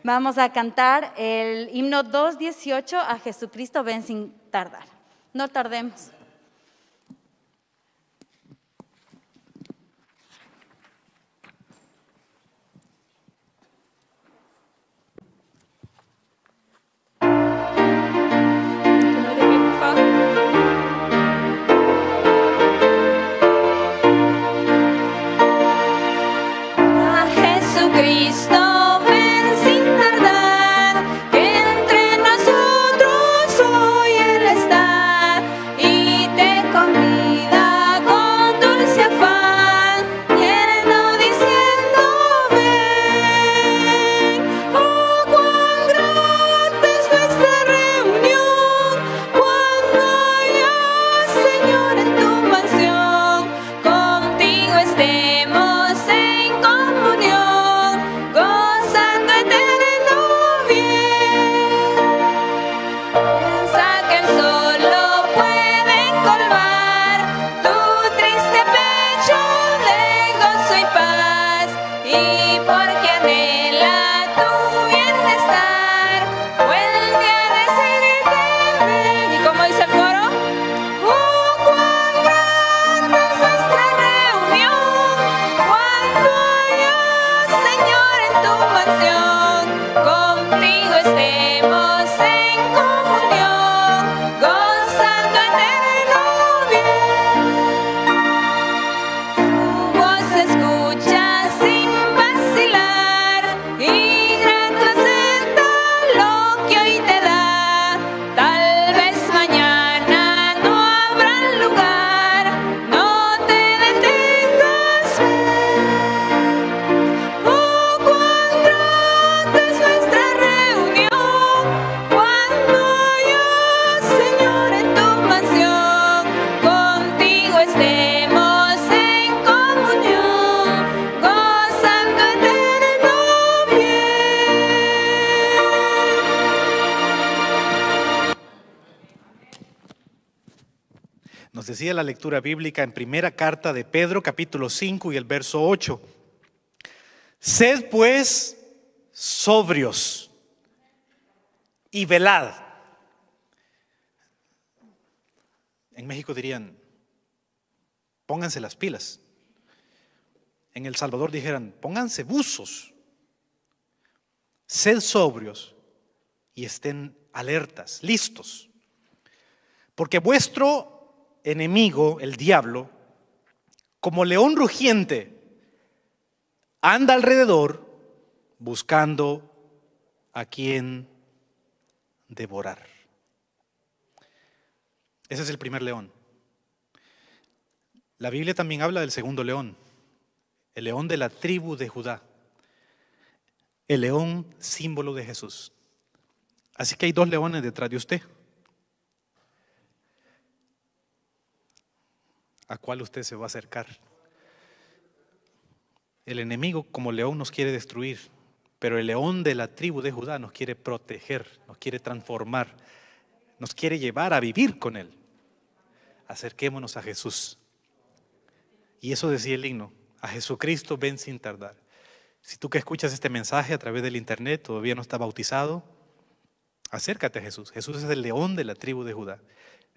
Vamos a cantar el himno 2.18, a Jesucristo ven sin tardar. No tardemos. la lectura bíblica en primera carta de Pedro capítulo 5 y el verso 8. Sed pues sobrios y velad. En México dirían, pónganse las pilas. En El Salvador dijeran, pónganse buzos. Sed sobrios y estén alertas, listos. Porque vuestro enemigo, el diablo, como león rugiente, anda alrededor buscando a quien devorar. Ese es el primer león. La Biblia también habla del segundo león, el león de la tribu de Judá, el león símbolo de Jesús. Así que hay dos leones detrás de usted. a cuál usted se va a acercar. El enemigo como león nos quiere destruir, pero el león de la tribu de Judá nos quiere proteger, nos quiere transformar, nos quiere llevar a vivir con él. Acerquémonos a Jesús. Y eso decía el himno, a Jesucristo ven sin tardar. Si tú que escuchas este mensaje a través del internet todavía no está bautizado, acércate a Jesús. Jesús es el león de la tribu de Judá.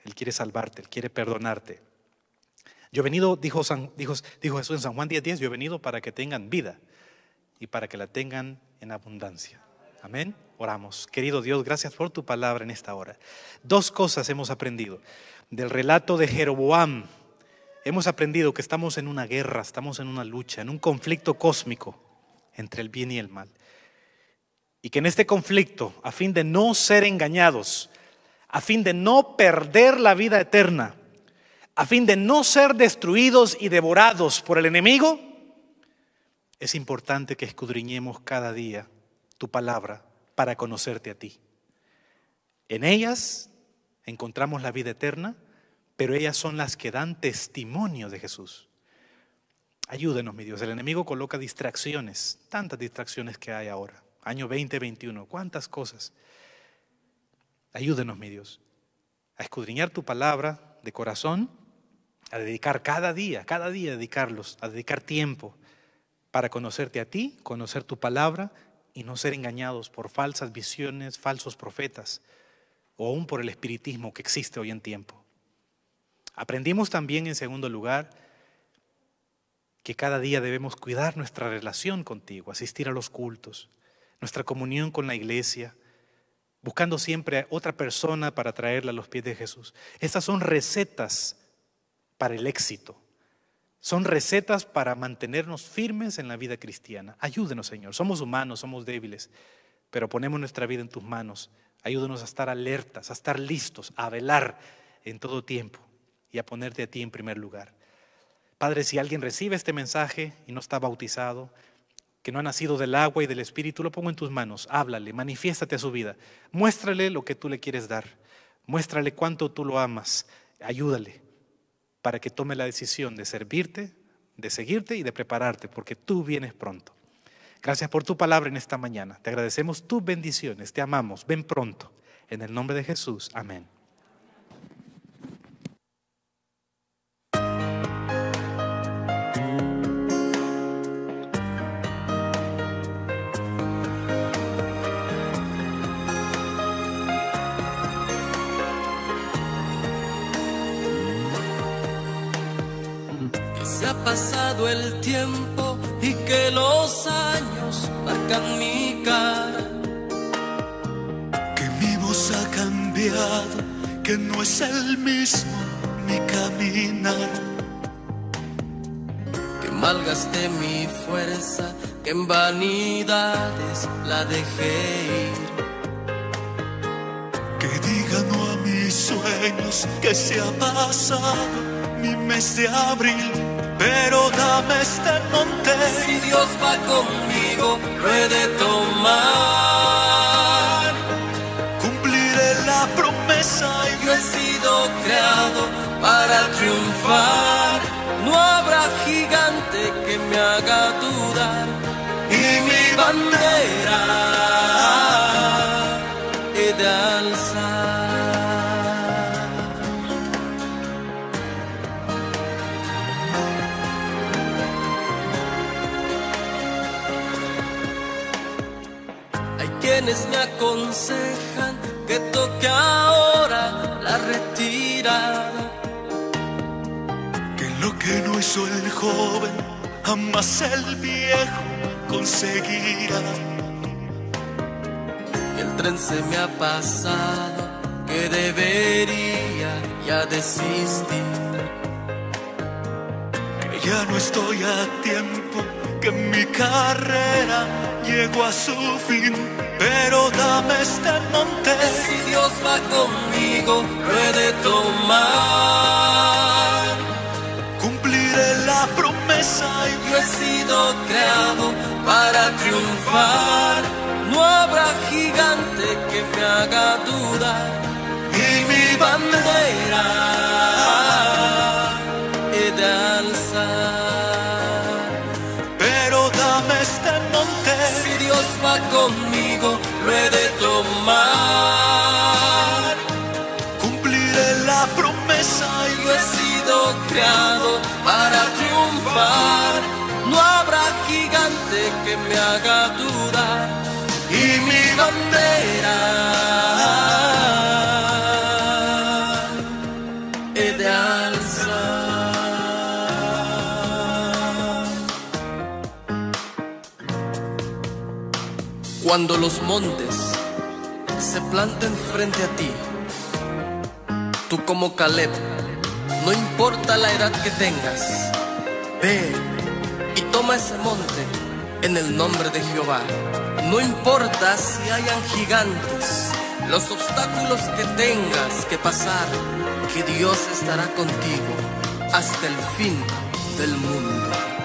Él quiere salvarte, él quiere perdonarte. Yo he venido, dijo, Jesús en San Juan 10:10, 10, yo he venido para que tengan vida y para que la tengan en abundancia. Amén. Oramos. Querido Dios, gracias por tu palabra en esta hora. Dos cosas hemos aprendido del relato de Jeroboam. Hemos aprendido que estamos en una guerra, estamos en una lucha, en un conflicto cósmico entre el bien y el mal. Y que en este conflicto, a fin de no ser engañados, a fin de no perder la vida eterna, a fin de no ser destruidos y devorados por el enemigo, es importante que escudriñemos cada día tu palabra para conocerte a ti. En ellas encontramos la vida eterna, pero ellas son las que dan testimonio de Jesús. Ayúdenos, mi Dios. El enemigo coloca distracciones, tantas distracciones que hay ahora. Año 2021, cuántas cosas. Ayúdenos, mi Dios, a escudriñar tu palabra de corazón a dedicar cada día, cada día dedicarlos, a dedicar tiempo para conocerte a ti, conocer tu palabra y no ser engañados por falsas visiones, falsos profetas o aún por el espiritismo que existe hoy en tiempo. Aprendimos también, en segundo lugar, que cada día debemos cuidar nuestra relación contigo, asistir a los cultos, nuestra comunión con la iglesia, buscando siempre a otra persona para traerla a los pies de Jesús. Estas son recetas para el éxito. Son recetas para mantenernos firmes en la vida cristiana. Ayúdenos, Señor. Somos humanos, somos débiles, pero ponemos nuestra vida en tus manos. Ayúdenos a estar alertas, a estar listos, a velar en todo tiempo y a ponerte a ti en primer lugar. Padre, si alguien recibe este mensaje y no está bautizado, que no ha nacido del agua y del Espíritu, lo pongo en tus manos. Háblale, manifiéstate a su vida. Muéstrale lo que tú le quieres dar. Muéstrale cuánto tú lo amas. Ayúdale para que tome la decisión de servirte, de seguirte y de prepararte, porque tú vienes pronto. Gracias por tu palabra en esta mañana. Te agradecemos tus bendiciones, te amamos. Ven pronto. En el nombre de Jesús. Amén. pasado el tiempo y que los años marcan mi cara. Que mi voz ha cambiado, que no es el mismo mi caminar. Que malgaste mi fuerza, que en vanidades la dejé ir. Que diga no a mis sueños, que se ha pasado mi mes de abril pero dame este monte. Si Dios va conmigo, lo he de tomar. Cumpliré la promesa. Y yo he sido creado para triunfar. No habrá gigante que me haga dudar. Y mi bandera. me aconsejan que toque ahora la retirada. Que lo que no hizo el joven, jamás el viejo conseguirá. Que el tren se me ha pasado, que debería ya desistir. Que ya no estoy a tiempo, que mi carrera llegó a su fin pero dame este monte. Si Dios va conmigo, puede tomar. Cumpliré la promesa y yo he sido creado para triunfar. No habrá gigante que me haga dudar. Y mi bandera. va conmigo, lo he de tomar. Cumpliré la promesa, yo he sido creado para triunfar. No habrá gigante que me haga dudar y mi bandera. Cuando los montes se planten frente a ti, tú como Caleb, no importa la edad que tengas, ve y toma ese monte en el nombre de Jehová. No importa si hayan gigantes, los obstáculos que tengas que pasar, que Dios estará contigo hasta el fin del mundo.